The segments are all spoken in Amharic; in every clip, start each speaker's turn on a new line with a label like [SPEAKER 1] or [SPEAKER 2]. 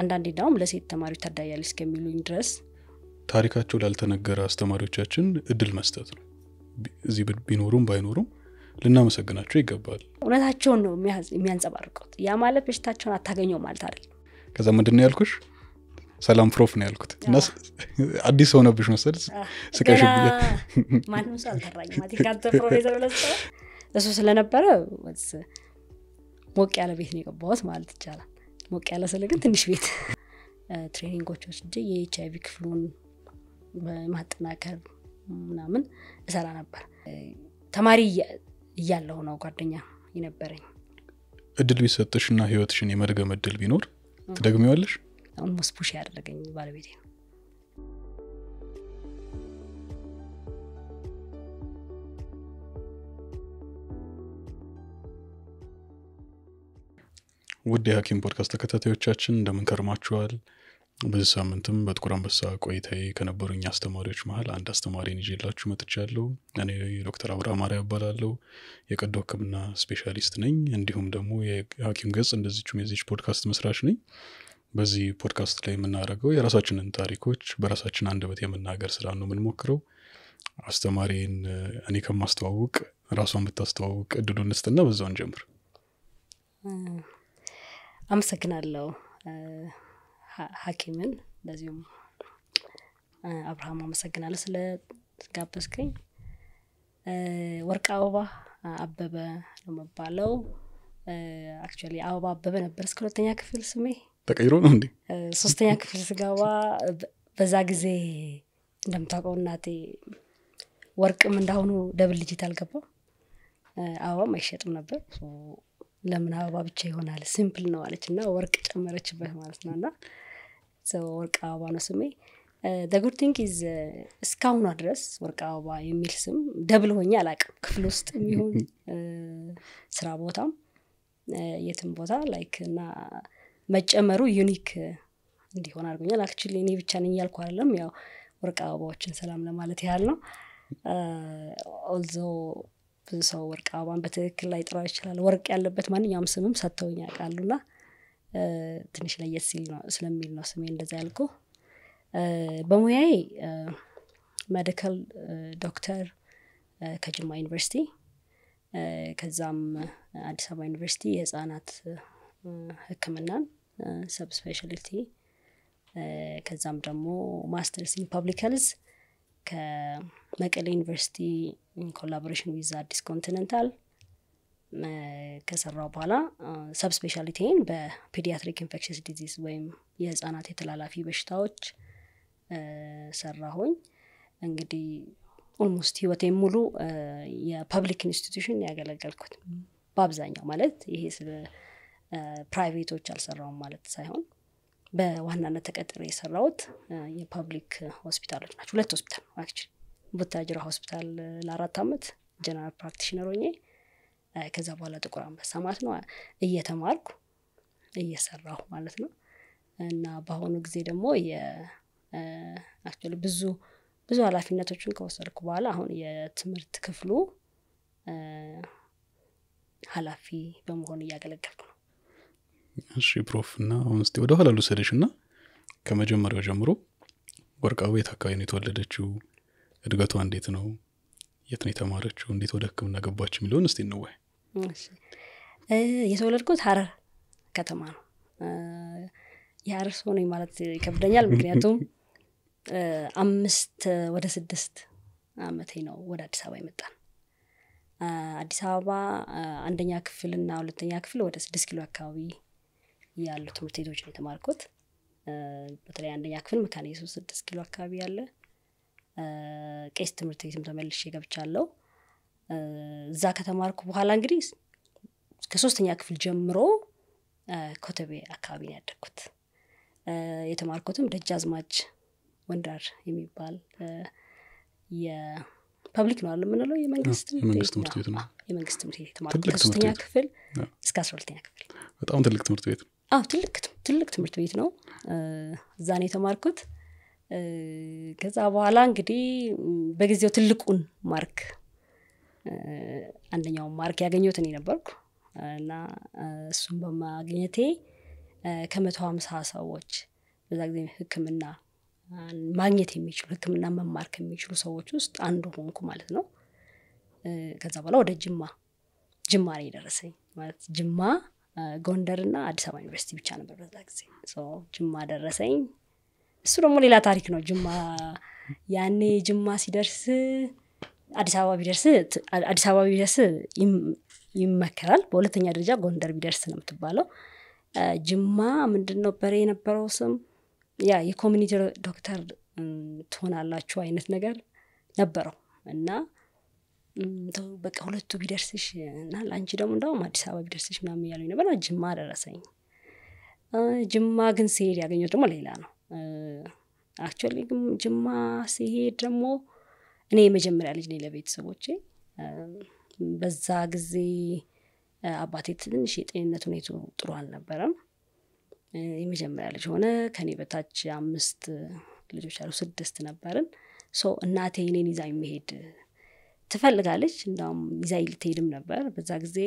[SPEAKER 1] አንዳንዴ እንዳውም ለሴት ተማሪዎች ታዳያል እስከሚሉኝ ድረስ
[SPEAKER 2] ታሪካቸው ላልተነገረ አስተማሪዎቻችን እድል መስጠት ነው። እዚህ ቢኖሩም ባይኖሩም ልናመሰግናቸው ይገባል።
[SPEAKER 1] እውነታቸውን ነው የሚያንጸባርቁት። ያ ማለት በሽታቸውን አታገኘው ማለት አይደለም።
[SPEAKER 2] ከዛ ምንድን ነው ያልኩሽ? ሰላም ፕሮፍ ነው ያልኩት እና አዲስ ሆነብሽ መሰል ስቀሽ
[SPEAKER 1] ማንም ሰው አልጠራኝም። እሱ ስለነበረ ሞቅ ያለ ቤት ነው የገባሁት ማለት ይቻላል። ሞቅ ያለ ስለ ግን ትንሽ ቤት ትሬኒንጎች ወስጄ የኤች አይቪ ክፍሉን በማጠናከር ምናምን እሰራ ነበር። ተማሪ እያለሁ ነው ጓደኛ የነበረኝ።
[SPEAKER 2] እድል ቢሰጥሽና ህይወትሽን የመድገም እድል ቢኖር
[SPEAKER 1] ትደግሚዋለሽ? ሞስፑሽ ያደረገኝ ባለቤቴ ነው።
[SPEAKER 2] ውድ የሀኪም ፖድካስት ተከታታዮቻችን እንደምንከርማችኋል። በዚህ ሳምንትም በጥቁር አንበሳ ቆይታዬ ከነበሩኝ አስተማሪዎች መሀል አንድ አስተማሪን ይዤላችሁ መጥቻለሁ። እኔ ዶክተር አብርሃ ማርያ እባላለሁ። የቀዶ ህክምና ስፔሻሊስት ነኝ። እንዲሁም ደግሞ የሀኪም ገጽ እንደዚችም የዚች ፖድካስት መስራች ነኝ። በዚህ ፖድካስት ላይ የምናደርገው የራሳችንን ታሪኮች በራሳችን አንድ በት የመናገር ስራ ነው የምንሞክረው። አስተማሪን እኔ ከማስተዋውቅ ራሷን ብታስተዋውቅ እድሉን ስጥና በዛውን ጀምር።
[SPEAKER 1] አመሰግናለሁ ሀኪምን እንደዚሁም አብርሃም አመሰግናለሁ ስለ ጋበዝከኝ። ወርቅ አበባ አበበ ነው የምባለው። አክቹዋሊ አበባ አበበ ነበር እስከ ሁለተኛ ክፍል ስሜ ተቀይሮ ነው እንዴ? ሶስተኛ ክፍል ስገባ በዛ ጊዜ እንደምታውቀው እናቴ ወርቅም እንዳሁኑ ደብል ዲጂት አልገባም፣ አበባም አይሸጥም ነበር ለምን አበባ ብቻ ይሆናል ሲምፕል ነው አለች እና ወርቅ ጨመረችበት ማለት ነው እና ወርቅ አበባ ነው ስሜ ጉድ ቲንክ ኢዝ እስካሁኗ ድረስ ወርቅ አበባ የሚል ስም ደብል ሆኜ አላቅም ክፍል ውስጥ የሚሆን ስራ ቦታም የትም ቦታ ላይክ እና መጨመሩ ዩኒክ እንዲሆን አድርጎኛል አክቹሊ እኔ ብቻ ነኝ ያልኩ አይደለም ያው ወርቅ አበባዎችን ሰላም ለማለት ያህል ነው ኦልዞ ብዙ ሰው ወርቅ አበባን በትክክል ላይ ጥራው ይችላል። ወርቅ ያለበት ማንኛውም ስምም ሰጥተውኝ ና ትንሽ ለየት ሲል ነው ስለሚል ነው ስሜ እንደዛ ያልኩ። በሙያዬ ሜዲካል ዶክተር ከጅማ ዩኒቨርሲቲ ከዛም አዲስ አበባ ዩኒቨርሲቲ የህፃናት ህክምናን ሰብስፔሻሊቲ ከዛም ደግሞ ማስተርስ ኢን ፐብሊክ ሄልዝ ከመቀሌ ዩኒቨርሲቲ ኮላቦሬሽን ዊዝ አዲስ ኮንቲነንታል ከሰራው በኋላ ሰብ ስፔሻሊቲን በፔዲያትሪክ ኢንፌክሽስ ዲዚዝ ወይም የህጻናት የተላላፊ በሽታዎች ሰራሁኝ። እንግዲህ ኦልሞስት ህይወቴ ሙሉ የፐብሊክ ኢንስቲቱሽን ያገለገልኩት በአብዛኛው ማለት ይሄ ስለ ፕራይቬቶች አልሰራውም ማለት ሳይሆን በዋናነት ተቀጥሬ የሰራሁት የፐብሊክ ሆስፒታሎች ናቸው። ሁለት ሆስፒታል ነው አክቹዋሊ ቡታጅራ ሆስፒታል ለአራት አመት ጀነራል ፕራክቲሽነር ሆኜ ከዛ በኋላ ጥቁር አንበሳ ማለት ነው እየተማርኩ እየሰራሁ ማለት ነው። እና በአሁኑ ጊዜ ደግሞ አክቹዋሊ ብዙ ብዙ ኃላፊነቶችን ከወሰድኩ በኋላ አሁን የትምህርት ክፍሉ ኃላፊ በመሆን እያገለገልኩ ነው።
[SPEAKER 2] እሺ ፕሮፍ እና አሁን ስቲ ወደኋላ ልውሰድሽ እና ከመጀመሪያው ጀምሮ ወርቃዊ የት አካባቢ ነው የተወለደችው እድገቷ እንዴት ነው የት ነው የተማረችው እንዴት ወደ ህክምና ገባች የሚለውን እስቲ እንወይ
[SPEAKER 1] የተወለድኩት ሀረር ከተማ ነው የሀረር ሰው ነኝ ማለት ይከብደኛል ምክንያቱም አምስት ወደ ስድስት አመቴ ነው ወደ አዲስ አበባ ይመጣል አዲስ አበባ አንደኛ ክፍልና ሁለተኛ ክፍል ወደ ስድስት ኪሎ አካባቢ ያሉ ትምህርት ቤቶች ነው የተማርኩት። በተለይ አንደኛ ክፍል መካነ ኢየሱስ ስድስት ኪሎ አካባቢ ያለ ቄስ ትምህርት ቤትም ተመልሼ ገብቻለሁ። እዛ ከተማርኩ በኋላ እንግዲህ ከሶስተኛ ክፍል ጀምሮ ኮተቤ አካባቢ ነው ያደግኩት። የተማርኩትም ደጃዝማች ወንዳር የሚባል የፐብሊክ ነው አለ የምንለው የመንግስት ትምህርት ቤት ነው። የመንግስት ትምህርት ቤት የተማርኩት ከሶስተኛ ክፍል እስከ አስራ ሁለተኛ ክፍል።
[SPEAKER 2] በጣም ትልቅ ትምህርት ቤት ነው።
[SPEAKER 1] አዎ ትልቅ ትልቅ ትምህርት ቤት ነው። እዛ ነው የተማርኩት። ከዛ በኋላ እንግዲህ በጊዜው ትልቁን ማርክ አንደኛውን ማርክ ያገኘሁት እኔ ነበርኩ እና እሱን በማግኘቴ ከመቶ ሀምሳ ሰዎች በዛ ጊዜ ሕክምና ማግኘት የሚችሉ ሕክምና መማር ከሚችሉ ሰዎች ውስጥ አንዱ ሆንኩ ማለት ነው። ከዛ በኋላ ወደ ጅማ ጅማ ነው የደረሰኝ ማለት ጅማ ጎንደር እና አዲስ አበባ ዩኒቨርሲቲ ብቻ ነበር በዛ ጊዜ። ጅማ ደረሰኝ። እሱ ደግሞ ሌላ ታሪክ ነው። ጅማ ያኔ ጅማ ሲደርስ አዲስ አበባ ቢደርስ አዲስ አበባ ቢደርስ ይመከራል። በሁለተኛ ደረጃ ጎንደር ቢደርስ ነው የምትባለው። ጅማ ምንድን ነው በሬ የነበረው ስም ያ የኮሚኒቲ ዶክተር ትሆናላችሁ አይነት ነገር ነበረው እና በቃ ሁለቱ ቢደርስሽ እና አንቺ ደግሞ እንዳውም አዲስ አበባ ቢደርስሽ ምናምን እያሉኝ ነበር። ጅማ ደረሰኝ። ጅማ ግን ሲሄድ ያገኘሁት ደግሞ ሌላ ነው። አክቹዋሊ ግን ጅማ ሲሄድ ደግሞ እኔ የመጀመሪያ ልጅ ነኝ ለቤተሰቦቼ። በዛ ጊዜ አባቴ ትንሽ የጤንነት ሁኔቱ ጥሩ አልነበረም። የመጀመሪያ ልጅ ሆነ። ከኔ በታች አምስት ልጆች አሉ፣ ስድስት ነበርን። ሶ እናቴ እኔን ይዛ የሚሄድ። ትፈልጋለች። እንዳውም ይዛይ ልትሄድም ነበር። በዛ ጊዜ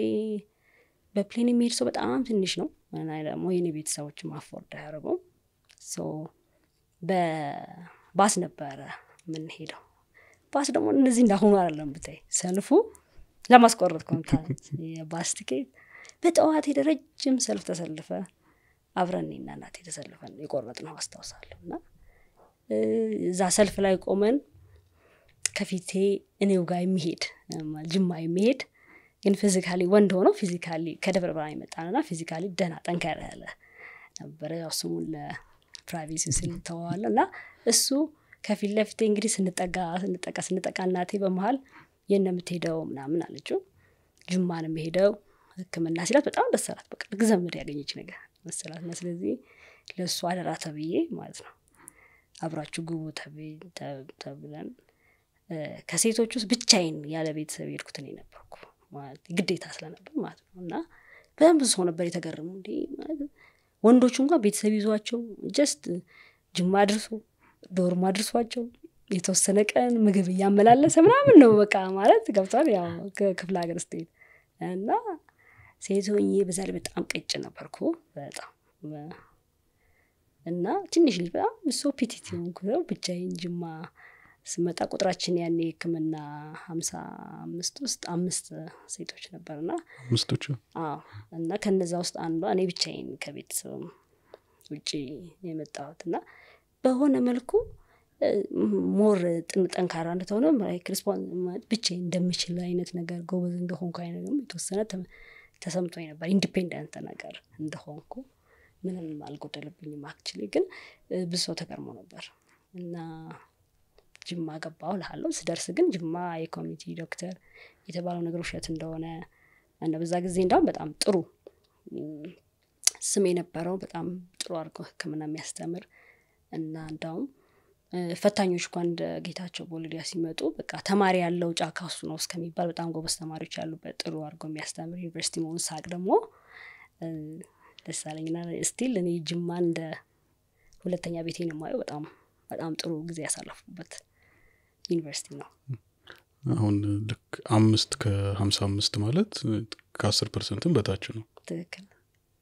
[SPEAKER 1] በፕሌን የሚሄድ ሰው በጣም ትንሽ ነው እና ደግሞ የኔ ቤተሰቦች አፎርድ አያደርጉም። በባስ ነበረ የምንሄደው። ባስ ደግሞ እነዚህ እንዳሁኑ አይደለም ብታይ፣ ሰልፉ ለማስቆረጥ ኮንታ የባስ ትኬት በጠዋት ሄደ ረጅም ሰልፍ ተሰልፈ አብረን እኔና የተሰልፈን የቆረጥ ነው አስታውሳለሁ። እና እዛ ሰልፍ ላይ ቆመን ከፊቴ እኔው ጋር የሚሄድ ጅማ የሚሄድ ግን ፊዚካሊ ወንድ ሆኖ ፊዚካሊ ከደብረ ብርሃን የመጣንና ፊዚካሊ ደህና ጠንከር ያለ ነበረ። ያው ስሙን ለፕራይቬሲ ስንተዋዋለ እና እሱ ከፊት ለፊቴ እንግዲህ ስንጠጋ ስንጠጋ ስንጠጋ እናቴ በመሀል የት ነው የምትሄደው ምናምን አለችው። ጅማ ነው የምሄደው ሕክምና ሲላት በጣም ደስ አላት። በቃ ያገኘች ነገር መሰላት እና ስለዚህ ለእሱ አደራ ተብዬ ማለት ነው አብራችሁ ግቡ ተብለን ከሴቶች ውስጥ ብቻዬን ያለ ቤተሰብ የሄድኩት እኔ ነበርኩ ግዴታ ስለነበር ማለት ነው። እና በጣም ብዙ ሰው ነበር የተገረሙ ወንዶቹ እንኳን ቤተሰብ ይዟቸው ጀስት ጅማ አድርሶ ዶርም አድርሷቸው የተወሰነ ቀን ምግብ እያመላለሰ ምናምን ነው በቃ ማለት ገብቷል። ያው ክፍለ ሀገር ስትሄድ እና ሴት በዛ ላይ በጣም ቀጭ ነበርኩ በጣም እና ትንሽ ልጅ በጣም ሶ ፒቲት ሆንኩ ብቻዬን ጅማ ስመጣ ቁጥራችን ያኔ ህክምና ሀምሳ አምስት ውስጥ አምስት ሴቶች ነበርና አምስቶቹ እና ከነዛ ውስጥ አንዷ እኔ ብቻዬን ከቤተሰብ ውጭ የመጣሁት እና በሆነ መልኩ ሞር ጥን ጠንካራ እንደተሆነ ሪስፖንስ ብቻ እንደምችል አይነት ነገር ጎበዝ እንደሆንኩ አይነት የተወሰነ ተሰምቶኝ ነበር ኢንዲፔንደንት ነገር እንደሆንኩ ምንም አልጎደልብኝም አክችሊ ግን ብሶ ሰው ተገርሞ ነበር እና ጅማ ገባሁ እልሃለሁ። ስደርስ ግን ጅማ የኮሚኒቲ ዶክተር የተባለው ነገር ውሸት እንደሆነ እና በዛ ጊዜ እንዳሁም በጣም ጥሩ ስም የነበረው በጣም ጥሩ አድርጎ ህክምና የሚያስተምር እና እንዳውም ፈታኞች እኳ እንደ ጌታቸው በወልዲያ ሲመጡ በቃ ተማሪ ያለው ጫካ እሱ ነው እስከሚባል በጣም ጎበስ ተማሪዎች ያሉበት ጥሩ አድርጎ የሚያስተምር ዩኒቨርሲቲ መሆን ሳቅ ደግሞ ደስ አለኝና ስቲል እኔ ጅማ እንደ ሁለተኛ ቤቴ ነው የማየው። በጣም በጣም ጥሩ ጊዜ ያሳለፉበት ዩኒቨርሲቲ ነው
[SPEAKER 2] አሁን ልክ አምስት ከሀምሳ አምስት ማለት ከአስር ፐርሰንትም በታች ነው ትክክል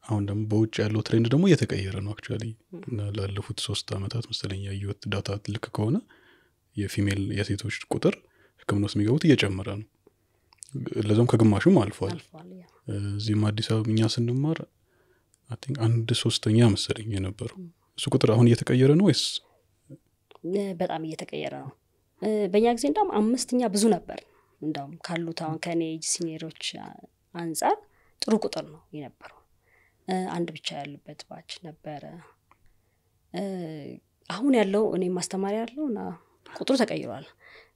[SPEAKER 2] አሁን ደግሞ በውጭ ያለው ትሬንድ ደግሞ እየተቀየረ ነው አክ ላለፉት ሶስት ዓመታት መሰለኝ ያየሁት ዳታ ልክ ከሆነ የፊሜል የሴቶች ቁጥር ህክምና ውስጥ የሚገቡት እየጨመረ ነው ለዚም ከግማሹም አልፏል እዚህም አዲስ አበባ እኛ ስንማር አንድ ሶስተኛ መሰለኝ የነበረው እሱ ቁጥር አሁን እየተቀየረ ነው ወይስ
[SPEAKER 1] በጣም እየተቀየረ ነው በእኛ ጊዜ እንደውም አምስተኛ ብዙ ነበር። እንደውም ካሉት አሁን ከእኔ ኤጅ ሲኒየሮች አንጻር ጥሩ ቁጥር ነው የነበረው። አንድ ብቻ ያሉበት ባች ነበረ። አሁን ያለው እኔም ማስተማር ያለው እና ቁጥሩ ተቀይሯል።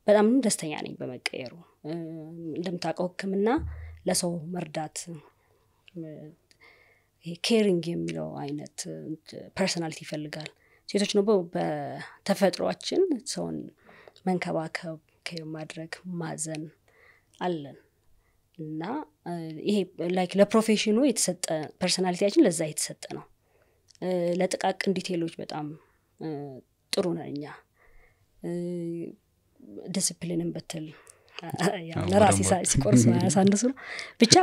[SPEAKER 1] በጣም ደስተኛ ነኝ በመቀየሩ። እንደምታውቀው ሕክምና ለሰው መርዳት ኬሪንግ የሚለው አይነት ፐርሶናሊቲ ይፈልጋል። ሴቶች ነው በተፈጥሯችን ሰውን መንከባከብ፣ ኬር ማድረግ፣ ማዘን አለን እና ይሄ ላይክ ለፕሮፌሽኑ የተሰጠ ፐርሶናሊቲያችን ለዛ የተሰጠ ነው። ለጥቃቅን ዲቴሎች በጣም ጥሩ ነን እኛ። ዲስፕሊንን ብትል ለራሴ ሲቆርስ ሳንሱ ነው ብቻ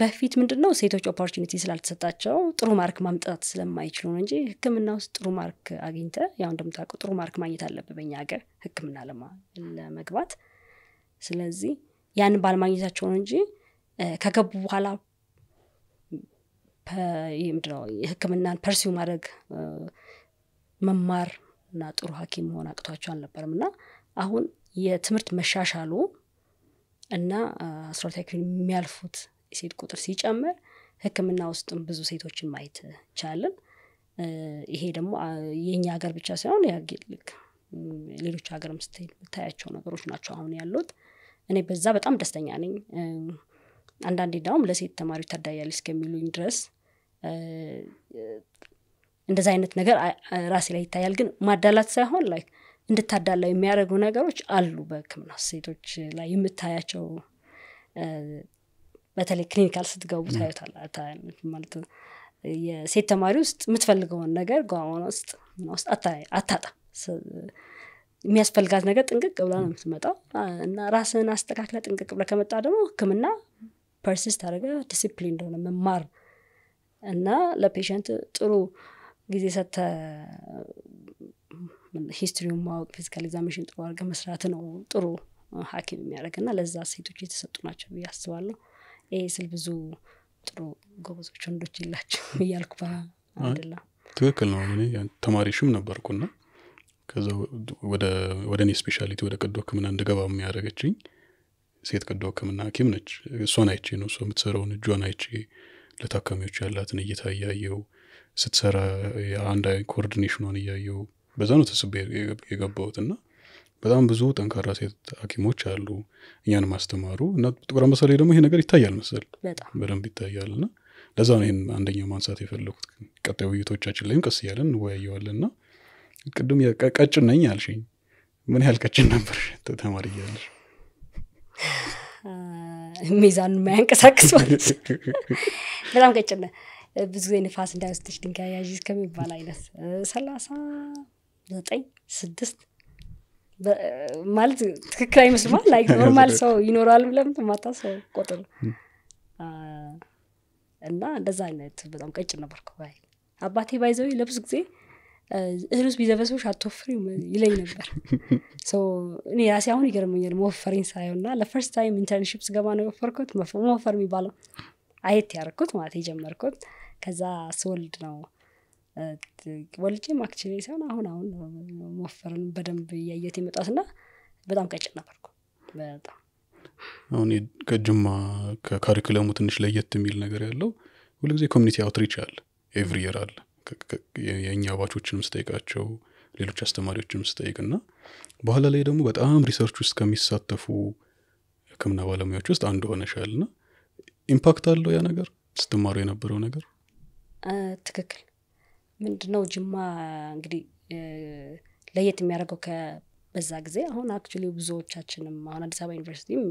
[SPEAKER 1] በፊት ምንድን ነው ሴቶች ኦፖርቹኒቲ ስላልተሰጣቸው ጥሩ ማርክ ማምጣት ስለማይችሉ ነው እንጂ ህክምና ውስጥ ጥሩ ማርክ አግኝተ ያው እንደምታውቀው ጥሩ ማርክ ማግኘት አለብ በኛ ሀገር ህክምና ለመግባት ስለዚህ ያንን ባለማግኘታቸው ነው እንጂ ከገቡ በኋላ ምድነው ህክምናን ፐርሲው ማድረግ መማር እና ጥሩ ሀኪም መሆን አቅቷቸው አልነበርም እና አሁን የትምህርት መሻሻሉ እና አስራታ የሚያልፉት ሴት ቁጥር ሲጨምር ህክምና ውስጥም ብዙ ሴቶችን ማየት ቻልን። ይሄ ደግሞ የእኛ ሀገር ብቻ ሳይሆን ያጌልክ ሌሎች ሀገርም ስትሄድ የምታያቸው ነገሮች ናቸው አሁን ያሉት። እኔ በዛ በጣም ደስተኛ ነኝ። አንዳንዴ ዳውም ለሴት ተማሪ ታዳያለች እስከሚሉኝ ድረስ እንደዚ አይነት ነገር ራሴ ላይ ይታያል። ግን ማዳላት ሳይሆን ላይ እንድታዳላ የሚያደርጉ ነገሮች አሉ። በህክምና ሴቶች ላይ የምታያቸው በተለይ ክሊኒካል ስትገቡ ታዩታላችሁ የሴት ተማሪ ውስጥ የምትፈልገውን ነገር ጓሆነ ውስጥ ውስጥ አታጣ የሚያስፈልጋት ነገር ጥንቅቅ ብላ ነው የምትመጣው እና ራስን አስተካክለ ጥንቅቅ ብለ ከመጣ ደግሞ ህክምና ፐርሲስት አድርገ ዲሲፕሊን እንደሆነ መማር እና ለፔሽንት ጥሩ ጊዜ ሰተ ሂስትሪውን ማወቅ ፊዚካል ኤግዛሚሽን ጥሩ አድርገ መስራት ነው ጥሩ ሀኪም የሚያደርግ እና ለዛ ሴቶች የተሰጡ ናቸው ብዬ አስባለሁ ይሄ ስል ብዙ ጥሩ ጎበዞች ወንዶች የላቸው እያልኩ ባ
[SPEAKER 2] ትክክል ነው እኔ ተማሪሽም ነበርኩና ከዛ ወደ እኔ ስፔሻሊቲ ወደ ቀዶ ህክምና እንድገባ የሚያደረገችኝ ሴት ቀዶ ህክምና ሀኪም ነች እሷን አይቼ ነው እሷ የምትሰራውን እጇን አይቼ ለታካሚዎች ያላትን እይታ እያየው ስትሰራ አንድ ኮኦርዲኔሽኗን እያየው በዛ ነው ተስብ የገባሁት እና በጣም ብዙ ጠንካራ ሴት ሀኪሞች አሉ እኛን ማስተማሩ እና ጥቁር አንበሳ ላይ ደግሞ ይሄ ነገር ይታያል መሰል በደንብ ይታያል እና ለዛ ነው ይህን አንደኛው ማንሳት የፈለጉት። ቀጣይ ውይይቶቻችን ላይም ቀስ እያለን እንወያየዋለን እና ቅድም ቀጭን ነኝ አልሽኝ። ምን ያህል ቀጭን ነበር ተማሪ እያለሽ? ሚዛኑ የማያንቀሳቅስ ማለት
[SPEAKER 1] በጣም ቀጭን ነ ብዙ ጊዜ ንፋስ እንዳይወስድሽ ድንጋይ ያዥ ከሚባል አይነት ሰላሳ ዘጠኝ ስድስት ማለት ትክክል አይመስልማል ላይክ ኖርማል ሰው ይኖራል ብለም ማታ ሰው ቆጥር እና እንደዛ አይነት በጣም ቀጭን ነበርኩ ባይ አባቴ ባይዘው ለብዙ ጊዜ እህሉስ ውስጥ አትወፍሪ ይለኝ ነበር እኔ ራሴ አሁን ይገርመኛል መወፈሬን ሳየው እና ለፈርስት ታይም ኢንተርንሽፕ ስገባ ነው የወፈርኩት መወፈር የሚባለው አየት ያደርኩት ማለት የጀመርኩት ከዛ ስወልድ ነው ወልጄ አክችኔ ሳይሆን አሁን አሁን መወፈርን በደንብ እያየት የመጣት ና በጣም ቀጭን ነበርኩ በጣም
[SPEAKER 2] አሁን ከጅማ ከካሪኩለሙ ትንሽ ለየት የሚል ነገር ያለው ሁልጊዜ ኮሚኒቲ አውትሪች አለ ኤቭሪ የር አለ የእኛ ባቾችንም ስጠይቃቸው ሌሎች አስተማሪዎችንም ስጠይቅ እና በኋላ ላይ ደግሞ በጣም ሪሰርች ውስጥ ከሚሳተፉ ህክምና ባለሙያዎች ውስጥ አንዱ ሆነሻል እና ኢምፓክት አለው ያ ነገር ስትማሩ የነበረው ነገር
[SPEAKER 1] ትክክል ምንድነው ጅማ እንግዲህ ለየት የሚያደርገው ከበዛ ጊዜ አሁን አክቹሊ ብዙዎቻችንም አሁን አዲስ አበባ ዩኒቨርሲቲም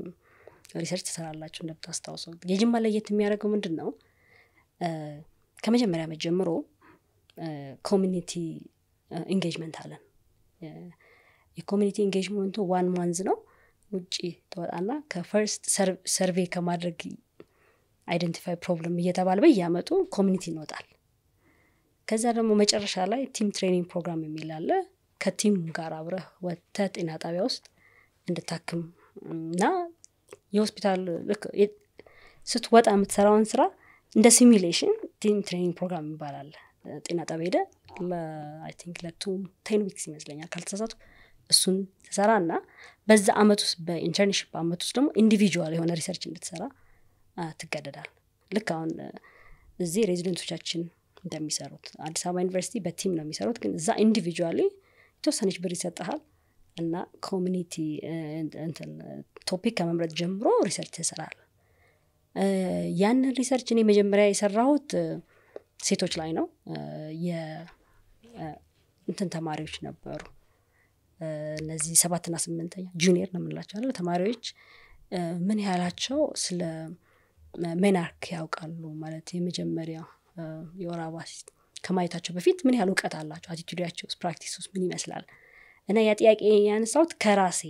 [SPEAKER 1] ሪሰርች ትሰራላችሁ እንደምታስታውሰው የጅማ ለየት የሚያደርገው ምንድን ነው? ከመጀመሪያ ዓመት ጀምሮ ኮሚኒቲ ኢንጌጅመንት አለን። የኮሚኒቲ ኢንጌጅመንቱ ዋን ማንዝ ነው። ውጭ ትወጣና ከፈርስት ሰርቬ ከማድረግ አይደንቲፋይ ፕሮብለም እየተባለ በየአመጡ ኮሚኒቲ ይንወጣል። ከዛ ደግሞ መጨረሻ ላይ ቲም ትሬኒንግ ፕሮግራም የሚል አለ። ከቲም ጋር አብረህ ወጥተህ ጤና ጣቢያ ውስጥ እንድታክም እና የሆስፒታል ስትወጣ የምትሰራውን ስራ እንደ ሲሚሌሽን ቲም ትሬኒንግ ፕሮግራም ይባላል። ጤና ጣቢያ ሄደ አይ ቲንክ ለቱ ቴን ዊክስ ይመስለኛል ካልተሳሳትኩ እሱን ትሰራ እና በዛ አመት ውስጥ በኢንተርንሽፕ አመት ውስጥ ደግሞ ኢንዲቪጁዋል የሆነ ሪሰርች እንድትሰራ ትገደዳል። ልክ አሁን እዚህ ሬዚደንቶቻችን እንደሚሰሩት አዲስ አበባ ዩኒቨርሲቲ በቲም ነው የሚሰሩት ግን እዛ ኢንዲቪጁዋሊ የተወሰነች ብር ይሰጠሃል እና ኮሚኒቲ ቶፒክ ከመምረጥ ጀምሮ ሪሰርች ትሰራል ያንን ሪሰርች እኔ መጀመሪያ የሰራሁት ሴቶች ላይ ነው እንትን ተማሪዎች ነበሩ እነዚህ ሰባትና ስምንተኛ ጁኒየር ነው የምንላቸው ተማሪዎች ምን ያህላቸው ስለ ሜናርክ ያውቃሉ ማለት የመጀመሪያው የወር አበባ ከማየታቸው በፊት ምን ያህል እውቀት አላቸው፣ ውስጥ ፕራክቲስ ውስጥ ምን ይመስላል እና ያ ጥያቄ ያነሳሁት ከራሴ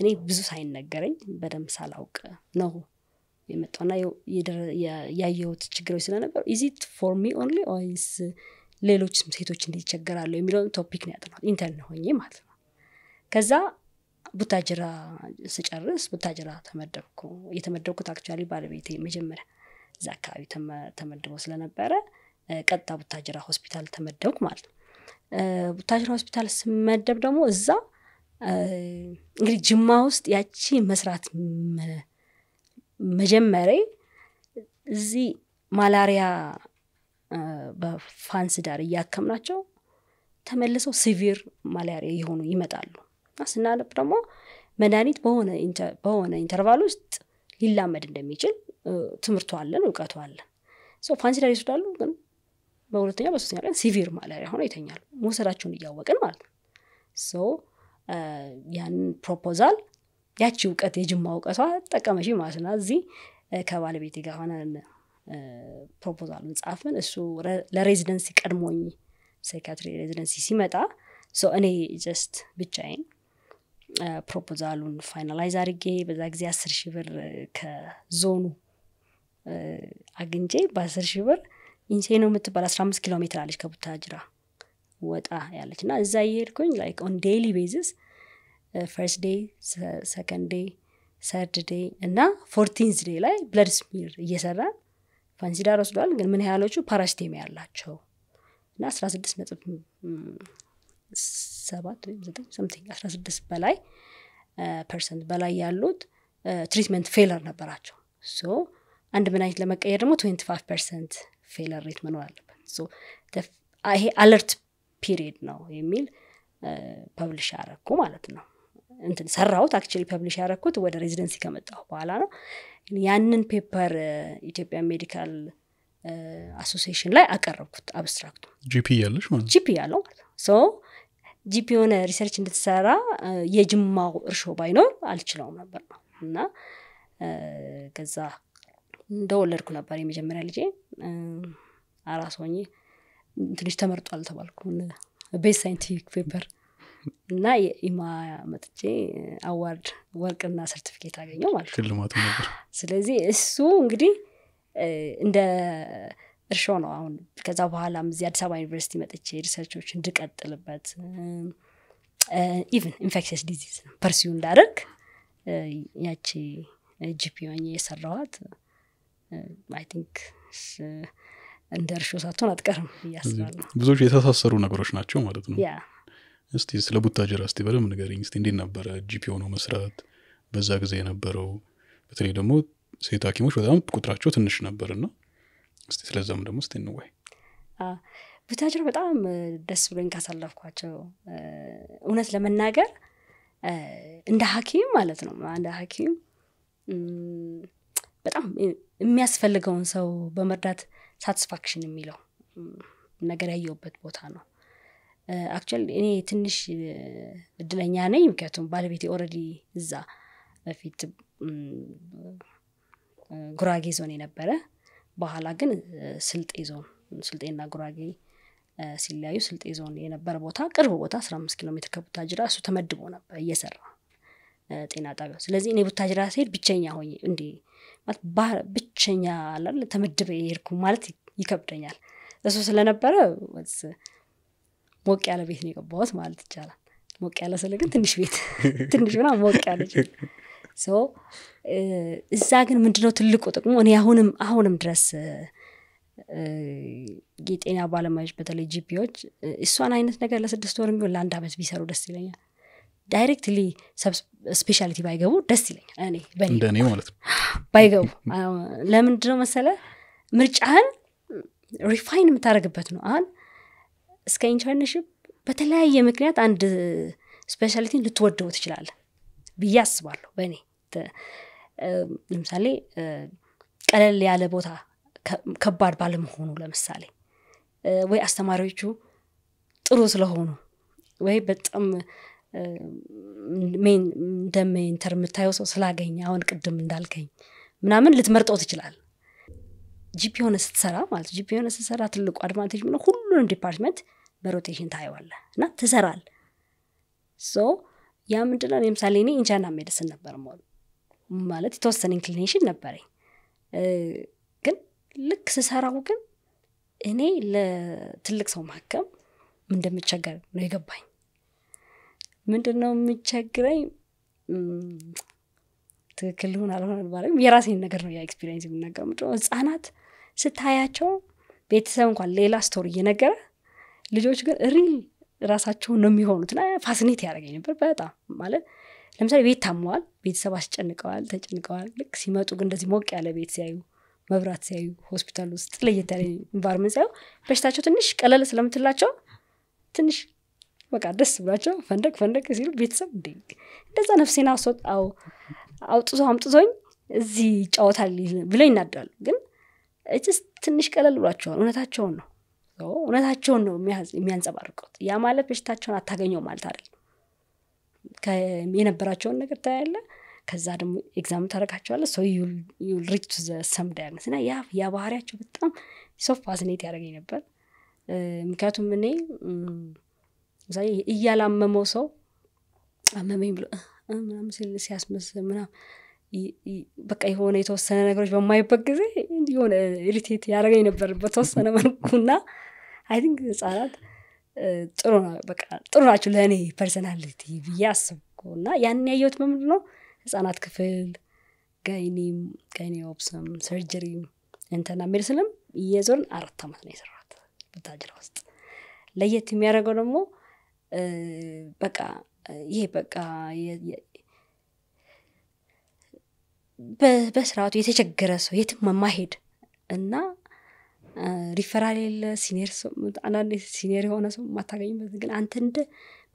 [SPEAKER 1] እኔ ብዙ ሳይነገረኝ በደንብ ሳላውቅ ነው የመጣውና ያየሁት ችግሮች ስለነበሩ ኢዚት ፎር ሚ ኦንሊ ኦይስ ሌሎች ሴቶች እንዲቸገራሉ የሚለውን ቶፒክ ነው ያጠናሁት ኢንተርን ሆኜ ማለት ነው። ከዛ ቡታጅራ ስጨርስ ቡታጅራ ተመደብኩ። የተመደብኩት አክቹዋሊ ባለቤቴ መጀመሪያ እዚ አካባቢ ተመድቦ ስለነበረ ቀጥታ ቡታጅራ ሆስፒታል ተመደብኩ ማለት ነው። ቡታጅራ ሆስፒታል ስመደብ ደግሞ እዛ እንግዲህ ጅማ ውስጥ ያቺ መስራት መጀመሬ እዚህ ማላሪያ በፋንስ ዳር እያከምናቸው ተመልሰው ሲቪር ማላሪያ የሆኑ ይመጣሉ እና ስናነብ ደግሞ መድኃኒት በሆነ ኢንተርቫል ውስጥ ሊላመድ እንደሚችል ትምህርቱ አለን እውቀቱ አለን ላይ ይወስዳሉ ግን በሁለተኛ በሶስተኛ ቀን ሲቪር ማላሪያ ሆነ ይተኛሉ መውሰዳቸውን እያወቅን ማለት ነው ያን ያንን ፕሮፖዛል ያቺ እውቀት የጅማ እውቀቷ ጠቀመች ማለት ነው እዚህ ከባለቤቴ ጋር ሆነ ፕሮፖዛሉን ጻፍን እሱ ለሬዚደንሲ ቀድሞኝ ሳይካትሪ ሬዚደንሲ ሲመጣ እኔ ጀስት ብቻዬን ፕሮፖዛሉን ፋይናላይዝ አድርጌ በዛ ጊዜ አስር ሺህ ብር ከዞኑ አግኝቼ በአስር ሺህ ብር ኢንሴኖ የምትባል አስራ አምስት ኪሎ ሜትር አለች ከቡታጅራ ወጣ ያለች እና እዛ እየሄድኩኝ ላይክ ኦን ዴይሊ ቤዝስ ፈርስት ዴይ ሰከንድ ዴይ ሰርድ ዴይ እና ፎርቲንዝ ዴይ ላይ ብለድ ስሚር እየሰራን ፋንሲዳር ወስደዋል። ግን ምን ያህሎቹ ፓራስቴሚያ ያላቸው እና አስራ ስድስት ነጥብ ሰባት ወይም ዘጠኝ ሰምቲንግ አስራ ስድስት በላይ ፐርሰንት በላይ ያሉት ትሪትመንት ፌለር ነበራቸው ሶ አንድ መድኃኒት ለመቀየር ደግሞ ትዌንቲ ፋይቭ ፐርሰንት ፌለር ሬት መኖር አለበት ይሄ አለርት ፒሪየድ ነው የሚል ፐብሊሽ ያረኩ ማለት ነው እንትን ሰራሁት አክቹሊ ፐብሊሽ ያረኩት ወደ ሬዚደንሲ ከመጣሁ በኋላ ነው ያንን ፔፐር ኢትዮጵያ ሜዲካል አሶሲሽን ላይ አቀረብኩት አብስትራክቱ
[SPEAKER 2] ጂፒ ያለች ማለት
[SPEAKER 1] ጂፒ ያለው ማለት ነው ጂፒ የሆነ ሪሰርች እንድትሰራ የጅማው እርሾ ባይኖር አልችለውም ነበር ነው እና ከዛ እንደወለድኩ ነበር የመጀመሪያ ልጄ አራስ ሆኜ ትንሽ ተመርጧል ተባልኩ ቤስ ሳይንቲፊክ ፔፐር እና የኢማ መጥቼ አዋርድ ወርቅና ሰርቲፊኬት አገኘው ማለት ሽልማቱ ስለዚህ እሱ እንግዲህ እንደ እርሾ ነው አሁን ከዛ በኋላም እዚህ አዲስ አበባ ዩኒቨርሲቲ መጥቼ ሪሰርቾች እንድቀጥልበት ኢቨን ኢንፌክሽስ ዲዚዝ ፐርሲዩ እንዳደርግ ያቺ ጂፒ የሰራኋት አይ ቲንክ እንደ እርሾ ሳትሆን አትቀርም እያስባለሁ
[SPEAKER 2] ብዙዎች የተሳሰሩ ነገሮች ናቸው ማለት ነው እስቲ ስለ ቡታጀር እስቲ በደምብ ንገሪኝ እስቲ እንዴት ነበረ ጂፒ ሆኖ መስራት በዛ ጊዜ የነበረው በተለይ ደግሞ ሴት ሀኪሞች በጣም ቁጥራቸው ትንሽ ነበር ና እስቲ ስለዛም ደግሞ እስቲ እንወይ
[SPEAKER 1] ቡታጅራ በጣም ደስ ብሎኝ ካሳለፍኳቸው እውነት ለመናገር እንደ ሀኪም ማለት ነው እንደ ሀኪም በጣም የሚያስፈልገውን ሰው በመርዳት ሳትስፋክሽን የሚለው ነገር ያየውበት ቦታ ነው። አክቹዋሊ እኔ ትንሽ እድለኛ ነኝ፣ ምክንያቱም ባለቤቴ ኦልሬዲ እዛ በፊት ጉራጌ ዞን የነበረ በኋላ ግን ስልጤ ዞን ስልጤና ጉራጌ ሲለያዩ ስልጤ ዞን የነበረ ቦታ ቅርብ ቦታ አስራ አምስት ኪሎ ሜትር ከቡታጅራ እሱ ተመድቦ ነበር እየሰራ ጤና ጣቢያ ስለዚህ እኔ ቡታጅራ ስሄድ ብቸኛ ሆ እንዲህ ብቸኛ ላል ተመድበ የሄድኩ ማለት ይከብደኛል እሱ ስለነበረ ሞቅ ያለ ቤት ነው የገባሁት ማለት ይቻላል ሞቅ ያለ ስለ ግን ትንሽ ቤት ትንሽ ሆና ሞቅ ያለች እዛ ግን ምንድነው ትልቁ ጥቅሙ እኔ አሁንም አሁንም ድረስ የጤና ባለሙያዎች በተለይ ጂፒዎች እሷን አይነት ነገር ለስድስት ወር የሚሆን ለአንድ አመት ቢሰሩ ደስ ይለኛል ዳይሬክትሊ ስፔሻሊቲ ባይገቡ ደስ ይለኛል እኔ እንደኔ ማለት ነው ባይገቡ ለምንድነው መሰለ ምርጫህን ሪፋይን የምታደረግበት ነው አሁን እስከ ኢንተርንሽፕ በተለያየ ምክንያት አንድ ስፔሻሊቲን ልትወደው ትችላለ ብዬ አስባለሁ በእኔ ለምሳሌ ቀለል ያለ ቦታ ከባድ ባለመሆኑ ለምሳሌ ወይ አስተማሪዎቹ ጥሩ ስለሆኑ ወይ በጣም እንደ ሜንተር የምታየው ሰው ስላገኝ አሁን ቅድም እንዳልከኝ ምናምን ልትመርጠው ትችላል። ጂፒ የሆነ ስትሰራ ማለት ጂፒ የሆነ ስትሰራ ትልቁ አድቫንቴጅ ምነው ሁሉንም ዲፓርትመንት በሮቴሽን ታየዋለ እና ትሰራል። ሶ ያ ምንድነው ለምሳሌ እኔ ኢንቻና ሜድስን ነበር ሞል ማለት የተወሰነ ኢንክሊኔሽን ነበረኝ፣ ግን ልክ ስሰራው ግን እኔ ለትልቅ ሰው ማከም እንደምቸገር ነው የገባኝ። ምንድን ነው የምቸግረኝ ትክክል ልሁን አልሆነ ባለም የራሴን ነገር ነው ያ ኤክስፒሪንስ የምናገር ምድ ህጻናት ስታያቸው ቤተሰብ እንኳን ሌላ ስቶሪ እየነገረ ልጆች ግን ሪል ራሳቸውን ነው የሚሆኑት ና ፋስኔት ያደረገኝ ነበር በጣም ማለት ለምሳሌ ቤት ታመዋል ቤተሰብ አስጨንቀዋል ተጨንቀዋል ልክ ሲመጡ ግን እንደዚህ ሞቅ ያለ ቤት ሲያዩ መብራት ሲያዩ ሆስፒታል ውስጥ ለየት ያለ ኢንቫይሮመንት ሲያዩ በሽታቸው ትንሽ ቀለል ስለምትላቸው ትንሽ በቃ ደስ ብሏቸው ፈንደቅ ፈንደቅ ሲሉ ቤተሰብ እንደ እንደዛ ነፍሴን አስወጣው አውጥቶ አምጥቶኝ እዚህ ይጫወታል ብለው ይናደራሉ። ግን እጭስ ትንሽ ቀለል ብሏቸዋል። እውነታቸውን ነው እውነታቸውን ነው የሚያንጸባርቁት። ያ ማለት በሽታቸውን አታገኘው ማለት አይደለም። የነበራቸውን ነገር ታያለ። ከዛ ደግሞ ኤግዛም ታደረጋቸዋለ። ሰው ሪች ቱ ሰም ና ያ ያ ባህሪያቸው በጣም ሶ ፋስኔት ያደረገኝ ነበር። ምክንያቱም እኔ ለምሳሌ እያላመመው ሰው አመመኝ ብሎ ምናምን ሲል ሲያስመስል ምናምን በቃ የሆነ የተወሰነ ነገሮች በማይበት ጊዜ የሆነ ኢሪቴት ያደረገኝ ነበር በተወሰነ መልኩና አይ ቲንክ ህጻናት ጥሩ በቃ ጥሩ ናቸው ለእኔ ፐርሰናሊቲ ብዬ አስብኩ እና ያን ያየሁት በምንድ ነው ህጻናት ክፍል ጋይኒም ጋይኒ ኦፕስም ሰርጀሪ እንተና ሜድስንም እየዞርን አራት አመት ነው የሰራት ብታጅራ ውስጥ ለየት የሚያደርገው ደግሞ በቃ ይሄ በቃ በስርዓቱ የተቸገረ ሰው የትም መማሄድ እና ሪፈራል የለ ሲኒየር ሰው አንዳንድ ሲኒየር የሆነ ሰው የማታገኝበት ግን አንተ እንደ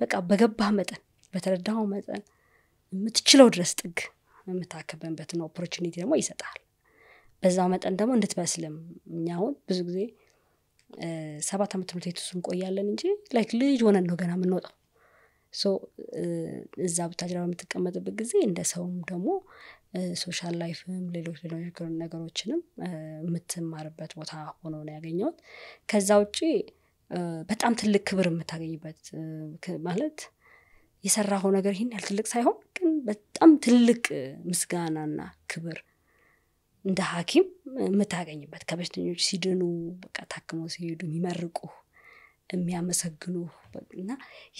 [SPEAKER 1] በቃ በገባህ መጠን በተረዳው መጠን የምትችለው ድረስ ጥግ የምታከበንበትን ኦፖርቹኒቲ ደግሞ ይሰጣል። በዛ መጠን ደግሞ እንድትበስልም እኛ አሁን ብዙ ጊዜ ሰባት ዓመት ትምህርት ቤት ውስጥ እንቆያለን እንጂ ላይክ ልጅ ሆነን ነው ገና የምንወጣው። ሶ እዛ ብታጅራ በምትቀመጥበት ጊዜ እንደ ሰውም ደግሞ ሶሻል ላይፍም ሌሎች ሌሎች ነገሮችንም የምትማርበት ቦታ ሆኖ ነው ያገኘሁት። ከዛ ውጪ በጣም ትልቅ ክብር የምታገኝበት ማለት የሰራኸው ነገር ይህን ያህል ትልቅ ሳይሆን ግን በጣም ትልቅ ምስጋናና ክብር እንደ ሐኪም የምታገኝበት ከበሽተኞች ሲድኑ በቃ ታክመው ሲሄዱ የሚመርቁ የሚያመሰግኑ እና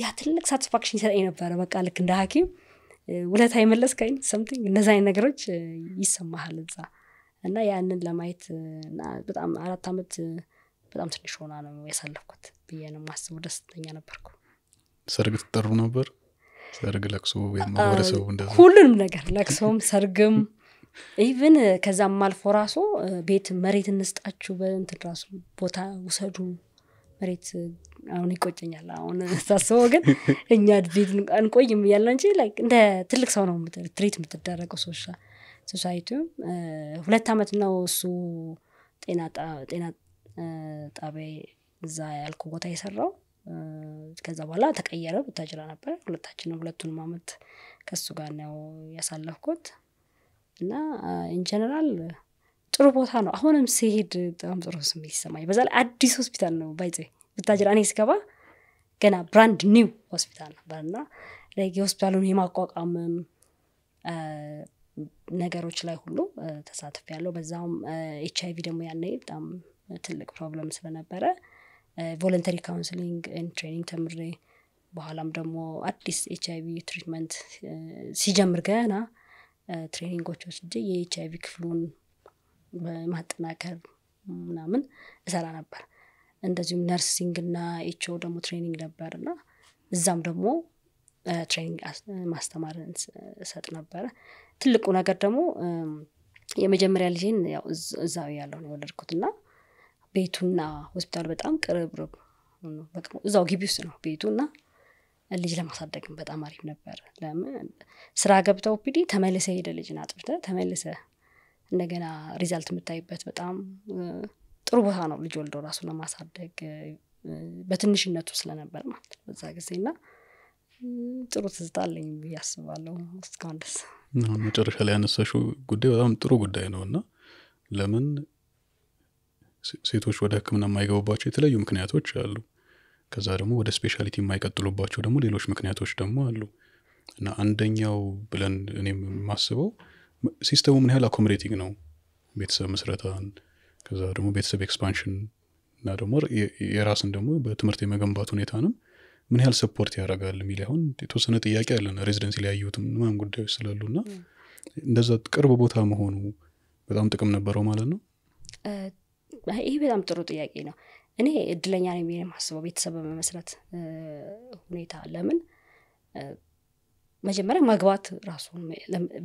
[SPEAKER 1] ያ ትልቅ ሳቲስፋክሽን ይሰጠኝ ነበረ። በቃ ልክ እንደ ሐኪም ውለታ የመለስ ከኝ ሰምቲንግ እነዚ አይነት ነገሮች ይሰማሃል እዛ እና ያንን ለማየት በጣም አራት ዓመት በጣም ትንሽ ሆና ነው ያሳለፍኩት ብዬ ነው ደስተኛ ነበርኩ።
[SPEAKER 2] ሰርግ ትጠሩ ነበር? ሰርግ፣ ለቅሶ፣ ወይም ማህበረሰቡ
[SPEAKER 1] ሁሉንም ነገር ለቅሶም፣ ሰርግም ኢቨን ከዛም አልፎ ራሱ ቤት መሬት እንስጣችሁ በእንትን ራሱ ቦታ ውሰዱ መሬት አሁን ይቆጨኛል። አሁን ሳስበው ግን እኛ ቤት አንቆይም እያለ እንጂ እንደ ትልቅ ሰው ነው ትሪት የምትደረገው ሶሻ ሶሳይቲ ሁለት ዓመት ነው እሱ ጤና ጣቢያ እዛ ያልኩ ቦታ የሰራው። ከዛ በኋላ ተቀየረ፣ ብታጅራ ነበር። ሁለታችን ሁለቱንም አመት ከሱ ጋር ነው ያሳለፍኩት። እና ኢንጀነራል ጥሩ ቦታ ነው። አሁንም ሲሄድ በጣም ጥሩ ስሜት ይሰማኝ። በዛ ላይ አዲስ ሆስፒታል ነው ባይዘ ብታጅራ እኔ ስገባ ገና ብራንድ ኒው ሆስፒታል ነበር እና የሆስፒታሉን የማቋቋምም ነገሮች ላይ ሁሉ ተሳትፍ ያለው በዛውም ኤች አይቪ ደግሞ ያነ በጣም ትልቅ ፕሮብለም ስለነበረ ቮለንተሪ ካውንስሊንግ ትሬኒንግ ተምሬ በኋላም ደግሞ አዲስ ኤች አይቪ ትሪትመንት ሲጀምር ገና ትሬኒንጎች ወስጄ የኤች አይቪ ክፍሉን በማጠናከር ምናምን እሰራ ነበር። እንደዚሁም ነርሲንግ እና ኤች ኦ ደግሞ ትሬኒንግ ነበር እና እዛም ደግሞ ትሬኒንግ ማስተማር እሰጥ ነበረ። ትልቁ ነገር ደግሞ የመጀመሪያ ልጄን ያው እዛው ያለው የወለድኩት እና ቤቱና ሆስፒታሉ በጣም ቅርብ ቅርብርብ እዛው ግቢ ውስጥ ነው ቤቱ እና ልጅ ለማሳደግም በጣም አሪፍ ነበር። ለምን ስራ ገብተው ፒዲ ተመልሰ ሄደ ልጅን አጥብተ ተመልሰ እንደገና ሪዛልት የምታይበት በጣም ጥሩ ቦታ ነው። ልጅ ወልዶ ራሱ ለማሳደግ በትንሽነቱ ስለነበር ማለት ነው በዛ ጊዜ እና ጥሩ ትዝታ አለኝ ብዬ አስባለሁ እስካሁን ደስ
[SPEAKER 2] መጨረሻ ላይ ያነሳሽው ጉዳይ በጣም ጥሩ ጉዳይ ነው እና ለምን ሴቶች ወደ ህክምና የማይገቡባቸው የተለያዩ ምክንያቶች አሉ ከዛ ደግሞ ወደ ስፔሻሊቲ የማይቀጥሉባቸው ደግሞ ሌሎች ምክንያቶች ደግሞ አሉ እና አንደኛው ብለን እኔ የማስበው ሲስተሙ ምን ያህል አኮሞዴቲንግ ነው ቤተሰብ ምስረታን ከዛ ደግሞ ቤተሰብ ኤክስፓንሽን እና ደግሞ የራስን ደግሞ በትምህርት የመገንባት ሁኔታንም ምን ያህል ሰፖርት ያደርጋል የሚል አሁን የተወሰነ ጥያቄ አለን ሬዚደንሲ ሊያዩትም ምናም ጉዳዮች ስላሉ እና እንደዛ ቅርብ ቦታ መሆኑ በጣም ጥቅም ነበረው ማለት ነው
[SPEAKER 1] ይሄ በጣም ጥሩ ጥያቄ ነው እኔ እድለኛ ነው የሚ የማስበው ቤተሰብ በመመስረት ሁኔታ ለምን መጀመሪያ ማግባት ራሱን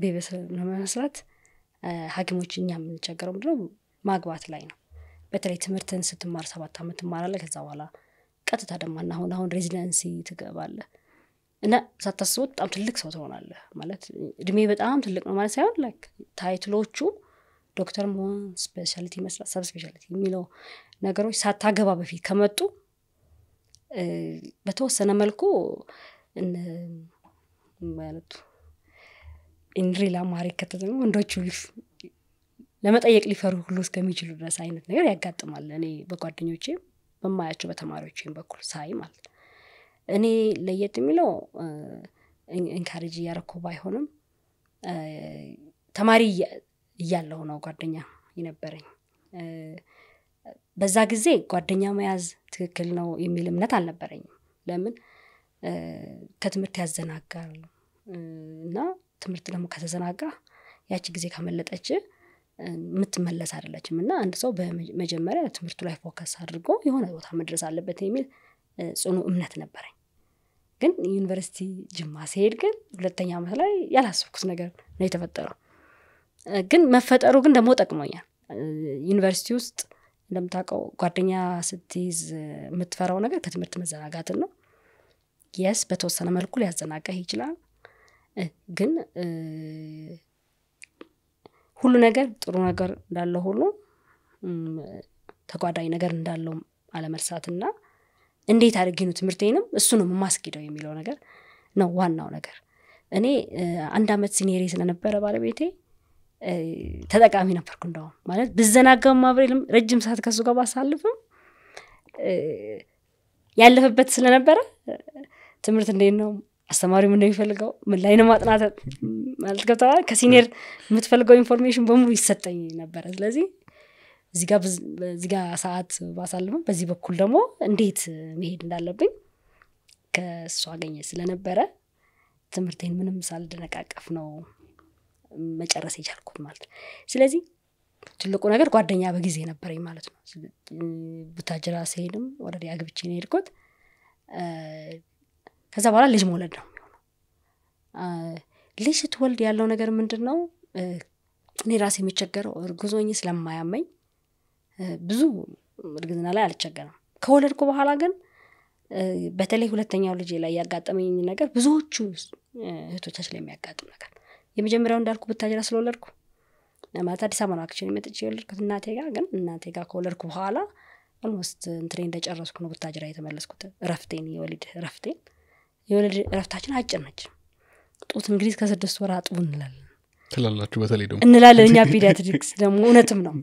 [SPEAKER 1] ቤተሰብ ለመመስረት ሐኪሞች እኛ የምንቸገረው ምንድነው ማግባት ላይ ነው። በተለይ ትምህርትን ስትማር ሰባት ዓመት ትማራለህ። ከዛ በኋላ ቀጥታ ደግሞ አሁን አሁን ሬዚደንሲ ትገባለህ እና ሳታስበው በጣም ትልቅ ሰው ትሆናለህ። ማለት እድሜ በጣም ትልቅ ነው ማለት ሳይሆን ላይክ ታይትሎቹ ዶክተር መሆን ስፔሻሊቲ መስራት ሰብ ስፔሻሊቲ የሚለው ነገሮች ሳታገባ በፊት ከመጡ በተወሰነ መልኩ ማለቱ ኢንሪል ከተጠሙ ወንዶቹ ለመጠየቅ ሊፈሩ ሁሉ እስከሚችሉ ድረስ አይነት ነገር ያጋጥማል። እኔ በጓደኞች በማያቸው በተማሪዎቼም በኩል ሳይ ማለት ነው። እኔ ለየት የሚለው ኢንካሬጅ እያረኩ ባይሆንም ተማሪ እያለሁ ነው ጓደኛ የነበረኝ። በዛ ጊዜ ጓደኛ መያዝ ትክክል ነው የሚል እምነት አልነበረኝም። ለምን ከትምህርት ያዘናጋል እና ትምህርት ደግሞ ከተዘናጋ ያቺ ጊዜ ከመለጠች የምትመለስ አይደለችም እና አንድ ሰው በመጀመሪያ ትምህርቱ ላይ ፎከስ አድርጎ የሆነ ቦታ መድረስ አለበት የሚል ጽኑ እምነት ነበረኝ። ግን ዩኒቨርሲቲ ጅማ ሲሄድ ግን ሁለተኛ ዓመት ላይ ያላሰብኩት ነገር ነው የተፈጠረው። ግን መፈጠሩ ግን ደግሞ ጠቅሞኛል። ዩኒቨርሲቲ ውስጥ እንደምታውቀው ጓደኛ ስትይዝ የምትፈራው ነገር ከትምህርት መዘናጋትን ነው። የስ በተወሰነ መልኩ ሊያዘናቀህ ይችላል። ግን ሁሉ ነገር ጥሩ ነገር እንዳለው ሁሉ ተጓዳኝ ነገር እንዳለው አለመርሳትና እንዴት አድርጌ ነው እሱ ነው የማስጌደው የሚለው ነገር ነው ዋናው ነገር። እኔ አንድ አመት ሲኒሪ ስለነበረ ባለቤቴ ተጠቃሚ ነበርኩ። እንደውም ማለት ብዘናጋም አብሬልም ረጅም ሰዓት ከሱ ጋር ባሳልፍም ያለፈበት ስለነበረ ትምህርት እንዴት ነው አስተማሪም እንደሚፈልገው ምን ላይ ነው ማጥናት ማለት ገብተዋል። ከሲኒየር የምትፈልገው ኢንፎርሜሽን በሙሉ ይሰጠኝ ነበረ። ስለዚህ እዚህ ሰዓት ባሳልፍም በዚህ በኩል ደግሞ እንዴት መሄድ እንዳለብኝ ከእሱ አገኘ ስለነበረ ትምህርቴን ምንም ሳልደነቃቀፍ ነው መጨረስ የቻልኩት ማለት ነው። ስለዚህ ትልቁ ነገር ጓደኛ በጊዜ ነበረኝ ማለት ነው። ቡታጅራ ስሄድም ወደ አግብቼ ነው የሄድኩት። ከዛ በኋላ ልጅ መውለድ ነው የሚሆነው። ልጅ ስትወልድ ያለው ነገር ምንድን ነው? እኔ ራሴ የሚቸገረው እርጉዞኝ ስለማያመኝ ብዙ እርግዝና ላይ አልቸገረም። ከወለድኩ በኋላ ግን በተለይ ሁለተኛው ልጅ ላይ ያጋጠመኝ ነገር ብዙዎቹ እህቶቻችን ላይ የሚያጋጥም ነገር የመጀመሪያው እንዳልኩ ብታጀራ ስለወለድኩ ማለት አዲስ አበባ ነው አክቹዋሊ መጥቼ የወለድኩት እናቴ ጋር። ግን እናቴ ጋር ከወለድኩ በኋላ ኦልሞስት እንትሬ እንደጨረስኩ ነው ብታጀራ የተመለስኩት። ረፍቴን የወሊድ ረፍቴን የወሊድ ረፍታችን አጭር ነች። ጡት እንግዲህ ከስድስት ወር አጥቡ እንላለን
[SPEAKER 2] ትላላችሁ በተለይ ደግሞ እንላለን እኛ ፒዲያትሪክስ
[SPEAKER 1] ደግሞ እውነትም ነው።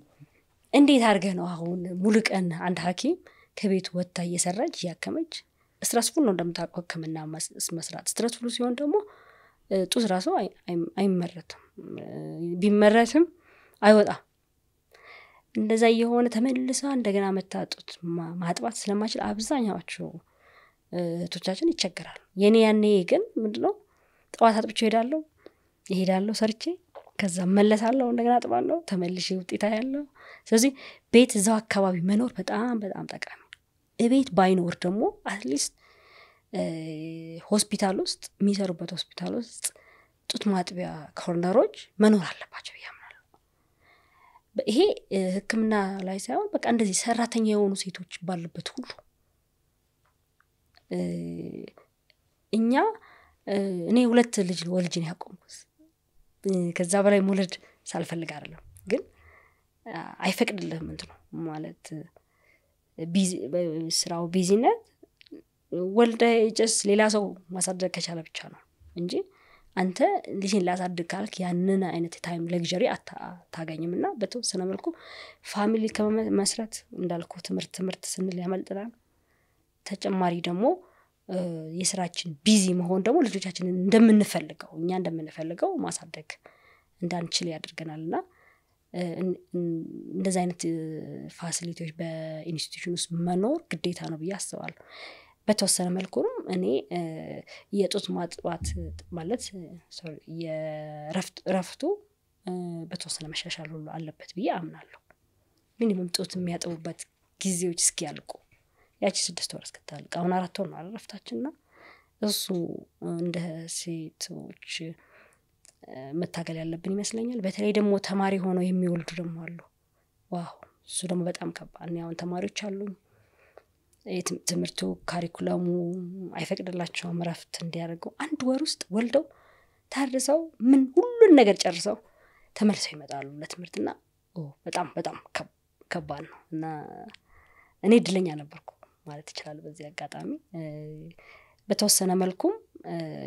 [SPEAKER 1] እንዴት አድርገህ ነው አሁን ሙልቀን አንድ ሀኪም ከቤት ወጥታ እየሰራች እያከመች ስትረስፉል ነው እንደምታውቀው ህክምና መስራት ስትረስፉል ሲሆን ደግሞ ጡት ራሱ አይመረትም ቢመረትም አይወጣ እንደዛ እየሆነ ተመልሳ እንደገና መታጡት ማጥባት ስለማችል አብዛኛዎቹ እህቶቻችን ይቸገራሉ የኔ ያኔ ግን ምንድነው ጠዋት አጥብቼ ሄዳለሁ ይሄዳለሁ ሰርቼ ከዛ መለሳለሁ እንደገና አጥባለሁ ተመልሼ ውጤታ ያለው ስለዚህ ቤት እዛው አካባቢ መኖር በጣም በጣም ጠቃሚ እቤት ባይኖር ደግሞ አትሊስት ሆስፒታል ውስጥ የሚሰሩበት ሆስፒታል ውስጥ ጡት ማጥቢያ ኮርነሮች መኖር አለባቸው እያምናሉ። ይሄ ህክምና ላይ ሳይሆን በቃ እንደዚህ ሰራተኛ የሆኑ ሴቶች ባሉበት ሁሉ እኛ እኔ ሁለት ልጅ ወልጅ ነው ያቆምኩት። ከዛ በላይ መውለድ ሳልፈልግ አይደለም፣ ግን አይፈቅድልህም እንትኑ ማለት ስራው ቢዚነት ወልደ ጭስ ሌላ ሰው ማሳደግ ከቻለ ብቻ ነው እንጂ አንተ ልጅን ላሳድግ ካልክ ያንን አይነት ታይም ለግዠሪ አታገኝም እና በተወሰነ መልኩ ፋሚሊ ከመመስረት እንዳልኩ ትምህርት ትምህርት ስንል ያመልጥናል ተጨማሪ ደግሞ የስራችን ቢዚ መሆን ደግሞ ልጆቻችንን እንደምንፈልገው እኛ እንደምንፈልገው ማሳደግ እንዳንችል ያደርገናል እና እንደዚህ አይነት ፋሲሊቲዎች በኢንስቲቱሽን ውስጥ መኖር ግዴታ ነው ብዬ አስባለሁ በተወሰነ መልኩም እኔ የጡት ማጥባት ማለት የረፍቱ በተወሰነ መሻሻል ሁሉ አለበት ብዬ አምናለሁ። ሚኒመም ጡት የሚያጥቡበት ጊዜዎች ያልቁ ያቺ ስድስት ወር እስክታልቅ አሁን አራት ወር ነው ና እሱ እንደ ሴቶች መታገል ያለብን ይመስለኛል። በተለይ ደግሞ ተማሪ ሆነው የሚወልዱ ደግሞ አሉ። ዋው እሱ ደግሞ በጣም ከባድ። እኔ አሁን ተማሪዎች አሉኝ ትምህርቱ ካሪኩለሙ አይፈቅድላቸውም እረፍት እንዲያደርገው አንድ ወር ውስጥ ወልደው ታርሰው ምን ሁሉን ነገር ጨርሰው ተመልሰው ይመጣሉ ለትምህርትና በጣም በጣም ከባድ ነው እና እኔ እድለኛ ነበርኩ ማለት ይችላል በዚህ አጋጣሚ በተወሰነ መልኩም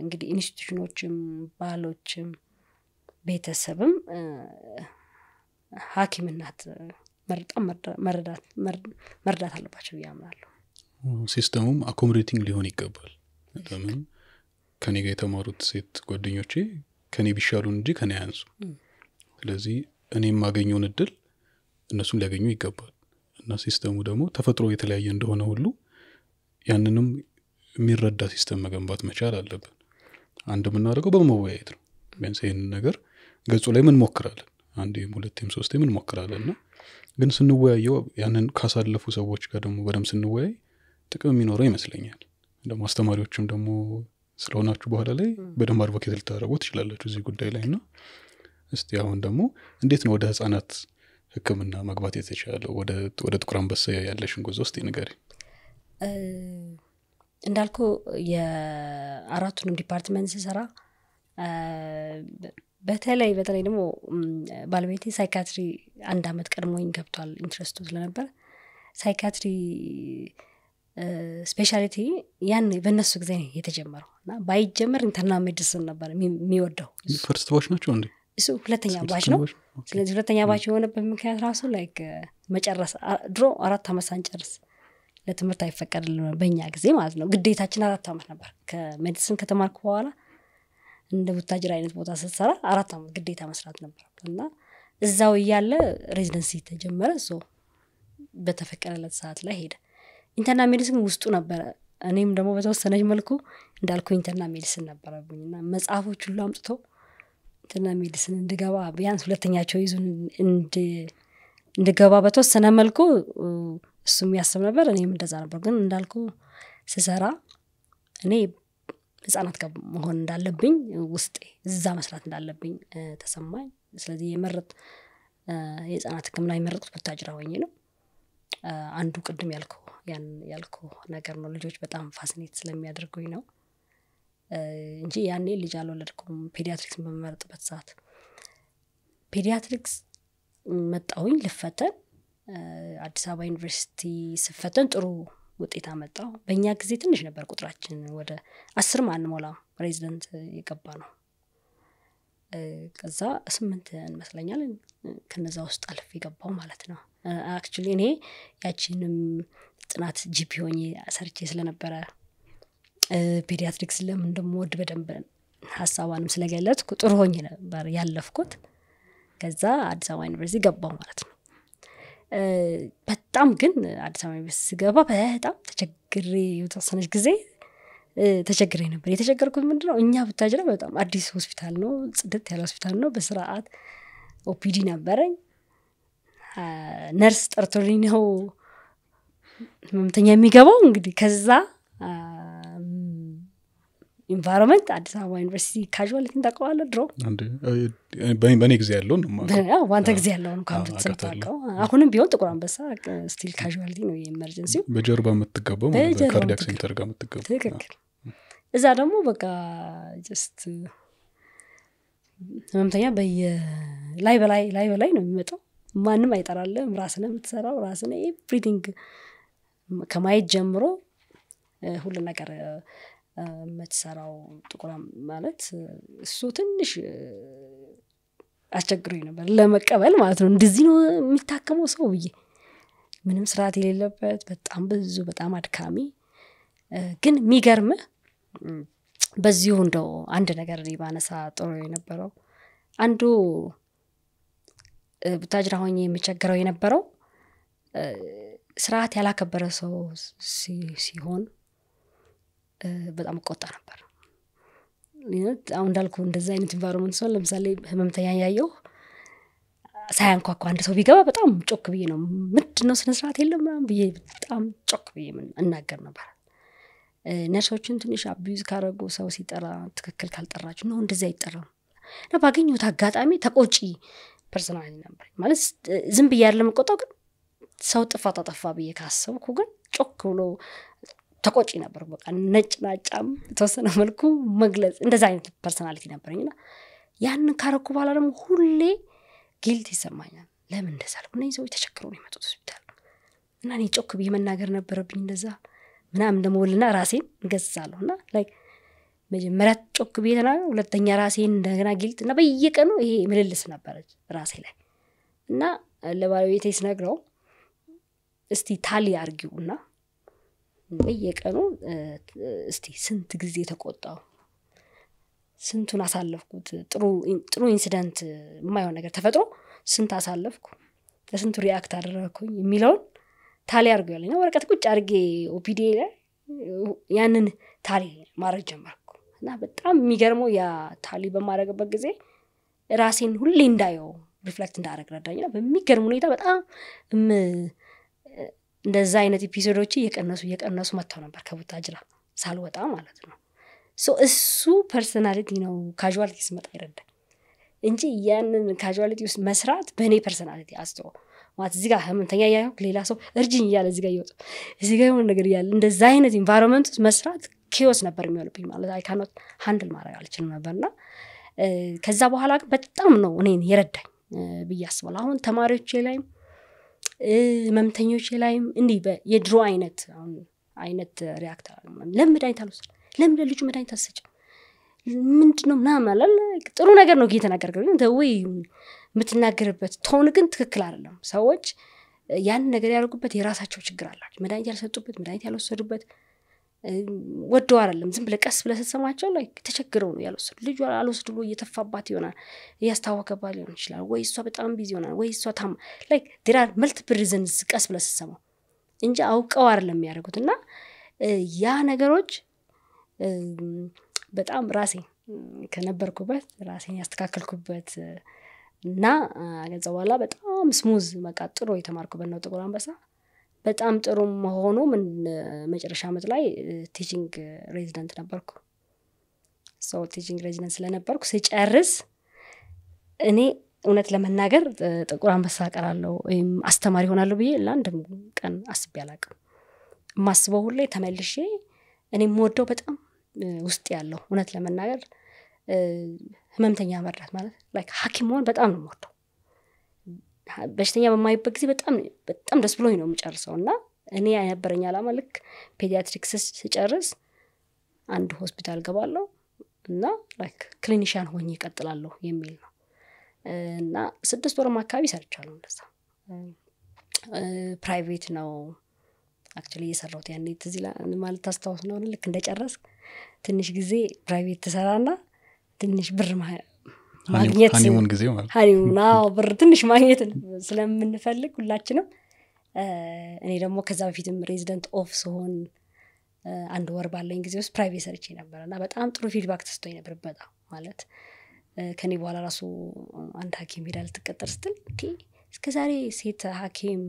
[SPEAKER 1] እንግዲህ ኢንስቲቱሽኖችም ባህሎችም ቤተሰብም ሀኪምናት መርጣም መረዳት መርዳት አለባቸው ብዬ
[SPEAKER 2] ሲስተሙም አኮሞዴቲንግ ሊሆን ይገባል ለምን ከኔ ጋር የተማሩት ሴት ጓደኞቼ ከኔ ቢሻሉን እንጂ ከኔ አያንሱ ስለዚህ እኔ የማገኘውን እድል እነሱም ሊያገኙ ይገባል እና ሲስተሙ ደግሞ ተፈጥሮ የተለያየ እንደሆነ ሁሉ ያንንም የሚረዳ ሲስተም መገንባት መቻል አለብን አንድ የምናደርገው በመወያየት ነው ቢያንስ ይህንን ነገር ገጹ ላይ ምንሞክራለን አንዴም ሁለቴም ሶስቴም እንሞክራለን እና ግን ስንወያየው ያንን ካሳለፉ ሰዎች ጋር ደግሞ በደም ስንወያይ ጥቅም የሚኖረው ይመስለኛል። ደግሞ አስተማሪዎችም ደግሞ ስለሆናችሁ በኋላ ላይ በደንብ አድቮኬት ልታደረጉ ትችላላችሁ እዚህ ጉዳይ ላይ ና እስቲ አሁን ደግሞ እንዴት ነው ወደ ህጻናት ህክምና መግባት የተቻለው ወደ ጥቁር አንበሳ ያለሽን ጉዞ ውስጥ ንገሪ
[SPEAKER 1] እንዳልኩ የአራቱንም ዲፓርትመንት ስሰራ በተለይ በተለይ ደግሞ ባለቤቴ ሳይካትሪ አንድ አመት ቀድሞኝ ገብቷል ኢንትረስቱ ስለነበር ሳይካትሪ ስፔሻሊቲ ያን በእነሱ ጊዜ የተጀመረው እና ባይጀመር ኢንተርና ሜዲስን ነበር የሚወደው
[SPEAKER 2] ፈርስት ባች ናቸው እንዴ
[SPEAKER 1] እሱ ሁለተኛ ባች ነው ስለዚህ ሁለተኛ ባች የሆነበት ምክንያት ራሱ ላይክ መጨረስ ድሮ አራት አመት ሳንጨርስ ለትምህርት አይፈቀድልን በእኛ ጊዜ ማለት ነው ግዴታችን አራት አመት ነበር ከሜዲስን ከተማርኩ በኋላ እንደ ቡታጅር አይነት ቦታ ስትሰራ አራት አመት ግዴታ መስራት ነበር እና እዛው እያለ ሬዚደንሲ ተጀመረ ሶ በተፈቀደለት ሰዓት ላይ ሄደ ኢንተርናል ሜዲሲን ውስጡ ነበረ እኔም ደግሞ በተወሰነች መልኩ እንዳልኩ ኢንተርናል ሜዲሲን ነበረብኝ እና መጽሐፎች ሁሉ አምጥቶ ኢንተርናል ሜዲሲን እንድገባ ቢያንስ ሁለተኛቸው ይዞ እንድገባ በተወሰነ መልኩ እሱ የሚያስብ ነበር እኔም እንደዛ ነበር ግን እንዳልኩ ስሰራ እኔ ህጻናት ጋር መሆን እንዳለብኝ ውስጤ እዛ መስራት እንዳለብኝ ተሰማኝ ስለዚህ የመረጥ የህጻናት ህክምና የመረጥኩት ቡታጅራ ወኝ ነው አንዱ ቅድም ያልከው ያን ያልኩ ነገር ነው። ልጆች በጣም ፋስኔት ስለሚያደርጉኝ ነው እንጂ ያኔ ልጅ አልወለድኩም። ፔዲያትሪክስ በምመረጥበት ሰዓት ፔዲያትሪክስ መጣሁኝ ልፈተን። አዲስ አበባ ዩኒቨርሲቲ ስፈተን ጥሩ ውጤት አመጣው። በእኛ ጊዜ ትንሽ ነበር ቁጥራችን፣ ወደ አስር ሞላ ሬዚደንት የገባ ነው። ከዛ ስምንት እንመስለኛል ከነዛ ውስጥ አልፍ የገባው ማለት ነው። አክቹሊ እኔ ያቺንም ጥናት ጂፒ ሆኜ ሰርቼ ስለነበረ ፔዲያትሪክስ ለምን እንደምወድ በደንብ ሀሳቧንም ስለገለጽኩ ጥሩ ሆኜ ነበር ያለፍኩት። ከዛ አዲስ አበባ ዩኒቨርሲቲ ገባው ማለት ነው። በጣም ግን አዲስ አበባ ዩኒቨርሲቲ ስገባ በጣም ተቸግሬ የተወሰነች ጊዜ ተቸግሬ ነበር። የተቸገርኩት ምንድነው እኛ ብታጅራ በጣም አዲስ ሆስፒታል ነው፣ ጽድት ያለ ሆስፒታል ነው። በስርዓት ኦፒዲ ነበረኝ። ነርስ ጠርቶልኝ ነው ህመምተኛ የሚገባው እንግዲህ ከዛ ኢንቫይሮንመንት አዲስ አበባ ዩኒቨርሲቲ ካዋሊቲን ታውቀዋለህ? ድሮ
[SPEAKER 2] በእኔ ጊዜ ያለውን
[SPEAKER 1] በአንተ ጊዜ ያለውን ከምትሰምታቀው አሁንም ቢሆን ጥቁር አንበሳ ስቲል ካዋሊቲ ነው የኤመርጀንሲ
[SPEAKER 2] በጀርባ የምትገባው ካርዲያክ ሴንተር ጋር የምትገባው ትክክል።
[SPEAKER 1] እዛ ደግሞ በቃ ጀስት ህመምተኛ ላይ በላይ ላይ በላይ ነው የሚመጣው። ማንም አይጠራለም። ራስነ የምትሰራው ራስነ ኤቭሪቲንግ ከማየት ጀምሮ ሁሉ ነገር የምትሰራው ጥቁራ ማለት እሱ ትንሽ አስቸግሮኝ ነበር ለመቀበል ማለት ነው። እንደዚህ ነው የሚታከመው ሰው ብዬ ምንም ስርዓት የሌለበት በጣም ብዙ በጣም አድካሚ ግን የሚገርምህ በዚሁ እንደው አንድ ነገር ባነሳ ጥሩ የነበረው አንዱ ቡታጅራ ሆኜ የምቸገረው የነበረው ስርዓት ያላከበረ ሰው ሲሆን በጣም እቆጣ ነበር። አሁን እንዳልኩ እንደዚ አይነት ኢንቫይሮንመንት ሲሆን ለምሳሌ ህመምተኛ ያየው ሳያንኳኳ አንድ ሰው ቢገባ በጣም ጮክ ብዬ ነው ምንድን ነው ስነስርዓት የለም ምናምን ብዬ በጣም ጮክ ብዬ እናገር ነበር። ነርሶችን ትንሽ አቢዩዝ ካረጉ ሰው ሲጠራ ትክክል ካልጠራችሁ ነው እንደዚ አይጠራም እና ባገኘሁት አጋጣሚ ተቆጪ ፐርሰናል ነበር ማለት ዝም ብዬ አይደለም ግን ሰው ጥፋት አጠፋ ብዬ ካሰብኩ ግን ጮክ ብሎ ተቆጪ ነበር። በቃ ነጭ ናጫም የተወሰነ መልኩ መግለጽ እንደዚ አይነት ፐርሶናሊቲ ነበረኝና ያንን ካረኩ በኋላ ደግሞ ሁሌ ጊልት ይሰማኛል። ለምን እንደዛ አልኩ? እነዚህ ሰዎች ተቸግረው ነው የመጡት ሆስፒታል እና እኔ ጮክ ብዬ መናገር ነበረብኝ እንደዛ ምናምን ደመወልና ራሴን እገዝዛለሁ እና ላይክ መጀመሪያ ጮክ ብዬ ተናገር፣ ሁለተኛ ራሴን እንደገና ጊልት እና በየቀኑ ይሄ ምልልስ ነበረች ራሴ ላይ እና ለባለቤቴ ስነግረው እስቲ ታሊ አርጊውና በየቀኑ እስቲ ስንት ጊዜ ተቆጣው፣ ስንቱን አሳለፍኩት፣ ጥሩ ኢንሲደንት የማይሆን ነገር ተፈጥሮ ስንት አሳለፍኩ፣ ለስንቱ ሪያክት አደረግኩኝ የሚለውን ታሊ አርጉ ያለኝ ወረቀት ቁጭ አርጌ ኦፒዲ ላይ ያንን ታሊ ማድረግ ጀመርኩ እና በጣም የሚገርመው ያ ታሊ በማድረግበት ጊዜ ራሴን ሁሌ እንዳየው ሪፍሌክት እንዳደረግ ረዳኝና በሚገርም ሁኔታ በጣም እንደዛ አይነት ኢፒሶዶች እየቀነሱ እየቀነሱ መጥተው ነበር ከቡታጅራ ሳልወጣ ማለት ነው እሱ ፐርሶናሊቲ ነው ካዥዋሊቲ ስመጣ ይረዳል እንጂ ያንን ካዥዋሊቲ ውስጥ መስራት በእኔ ፐርሶናሊቲ አስተው ማለት እዚህ ጋር ህመምተኛ እያየሁ ሌላ ሰው እርጅኝ እያለ እዚህ ጋር እየወጡ እዚህ ጋር የሆነ ነገር እያለ እንደዛ አይነት ኢንቫይሮንመንት ውስጥ መስራት ኬዎስ ነበር የሚሆንብኝ ማለት አይ ካኖት ሀንድል ማድረግ አልችልም ነበርና ከዛ በኋላ በጣም ነው እኔን የረዳኝ ብዬ አስባለሁ አሁን ተማሪዎቼ ላይም ህመምተኞች ላይም እንዲህ የድሮ አይነት አሁን አይነት ሪያክት ለምን መድኃኒት አልወሰድም? ለምን ለልጁ መድኃኒት አልሰጭም? ነው ምናምን አላል። ጥሩ ነገር ነው እየተናገር ተውይ፣ የምትናገርበት ቶን ግን ትክክል አይደለም። ሰዎች ያን ነገር ያደርጉበት የራሳቸው ችግር አላቸው። መድኃኒት ያልሰጡበት፣ መድኃኒት ያልወሰዱበት ወደው አይደለም ዝም ብለ ቀስ ብለህ ስትሰማቸው ላይ ተቸግረው ነው ያልወሰዱ። ልጁ አልወስድ ብሎ እየተፋባት ይሆናል፣ እያስታወከባት ሊሆን ይችላል፣ ወይ እሷ በጣም ቢዚ ይሆናል፣ ወይ እሷ ታማ ላይ ዴራር መልቲፕል ቀስ ብለ ስትሰማው እንጂ አውቀው አይደለም የሚያደርጉት። እና ያ ነገሮች በጣም ራሴ ከነበርኩበት ራሴን ያስተካከልኩበት እና ከዛ በኋላ በጣም ስሙዝ በቃ ጥሩ የተማርኩበት ነው ጥቁር አንበሳ። በጣም ጥሩ መሆኑ ምን መጨረሻ ዓመት ላይ ቲችንግ ሬዚደንት ነበርኩ። ሰው ቲችንግ ሬዚደንት ስለነበርኩ ስጨርስ እኔ እውነት ለመናገር ጥቁር አንበሳ ቀራለሁ ወይም አስተማሪ ሆናለሁ ብዬ ለአንድም ቀን አስቤ አላቅም። የማስበው ሁሌ ተመልሼ እኔ የምወደው በጣም ውስጥ ያለው እውነት ለመናገር ህመምተኛ መርዳት ማለት ላይክ ሐኪም መሆን በጣም ነው የምወደው። በሽተኛ በማይበት ጊዜ በጣም በጣም ደስ ብሎኝ ነው የምጨርሰው እና እኔ የነበረኝ አላማ ልክ ፔዲያትሪክስ ስጨርስ አንድ ሆስፒታል ገባለሁ እና ላይክ ክሊኒሽያን ሆኝ ይቀጥላለሁ የሚል ነው እና ስድስት ወርም አካባቢ ሰርቻለሁ እንደዛ ፕራይቬት ነው አክቹዋሊ እየሰራሁት ያኔ ትዝ ማለት ታስታውስ ነው ልክ እንደጨረስ ትንሽ ጊዜ ፕራይቬት ትሰራና ትንሽ ብር ማግኘት ብር ትንሽ ማግኘት ስለምንፈልግ ሁላችንም እኔ ደግሞ ከዛ በፊትም ሬዚደንት ኦፍ ሲሆን አንድ ወር ባለኝ ጊዜ ውስጥ ፕራይቬት ሰርቼ ነበር እና በጣም ጥሩ ፊድባክ ተስቶኝ ነበር በጣም ማለት ከኔ በኋላ ራሱ አንድ ሀኪም ሄዳ ልትቀጠር ስትል እስከ ዛሬ ሴት ሀኪም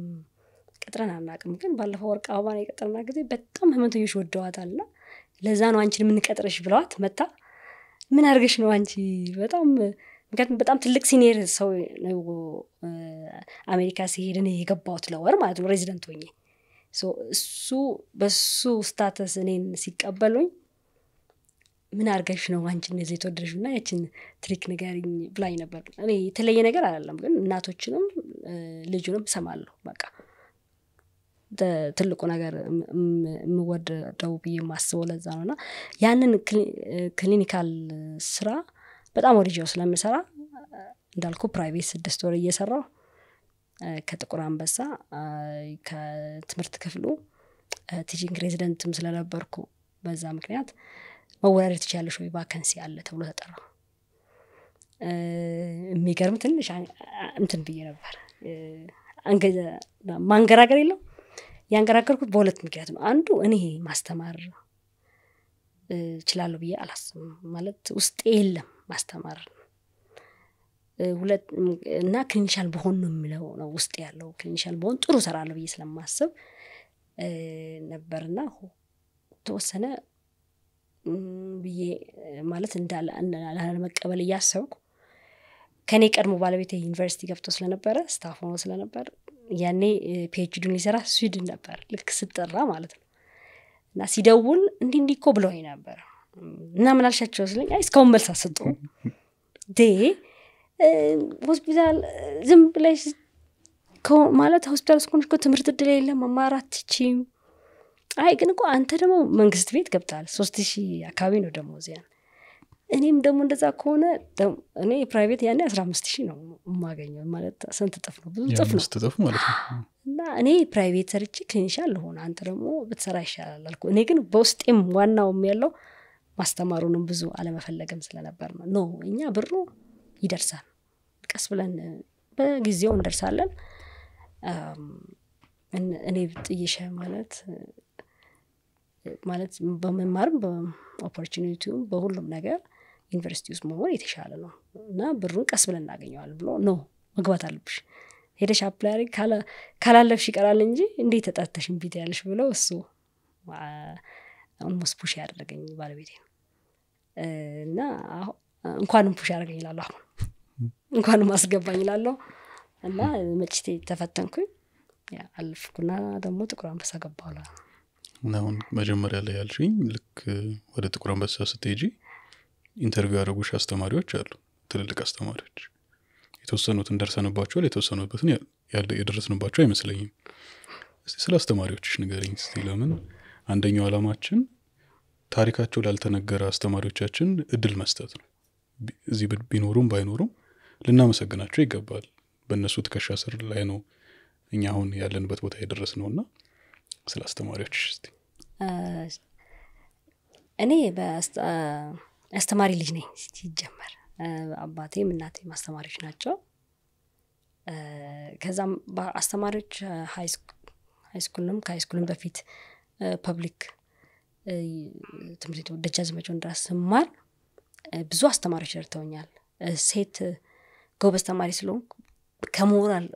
[SPEAKER 1] ቅጥረን አናቅም ግን ባለፈው ወርቅ አበባን የቀጠርና ጊዜ በጣም ህመንተኞች ወደዋታል ና ለዛ ነው አንችን የምንቀጥረሽ ብለዋት መታ ምን አድርገሽ ነው አንቺ በጣም ምክንያቱም በጣም ትልቅ ሲኒየር ሰው አሜሪካ ሲሄድ እኔ የገባሁት ለወር ማለት ነው ሬዚደንት ሆኜ እሱ በሱ ስታተስ እኔን ሲቀበሉኝ ምን አድርገሽ ነው አንቺ እንደዚህ የተወደደሽ እና ያችን ትሪክ ንገሪኝ ብላኝ ነበር። እኔ የተለየ ነገር አላለም፣ ግን እናቶችንም ልጁንም ሰማለሁ በቃ ትልቁ ነገር የምወደው ብዬ ማስበው ለዛ ነው እና ያንን ክሊኒካል ስራ በጣም ወድጄው ስለምሰራ እንዳልኩ ፕራይቬት ስድስት ወር እየሰራው ከጥቁር አንበሳ ከትምህርት ክፍሉ ቲቺንግ ሬዚደንትም ስለነበርኩ በዛ ምክንያት መወዳደር ትችያለሽ ወይ ቫከንሲ አለ ተብሎ ተጠራ። የሚገርም ትንሽ እንትን ብዬ ነበር። ማንገራገር የለው ያንገራገርኩት በሁለት ምክንያት ነው። አንዱ እኔ ማስተማር እችላለሁ ብዬ አላስብም፣ ማለት ውስጤ የለም ማስተማር ሁለት እና ክሊኒሻል በሆን ነው የሚለው ነው ውስጥ ያለው ክሊኒሻል በሆን ጥሩ ሰራለሁ ብዬ ስለማስብ ነበርና ተወሰነ ብዬ ማለት እንዳላለመቀበል እያሰብኩ ከኔ ቀድሞ ባለቤት ዩኒቨርሲቲ ገብቶ ስለነበረ ስታፍ ሆኖ ስለነበር ያኔ ፒኤችዲን ሊሰራ ስዊድን ነበር ልክ ስጠራ ማለት ነው እና ሲደውል እንዲ እንዲኮ እኮ ብለውኝ ነበር እና ምናልሻቸው ስለኝ አይ እስካሁን መልስ አሰጡ ዴ ሆስፒታል ዝም ብለሽ ማለት ሆስፒታል እስኮንሽ ትምህርት እድል የለ መማራት አትችም አይ ግን እኮ አንተ ደግሞ መንግስት ቤት ገብታል ሶስት ሺህ አካባቢ ነው ደግሞ ዚያን እኔም ደግሞ እንደዛ ከሆነ እኔ ፕራይቬት ያኔ አስራ አምስት ሺህ ነው የማገኘው ማለት ስንት ጥፍ ነው ብዙ ጥፍ
[SPEAKER 2] ነው ጥፍ ማለት ነው
[SPEAKER 1] እና እኔ ፕራይቬት ሰርቼ ክሊኒሻል ለሆነ አንተ ደግሞ ብትሰራ ይሻላል አልኩ እኔ ግን በውስጤም ዋናውም ያለው ማስተማሩንም ብዙ አለመፈለግም ስለነበር ነው ኖ እኛ ብሩ ይደርሳል ቀስ ብለን በጊዜው እንደርሳለን እኔ ብጥይሸ ማለት ማለት በመማርም በኦፖርቹኒቲውም በሁሉም ነገር ዩኒቨርሲቲ ውስጥ መሆን የተሻለ ነው እና ብሩን ቀስ ብለን እናገኘዋል ብሎ ኖ መግባት አለብሽ ሄደሽ አፕላይ ካላለፍሽ ይቀራል እንጂ እንዴት ተጣተሽ እምቢ ያለሽ ብለው እሱ ሞስ ፑሽ ያደረገኝ ባለቤቴ ነው እና እንኳንም ፑሽ ያደረገኝ ይላለሁ አሁን እንኳንም አስገባኝ ይላለሁ እና መጭቴ ተፈተንኩኝ አልፍኩና ደግሞ ጥቁር አንበሳ ገባሁ
[SPEAKER 2] አሁን መጀመሪያ ላይ ያልሽኝ ልክ ወደ ጥቁር አንበሳ ስትሄጂ ኢንተርቪው ያደረጉሽ አስተማሪዎች አሉ ትልልቅ አስተማሪዎች የተወሰኑትን ደርሰንባቸዋል የተወሰኑበትን የደረስንባቸው አይመስለኝም እስቲ ስለ አስተማሪዎችሽ ንገረኝ ስ ለምን አንደኛው ዓላማችን ታሪካቸው ላልተነገረ አስተማሪዎቻችን እድል መስጠት ነው እዚህ ቢኖሩም ባይኖሩም ልናመሰግናቸው ይገባል በእነሱ ትከሻ ስር ላይ ነው እኛ አሁን ያለንበት ቦታ የደረስ ነው እና ስለ አስተማሪዎች
[SPEAKER 1] እኔ አስተማሪ ልጅ ነኝ ሲጀመር አባቴም እናቴም አስተማሪዎች ናቸው ከዛም አስተማሪዎች ሃይስኩልም ከሃይስኩልም በፊት ፐብሊክ ትምህርት ቤት ደጃዝማች ወንድይራስ ስማር ብዙ አስተማሪዎች ረድተውኛል ሴት ጎበዝ ተማሪ ስለሆን ከሞራል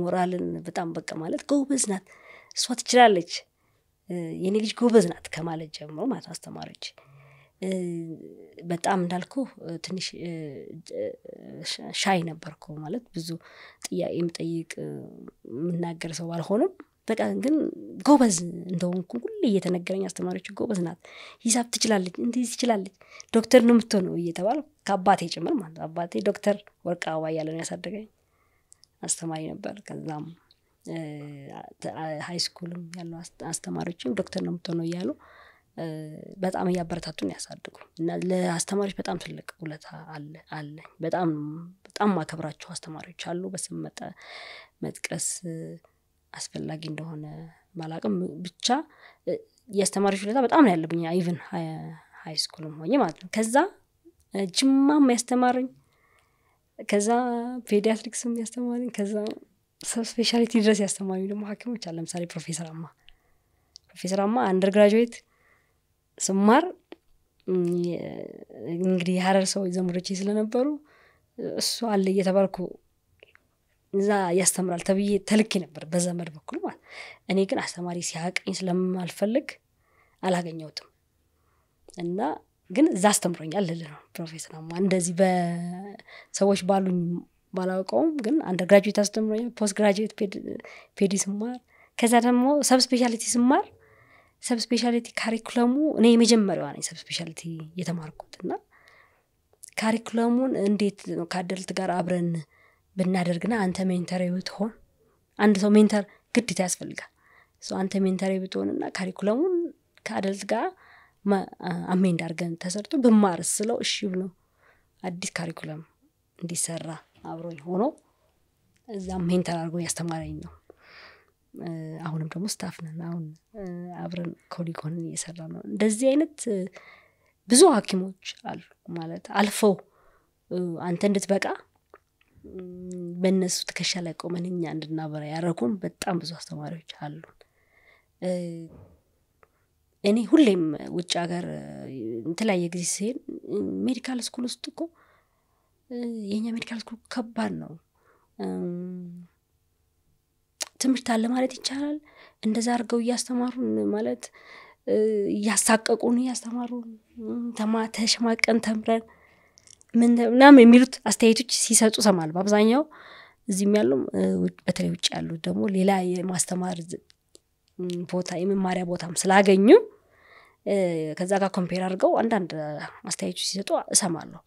[SPEAKER 1] ሞራልን በጣም በቃ ማለት ጎበዝ ናት እሷ ትችላለች የኔ ልጅ ጎበዝ ናት ከማለት ጀምሮ ማለት አስተማሪዎች በጣም እንዳልኩ ትንሽ ሻይ ነበርኩ ማለት ብዙ ጥያቄ የምጠይቅ የምናገር ሰው ባልሆንም በቃ ግን ጎበዝ እንደሆንኩ ሁሌ እየተነገረኝ አስተማሪዎች ጎበዝ ናት፣ ሂሳብ ትችላለች፣ እንዲህ ትችላለች፣ ዶክተር ነው የምትሆነው እየተባል ከአባቴ ጭምር ማለት አባቴ ዶክተር ወርቅ አበባ እያለ ነው ያሳደገኝ አስተማሪ ነበር። ከዛም ሀይ ስኩልም ያሉ አስተማሪዎችም ዶክተር ነው የምትሆነው እያሉ በጣም እያበረታቱን ያሳድጉ እና ለአስተማሪዎች በጣም ትልቅ ውለታ አለኝ። በጣም በጣም ማከብራቸው አስተማሪዎች አሉ። በስም መጥቀስ አስፈላጊ እንደሆነ ማላቅም ብቻ የአስተማሪዎች ሁኔታ በጣም ነው ያለብኝ። ኢቭን ሀይ ስኩልም ሆኜ ማለት ነው። ከዛ ጅማም ያስተማረኝ፣ ከዛ ፔዲያትሪክስም ያስተማረኝ፣ ከዛ ሰብ ስፔሻሊቲ ድረስ ያስተማረኝ ደግሞ ሐኪሞች አለ። ለምሳሌ ፕሮፌሰር አማ ፕሮፌሰር አማ አንደር ግራጁዌት ስማር እንግዲህ የሀረር ሰዎች ዘመዶቼ ስለነበሩ እሱ አለ እየተባልኩ እዛ ያስተምራል ተብዬ ተልኬ ነበር በዘመድ በኩል ማለት። እኔ ግን አስተማሪ ሲያቀኝ ስለማልፈልግ አላገኘሁትም እና ግን እዛ አስተምሮኛል ልልህ ነው። ፕሮፌሰር እንደዚህ በሰዎች ባሉኝ ባላውቀውም ግን አንደር ግራጁዌት አስተምሮኛል። ፖስት ግራጁዌት ፔዲ ስማር ከዛ ደግሞ ሰብ ስፔሻሊቲ ስማር ሰብስፔሻሊቲ ካሪኩለሙ እኔ የመጀመሪያዋ ነኝ ሰብስፔሻሊቲ የተማርኩት እና ካሪኩለሙን እንዴት ነው ከአደልት ጋር አብረን ብናደርግና አንተ ሜንተር ብትሆን አንድ ሰው ሜንተር ግዴታ ያስፈልጋል አንተ ሜንተር ብትሆንና ካሪኩለሙን ከአደልት ጋር አሜንድ አድርገን ተሰርቶ ብማር ስለው እሺ ብሎ አዲስ ካሪኩለም እንዲሰራ አብሮኝ ሆኖ እዛም ሜንተር አድርጎ ያስተማረኝ ነው አሁንም ደግሞ ስታፍ ነን አሁን አብረን ኮሊግ ሆነን እየሰራ ነው እንደዚህ አይነት ብዙ ሀኪሞች አሉ ማለት አልፈው አንተ እንድትበቃ በእነሱ ትከሻ ላይ ቆመን እኛ እንድናበራ ያደረጉን በጣም ብዙ አስተማሪዎች አሉ። እኔ ሁሌም ውጭ ሀገር የተለያየ ጊዜ ሲሄድ ሜዲካል ስኩል ውስጥ እኮ የእኛ ሜዲካል ስኩል ከባድ ነው ትምህርት አለ ማለት ይቻላል። እንደዛ አድርገው እያስተማሩን ማለት እያሳቀቁን እያስተማሩን ተማ ተሸማቀን ተምረን ምናም የሚሉት አስተያየቶች ሲሰጡ ሰማል። በአብዛኛው እዚህም ያሉ በተለይ ውጭ ያሉት ደግሞ ሌላ የማስተማር ቦታ የመማሪያ ቦታም ስላገኙ ከዛ ጋር ኮምፔር አድርገው አንዳንድ አስተያየቶች ሲሰጡ እሰማለሁ።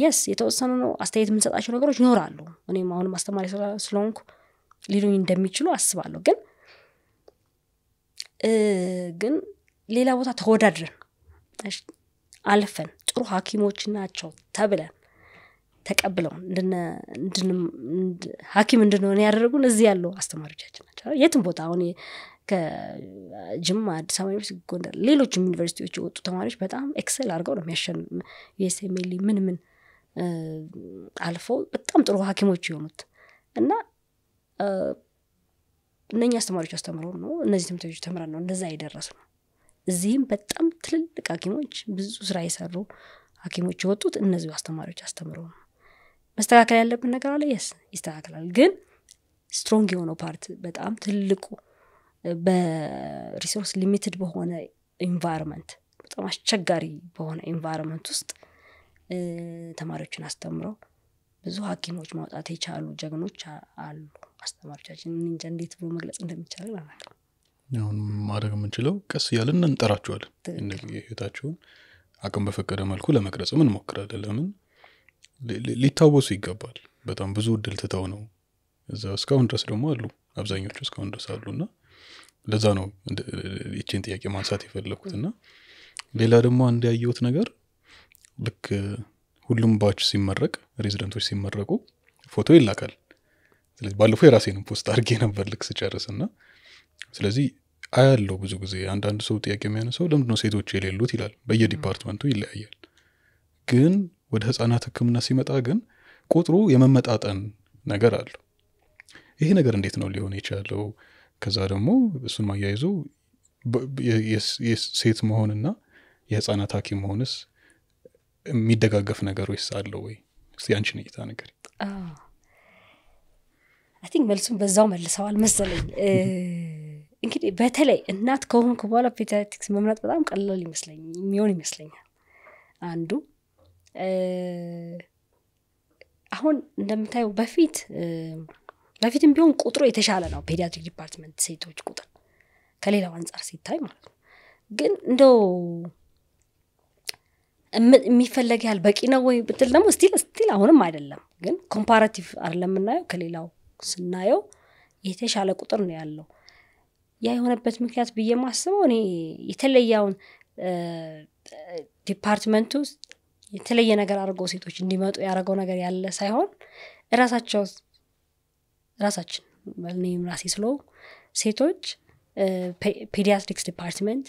[SPEAKER 1] የስ የተወሰኑ ነው አስተያየት የምንሰጣቸው ነገሮች ይኖራሉ። እኔም አሁንም አስተማሪ ስለሆንኩ ሊሉኝ እንደሚችሉ አስባለሁ። ግን ግን ሌላ ቦታ ተወዳድረን አልፈን ጥሩ ሀኪሞች ናቸው ተብለን ተቀብለው ሀኪም እንድንሆን ያደረጉን እዚህ ያለው አስተማሪዎቻችን ናቸው። የትም ቦታ አሁን ከጅማ፣ አዲስ አበባ ዩኒቨርሲቲ፣ ጎንደር፣ ሌሎችም ዩኒቨርሲቲዎች የወጡ ተማሪዎች በጣም ኤክሰል አድርገው ነው የሚያሸን ዩኤስኤምኤል ምን ምን አልፈው በጣም ጥሩ ሀኪሞች የሆኑት እና እነኛ አስተማሪዎች አስተምረው ነው እነዚህ ትምህርቶች ተምረን ነው እንደዛ የደረስ ነው። እዚህም በጣም ትልልቅ ሀኪሞች ብዙ ስራ የሰሩ ሀኪሞች የወጡት እነዚሁ አስተማሪዎች አስተምረው ነው። መስተካከል ያለብን ነገር አለ። የስ ይስተካከላል። ግን ስትሮንግ የሆነው ፓርት በጣም ትልቁ በሪሶርስ ሊሚትድ በሆነ ኢንቫይሮንመንት በጣም አስቸጋሪ በሆነ ኢንቫይሮንመንት ውስጥ ተማሪዎችን አስተምረው ብዙ ሀኪሞች ማውጣት የቻሉ ጀግኖች አሉ። አስተማሪዎቻችን እንጃ እንዴት ብሎ መግለጽ እንደሚቻለ አናውቅም።
[SPEAKER 2] አሁን ማድረግ የምንችለው ቀስ እያለን እንጠራቸዋለን። ህይወታቸውን አቅም በፈቀደ መልኩ ለመቅረጽ ምን እንሞክራለን። ለምን ሊታወሱ ይገባል። በጣም ብዙ እድል ትተው ነው እዛ እስካሁን ድረስ ደግሞ አሉ። አብዛኞቹ እስካሁን ድረስ አሉ እና ለዛ ነው ይችን ጥያቄ ማንሳት የፈለግኩት እና ሌላ ደግሞ አንድ ያየሁት ነገር ልክ ሁሉም ባች ሲመረቅ ሬዚደንቶች ሲመረቁ ፎቶ ይላካል ስለዚህ ባለፈው የራሴንም ፖስት አድርጌ ነበር ልክ ስጨርስ እና ስለዚህ አያለው ብዙ ጊዜ አንዳንድ ሰው ጥያቄ የሚያነሳው ለምድ ሴቶች የሌሉት ይላል። በየዲፓርትመንቱ ይለያያል። ግን ወደ ህፃናት ህክምና ሲመጣ ግን ቁጥሩ የመመጣጠን ነገር አለው። ይሄ ነገር እንዴት ነው ሊሆን የቻለው? ከዛ ደግሞ እሱን ማያይዞ የሴት መሆንና የህፃናት ሀኪም መሆንስ የሚደጋገፍ ነገር ወይስ አለው ወይ? እስቲ እይታ ነገር
[SPEAKER 1] አይ ቲንክ መልሱን በዛው መልሰዋል መሰለኝ። እንግዲህ በተለይ እናት ከሆንኩ በኋላ ፔዲያትሪክስ መምረጥ በጣም ቀላል ይመስለኝ የሚሆን ይመስለኛል። አንዱ አሁን እንደምታየው በፊት በፊትም ቢሆን ቁጥሩ የተሻለ ነው ፔዲያትሪክ ዲፓርትመንት ሴቶች ቁጥር ከሌላው አንጻር ሲታይ ማለት ነው። ግን እንደው የሚፈለግ ያህል በቂ ነው ወይ ብትል ደግሞ ስቲል ስቲል አሁንም አይደለም። ግን ኮምፓራቲቭ አይደለም የምናየው ከሌላው ስናየው የተሻለ ቁጥር ነው ያለው። ያ የሆነበት ምክንያት ብዬ የማስበው እኔ የተለያውን ዲፓርትመንቱ የተለየ ነገር አድርገው ሴቶች እንዲመጡ ያደረገው ነገር ያለ ሳይሆን ራሳቸው ራሳችን እኔም ራሴ ስለው ሴቶች ፔዲያትሪክስ ዲፓርትመንት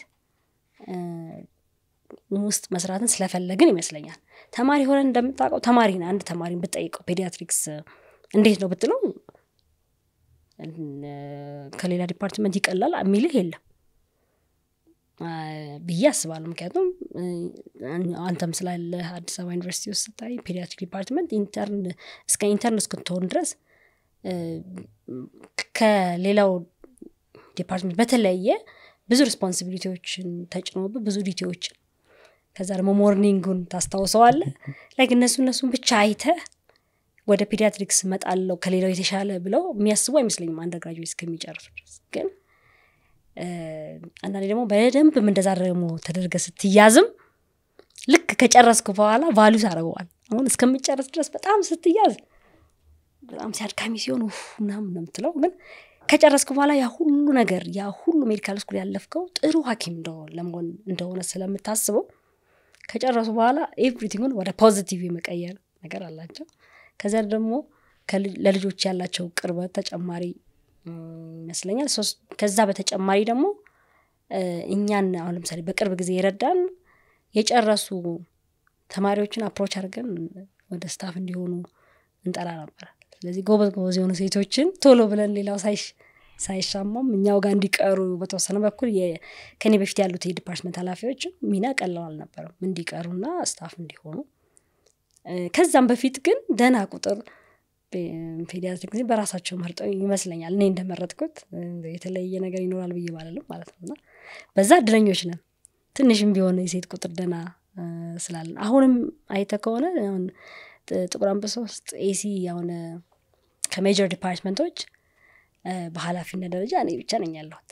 [SPEAKER 1] ውስጥ መስራትን ስለፈለግን ይመስለኛል። ተማሪ ሆነን እንደምታውቀው ተማሪ አንድ ተማሪን ብጠይቀው ፔዲያትሪክስ እንዴት ነው ብትለው ከሌላ ዲፓርትመንት ይቀላል የሚልህ የለም ብዬ አስባለሁ። ምክንያቱም አንተም ስላለ አዲስ አበባ ዩኒቨርሲቲ ውስጥ ስታይ ፔዲያትሪክ ዲፓርትመንት ኢንተርን እስከ ኢንተርን እስክትሆን ድረስ ከሌላው ዲፓርትመንት በተለየ ብዙ ሬስፖንሲቢሊቲዎችን ተጭኖብ ብዙ ዲቴዎችን ከዛ ደግሞ ሞርኒንጉን ታስታውሰዋለ ላይክ እነሱ እነሱን ብቻ አይተህ ወደ ፔዲያትሪክስ መጣለው ከሌላው የተሻለ ብለው የሚያስቡ አይመስለኝም አንደርግራጁዌት እስከሚጨርሱ ድረስ ግን አንዳንዴ ደግሞ በደንብ እንደዛ ደግሞ ተደርገ ስትያዝም ልክ ከጨረስኩ በኋላ ቫሉ ታደርገዋል። አሁን እስከምጨረስ ድረስ በጣም ስትያዝ በጣም ሲያድካሚ ሲሆን ምናምን ነው የምትለው። ግን ከጨረስኩ በኋላ ያ ሁሉ ነገር ያ ሁሉ ሜዲካል ስኩል ያለፍከው ጥሩ ሀኪም እንደሆነ ለመሆን እንደሆነ ስለምታስበው ከጨረሱ በኋላ ኤቭሪቲንግን ወደ ፖዚቲቭ የመቀየር ነገር አላቸው። ከዚያ ደግሞ ለልጆች ያላቸው ቅርበት ተጨማሪ ይመስለኛል። ከዛ በተጨማሪ ደግሞ እኛን አሁን ለምሳሌ በቅርብ ጊዜ የረዳን የጨረሱ ተማሪዎችን አፕሮች አድርገን ወደ ስታፍ እንዲሆኑ እንጠራ ነበር። ስለዚህ ጎበዝ ጎበዝ የሆኑ ሴቶችን ቶሎ ብለን ሌላው ሳይሻማም እኛው ጋር እንዲቀሩ በተወሰነ በኩል ከኔ በፊት ያሉት የዲፓርትመንት ኃላፊዎች ሚና ቀላል አልነበረም። እንዲቀሩና ስታፍ እንዲሆኑ ከዛም በፊት ግን ደህና ቁጥር ፔዲያትሪክ ጊዜ በራሳቸው መርጠው ይመስለኛል እኔ እንደመረጥኩት የተለየ ነገር ይኖራል ብዬ ባላለም ማለት ነው እና በዛ እድለኞች ነን ትንሽም ቢሆን የሴት ቁጥር ደህና ስላለን አሁንም አይተ ከሆነ ሁን ጥቁር አንበሳ ውስጥ ኤሲ የሆነ ከሜጀር ዲፓርትመንቶች በሀላፊነት ደረጃ እኔ ብቻ ነኝ ያለሁት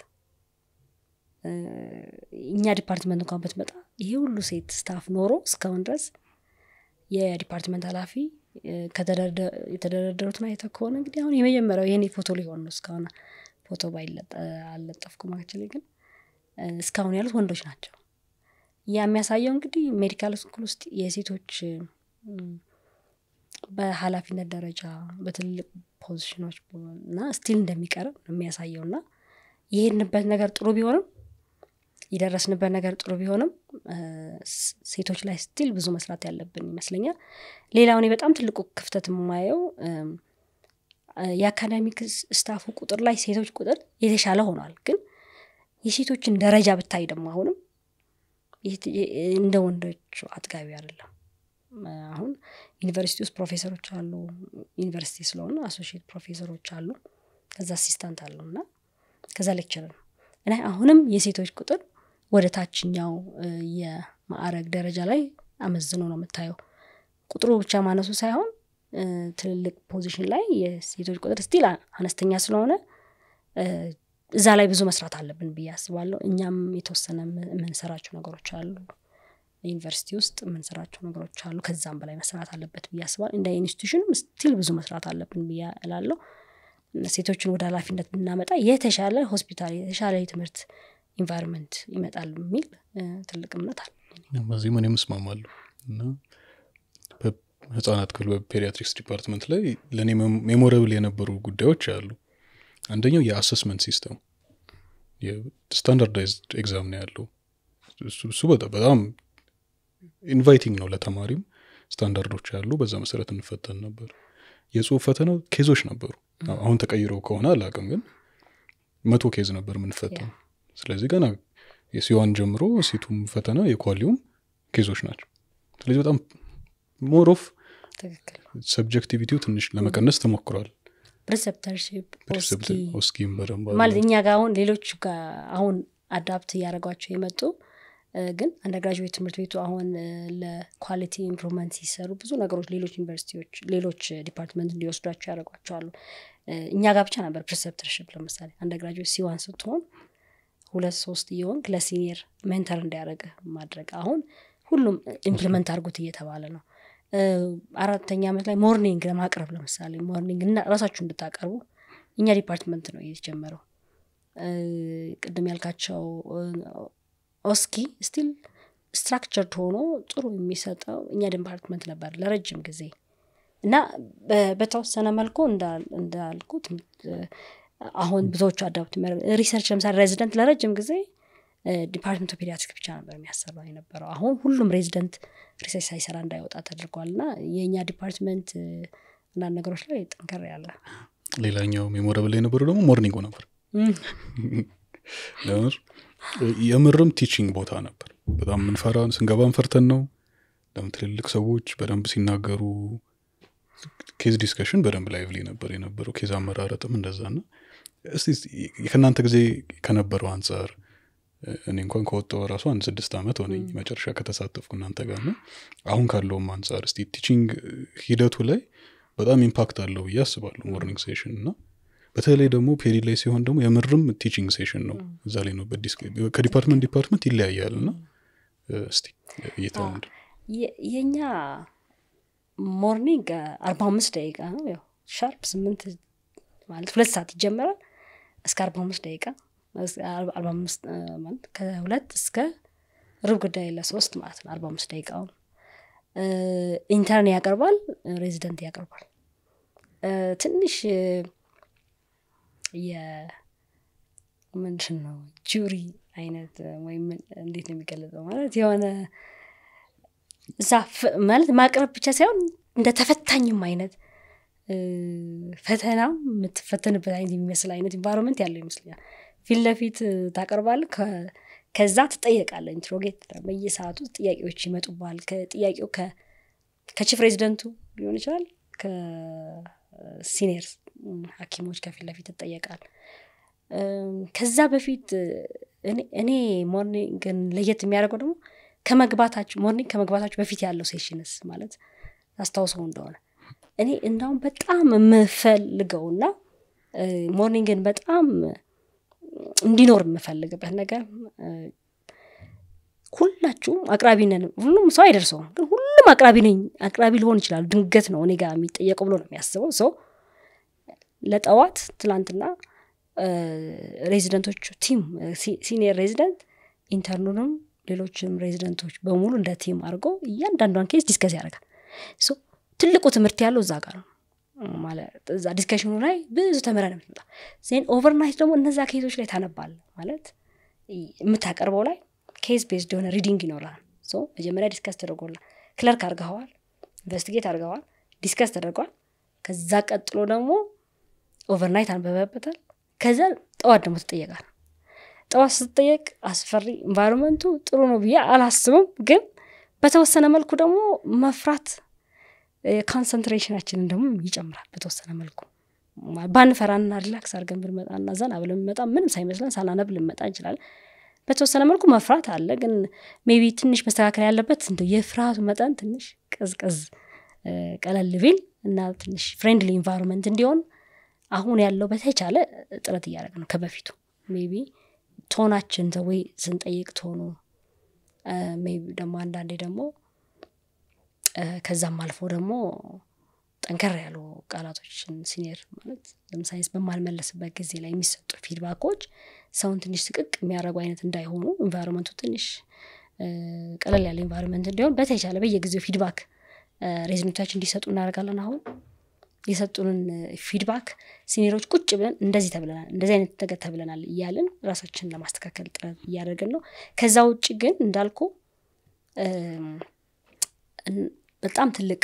[SPEAKER 1] እኛ ዲፓርትመንት እንኳን ብትመጣ ይሄ ሁሉ ሴት ስታፍ ኖሮ እስካሁን ድረስ የዲፓርትመንት ኃላፊ የተደረደሩት ማየተ ከሆነ እንግዲህ አሁን የመጀመሪያው የኔ ፎቶ ሊሆን ነው እስካሁን ፎቶ አልለጠፍኩ ማክችል ግን እስካሁን ያሉት ወንዶች ናቸው ያ የሚያሳየው እንግዲህ ሜዲካል ስኩል ውስጥ የሴቶች በሀላፊነት ደረጃ በትልቅ ፖዚሽኖች እና ስቲል እንደሚቀርብ የሚያሳየው እና የሄድንበት ነገር ጥሩ ቢሆንም የደረስንበት ነገር ጥሩ ቢሆንም ሴቶች ላይ ስቲል ብዙ መስራት ያለብን ይመስለኛል። ሌላው እኔ በጣም ትልቁ ክፍተት የማየው የአካዳሚክ ስታፉ ቁጥር ላይ ሴቶች ቁጥር የተሻለ ሆኗል። ግን የሴቶችን ደረጃ ብታይ ደግሞ አሁንም እንደ ወንዶች አጥጋቢ አይደለም። አሁን ዩኒቨርሲቲ ውስጥ ፕሮፌሰሮች አሉ። ዩኒቨርሲቲ ስለሆነ አሶሽት ፕሮፌሰሮች አሉ። ከዛ አሲስታንት አሉ እና ከዛ ሌክቸር ነው እና አሁንም የሴቶች ቁጥር ወደ ታችኛው የማዕረግ ደረጃ ላይ አመዝኖ ነው የምታየው። ቁጥሩ ብቻ ማነሱ ሳይሆን ትልልቅ ፖዚሽን ላይ የሴቶች ቁጥር ስቲል አነስተኛ ስለሆነ እዛ ላይ ብዙ መስራት አለብን ብዬ አስባለሁ። እኛም የተወሰነ የምንሰራቸው ነገሮች አሉ። ዩኒቨርሲቲ ውስጥ የምንሰራቸው ነገሮች አሉ። ከዛም በላይ መስራት አለበት ብዬ አስባለሁ። እንደ ኢንስቲቱሽንም ስቲል ብዙ መስራት አለብን ብዬ እላለሁ። ሴቶችን ወደ ኃላፊነት ብናመጣ የተሻለ ሆስፒታል፣ የተሻለ ትምህርት ኢንቫይሮንመንት ይመጣል የሚል ትልቅ እምነት አለ
[SPEAKER 2] በዚህ ምን የምስማማሉ እና ህጻናት ክፍል በፔሪያትሪክስ ዲፓርትመንት ላይ ለእኔ ሜሞረብል የነበሩ ጉዳዮች አሉ አንደኛው የአሰስመንት ሲስተም ስታንዳርዳይዝድ ኤግዛም ነው ያለው እሱ በጣም ኢንቫይቲንግ ነው ለተማሪም ስታንዳርዶች አሉ በዛ መሰረት እንፈተን ነበር የጽሁፍ ፈተናው ኬዞች ነበሩ አሁን ተቀይረው ከሆነ አላቅም ግን መቶ ኬዝ ነበር ምንፈተው ስለዚህ ገና የሲዋን ጀምሮ ሴቱም ፈተና የኳሊውም ኬዞች ናቸው ስለዚህ በጣም ሞሮፍ ሰብጀክቲቪቲው ትንሽ ለመቀነስ ተሞክሯል ማለት እኛ
[SPEAKER 1] ጋር አሁን ሌሎች ጋር አሁን አዳፕት እያደረጓቸው የመጡ ግን አንደርግራጅዌት ትምህርት ቤቱ አሁን ለኳሊቲ ኢምፕሩቭመንት ሲሰሩ ብዙ ነገሮች ሌሎች ዩኒቨርሲቲዎች ሌሎች ዲፓርትመንት እንዲወስዷቸው ያደረጓቸዋሉ እኛ ጋር ብቻ ነበር ፕሪሰፕተርሽፕ ለምሳሌ አንደርግራጅዌት ሲዋን ስትሆን ሁለት ሶስት እየሆንክ ለሲኒየር ሜንተር እንዲያደረግህ ማድረግ አሁን ሁሉም ኢምፕሊመንት አድርጉት እየተባለ ነው አራተኛ ዓመት ላይ ሞርኒንግ ለማቅረብ ለምሳሌ ሞርኒንግ እና ራሳችሁ እንድታቀርቡ እኛ ዲፓርትመንት ነው የተጀመረው ቅድም ያልካቸው ኦስኪ ስቲል ስትራክቸርድ ሆኖ ጥሩ የሚሰጠው እኛ ዲፓርትመንት ነበር ለረጅም ጊዜ እና በተወሰነ መልኩ እንዳልኩት አሁን ብዙዎቹ አዳፕት ሪሰርች ለምሳሌ ሬዚደንት ለረጅም ጊዜ ዲፓርትመንት ኦፍ ፔዲያትሪክ ብቻ ነበር የሚያሰራው የነበረው አሁን ሁሉም ሬዚደንት ሪሰርች ሳይሰራ እንዳይወጣ ተደርጓል እና የእኛ ዲፓርትመንት አንዳንድ ነገሮች ላይ ጠንከር ያለ
[SPEAKER 2] ሌላኛው ሜሞረብል የነበረው ደግሞ ሞርኒንጉ ነበር ለምር የምርም ቲችንግ ቦታ ነበር በጣም ምንፈራ ስንገባ እንፈርተን ነው ለም ትልልቅ ሰዎች በደንብ ሲናገሩ ኬዝ ዲስከሽን በደንብ ላይቭሊ ነበር የነበረው ኬዝ አመራረጥም እንደዛ ና ከእናንተ ጊዜ ከነበረው አንጻር እኔ እንኳን ከወጣው ራሱ አንድ ስድስት ዓመት ሆነኝ መጨረሻ ከተሳተፍኩ እናንተ ጋር ነው አሁን ካለውም አንጻር እስቲ ቲቺንግ ሂደቱ ላይ በጣም ኢምፓክት አለው ብዬ አስባለሁ ሞርኒንግ ሴሽን እና በተለይ ደግሞ ፔሪድ ላይ ሲሆን ደግሞ የምርም ቲቺንግ ሴሽን ነው እዛ ላይ ነው ከዲፓርትመንት ዲፓርትመንት ይለያያል እና እስቲ እየተወንድ
[SPEAKER 1] የእኛ ሞርኒንግ አርባ አምስት ደቂቃ ነው ያው ሻርፕ ስምንት ማለት ሁለት ሰዓት ይጀመራል እስከ አርባ አምስት ደቂቃ አርባ አምስት ማለት ከሁለት እስከ ሩብ ጉዳይ ለሶስት ማለት ነው አርባ አምስት ደቂቃውን ኢንተርን ያቀርባል ሬዚደንት ያቀርባል ትንሽ የምንድን ነው ጁሪ አይነት ወይም እንዴት ነው የሚገለጸው ማለት የሆነ እዛ ማለት ማቅረብ ብቻ ሳይሆን እንደ ተፈታኝም አይነት ፈተና የምትፈተንበት አይነት የሚመስል አይነት ኢንቫይሮንመንት ያለው ይመስለኛል። ፊት ለፊት ታቀርባል ከዛ ትጠየቃለ ኢንትሮጌት በየሰዓቱ ጥያቄዎች ይመጡባል። ጥያቄው ከቺፍ ሬዚደንቱ ሊሆን ይችላል ከሲኒየር ሐኪሞች ከፊት ለፊት ይጠየቃል። ከዛ በፊት እኔ ሞርኒንግን ለየት የሚያደርገው ደግሞ ከመግባታችሁ ሞርኒንግ ከመግባታችሁ በፊት ያለው ሴሽንስ ማለት አስታውሰው እንደሆነ እኔ እንዳውም በጣም የምፈልገውና ሞርኒንግን በጣም እንዲኖር የምፈልግበት ነገር ሁላችሁም አቅራቢ ነን። ሁሉም ሰው አይደርሰውም፣ ግን ሁሉም አቅራቢ ነኝ አቅራቢ ሊሆን ይችላል። ድንገት ነው እኔ ጋር የሚጠየቀው ብሎ ነው የሚያስበው ሰው። ለጠዋት ትላንትና ሬዚደንቶቹ ቲም ሲኒየር ሬዚደንት ኢንተርኑንም ሌሎችም ሬዚደንቶች በሙሉ እንደ ቲም አድርጎ እያንዳንዷን ኬስ ዲስከስ ያደርጋል። ትልቁ ትምህርት ያለው እዛ ጋር ነው ማለት እዛ ዲስከሽኑ ላይ ብዙ ተምረ ነው የምትመጣ ዜን ኦቨርናይት ደግሞ እነዛ ኬዞች ላይ ታነባል ማለት የምታቀርበው ላይ ኬዝ ቤዝድ የሆነ ሪዲንግ ይኖራል መጀመሪያ ዲስከስ ተደርጎላ ክለርክ አርገኸዋል ኢንቨስቲጌት አርገዋል ዲስከስ ተደርጓል ከዛ ቀጥሎ ደግሞ ኦቨርናይት አንበበበታል ከዛ ጠዋት ደግሞ ትጠየቃል ጠዋት ስትጠየቅ አስፈሪ ኢንቫይሮንመንቱ ጥሩ ነው ብዬ አላስብም ግን በተወሰነ መልኩ ደግሞ መፍራት ካንሰንትሬሽናችንን ደግሞ ይጨምራል በተወሰነ መልኩ ባንፈራና ሪላክስ አድርገን ብንመጣና ዘና ብንመጣ ምንም ሳይመስለን ሳናነብ ልንመጣ እንችላለን በተወሰነ መልኩ መፍራት አለ ግን ሜቢ ትንሽ መስተካከል ያለበት እንደ የፍርሃቱ መጠን ትንሽ ቀዝቀዝ ቀለል ቢል እና ትንሽ ፍሬንድሊ ኢንቫይሮንመንት እንዲሆን አሁን ያለው በተቻለ ጥረት እያደረግ ነው ከበፊቱ ሜቢ ቶናችን ዘወይ ስንጠይቅ ቶኑ ሜቢ ደግሞ አንዳንዴ ደግሞ ከዛም አልፎ ደግሞ ጠንከር ያሉ ቃላቶችን ሲኒየር ማለት ለምሳሌ በማልመለስበት ጊዜ ላይ የሚሰጡ ፊድባኮች ሰውን ትንሽ ስቅቅ የሚያደርጉ አይነት እንዳይሆኑ ኢንቫይሮመንቱ ትንሽ ቀለል ያለ ኢንቫይሮመንት እንዲሆን በተቻለ በየጊዜው ፊድባክ ሬዝኖቻችን እንዲሰጡ እናደርጋለን። አሁን የሰጡንን ፊድባክ ሲኒሮች ቁጭ ብለን እንደዚህ ተብለናል፣ እንደዚህ አይነት ነገር ተብለናል እያልን ራሳችንን ለማስተካከል ጥረት እያደረግን ነው። ከዛ ውጭ ግን እንዳልኩ በጣም ትልቅ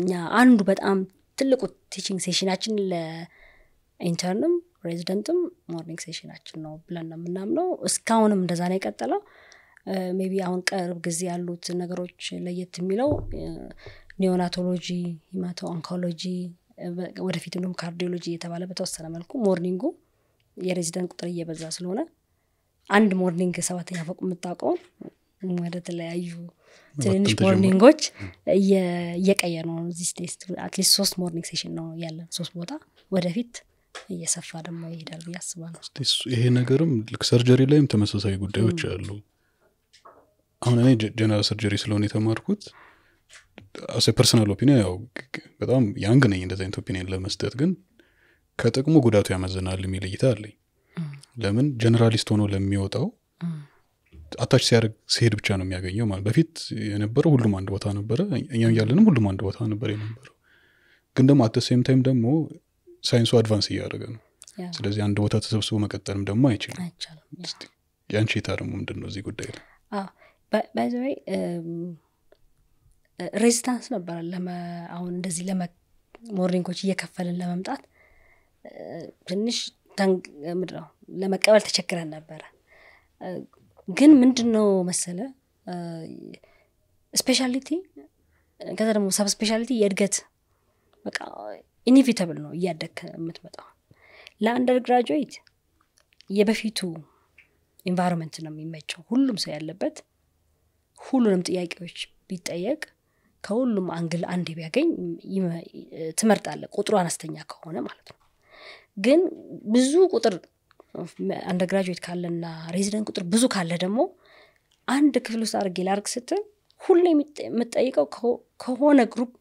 [SPEAKER 1] እኛ አንዱ በጣም ትልቁ ቲችንግ ሴሽናችን ለኢንተርንም ሬዚደንትም ሞርኒንግ ሴሽናችን ነው ብለን ነው የምናምነው እስካሁንም እንደዛ ነው የቀጠለው ሜቢ አሁን ቅርብ ጊዜ ያሉት ነገሮች ለየት የሚለው ኒዮናቶሎጂ ሂማቶ ኦንኮሎጂ ወደፊት እንዲሁም ካርዲዮሎጂ እየተባለ በተወሰነ መልኩ ሞርኒንጉ የሬዚደንት ቁጥር እየበዛ ስለሆነ አንድ ሞርኒንግ ሰባተኛ ፎቅ የምታውቀውን ወደ ተለያዩ ትንንሽ ሞርኒንጎች እየቀየ ነው እዚህ ስቴት አትሊስት ሶስት ሞርኒንግ ሴሽን ነው ያለን ሶስት ቦታ ወደፊት እየሰፋ ደግሞ ይሄዳል ብዬ አስባለሁ
[SPEAKER 2] ይሄ ነገርም ልክ ሰርጀሪ ላይም ተመሳሳይ ጉዳዮች አሉ አሁን እኔ ጀነራል ሰርጀሪ ስለሆነ የተማርኩት አሰ ፐርሰናል ኦፒኒን ያው በጣም ያንግ ነኝ እንደዚ አይነት ኦፒኒን ለመስጠት ግን ከጥቅሙ ጉዳቱ ያመዝናል የሚል እይታ አለኝ ለምን ጀነራሊስት ሆኖ ለሚወጣው አታች ሲያደርግ ሲሄድ ብቻ ነው የሚያገኘው ማለት በፊት የነበረው ሁሉም አንድ ቦታ ነበረ እኛ እያለንም ሁሉም አንድ ቦታ ነበር የነበረው ግን ደግሞ አተ ሴም ታይም ደግሞ ሳይንሱ አድቫንስ እያደረገ ነው ስለዚህ አንድ ቦታ ተሰብስቦ መቀጠልም ደግሞ አይችልም ያንቺ ታ ደግሞ ምንድን ነው እዚህ ጉዳይ
[SPEAKER 1] ላይ ሬዚስታንስ um, ነበረ አሁን እንደዚህ ሞርኒንጎች እየከፈልን ለመምጣት ትንሽ ምድነው ለመቀበል ተቸግረን ነበረ ግን ምንድን ነው መሰለ ስፔሻሊቲ ከዛ ደግሞ ሰብ ስፔሻሊቲ የእድገት በቃ ኢኒቪተብል ነው እያደግ የምትመጣው ለአንደር ግራጁዌት የበፊቱ ኢንቫይሮንመንት ነው የሚመቸው ሁሉም ሰው ያለበት ሁሉንም ጥያቄዎች ቢጠየቅ ከሁሉም አንግል አንድ ቢያገኝ ትመርጣለ ቁጥሩ አነስተኛ ከሆነ ማለት ነው ግን ብዙ ቁጥር አንደግራጅዌት ካለና ሬዚደንት ቁጥር ብዙ ካለ ደግሞ አንድ ክፍል ውስጥ አድርጌ ላርግ ስትል ሁሉ የምጠይቀው ከሆነ ግሩፕ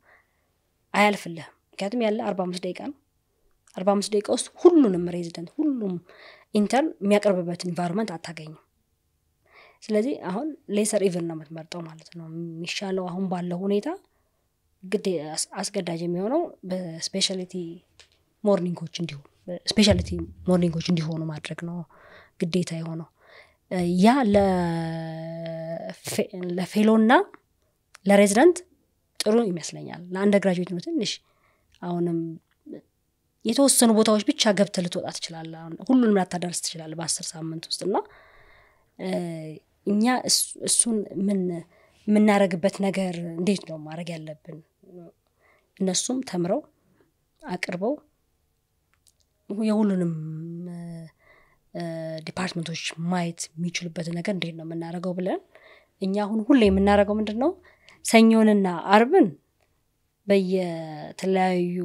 [SPEAKER 1] አያልፍልህም። ምክንያቱም ያለ አርባ አምስት ደቂቃ ነው። አርባ አምስት ደቂቃ ውስጥ ሁሉንም ሬዚደንት ሁሉም ኢንተርን የሚያቀርብበት ኢንቫይሮንመንት አታገኝም። ስለዚህ አሁን ሌሰር ኢቭን ነው የምትመርጠው ማለት ነው። የሚሻለው አሁን ባለው ሁኔታ ግድ አስገዳጅ የሚሆነው በስፔሻሊቲ ሞርኒንጎች እንዲሁም ስፔሻሊቲ ሞርኒንጎች እንዲሆኑ ማድረግ ነው ግዴታ የሆነው። ያ ለፌሎና ለሬዚደንት ጥሩ ይመስለኛል። ለአንደ ግራጅዌት ነው ትንሽ አሁንም የተወሰኑ ቦታዎች ብቻ ገብተ ልትወጣ ትችላለ ሁሉንም ላታዳርስ ትችላለ በአስር ሳምንት ውስጥ እና እኛ እሱን ምን የምናደረግበት ነገር እንዴት ነው ማድረግ ያለብን? እነሱም ተምረው አቅርበው የሁሉንም ዲፓርትመንቶች ማየት የሚችሉበት ነገር እንዴት ነው የምናደርገው ብለን እኛ አሁን ሁሌ የምናደርገው ምንድን ነው ሰኞንና አርብን በየተለያዩ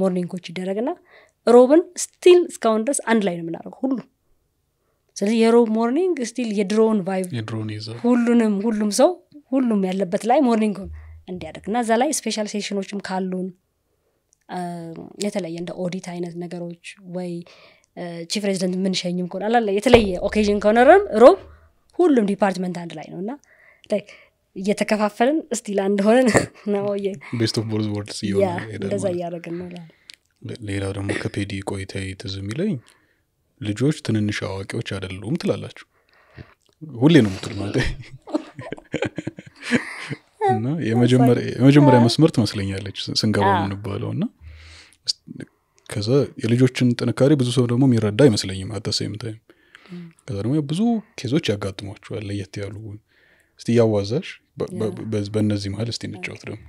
[SPEAKER 1] ሞርኒንጎች ይደረግና ሮብን ስቲል እስካሁን ድረስ አንድ ላይ ነው የምናደርገው ሁሉ ስለዚህ የሮብ ሞርኒንግ ስቲል የድሮውን ቫይቭ ሁሉንም ሁሉም ሰው ሁሉም ያለበት ላይ ሞርኒንግ እንዲያደርግ እና እዛ ላይ ስፔሻል ሴሽኖችም ካሉን የተለየ እንደ ኦዲት አይነት ነገሮች ወይ ቺፍ ሬዚደንት የምንሸኝም ከሆነ አላለ የተለየ ኦኬዥን ከሆነረም ሮብ ሁሉም ዲፓርትመንት አንድ ላይ ነው እና እየተከፋፈልን እስቲ ለአንድ ሆነን
[SPEAKER 2] ቤስት ኦፍ ቦርዝ ወርልድስ እንደዛ እያደረግን ነው ሌላው ደግሞ ከፔዲ ቆይታ ትዝ የሚለኝ ልጆች ትንንሽ አዋቂዎች አይደሉም ትላላችሁ ሁሌ ነው ምትል ማለት እና የመጀመሪያ መስመር ትመስለኛለች ስንገባ ah. የምንባለው እና ከዛ የልጆችን ጥንካሬ ብዙ ሰው ደግሞ የሚረዳ አይመስለኝም አተሴም ታይም ከዛ ደግሞ ብዙ ኬዞች ያጋጥሟቸዋል ለየት ያሉ እስቲ እያዋዛሽ በእነዚህ መሀል እስቲ እንጫወት ደግሞ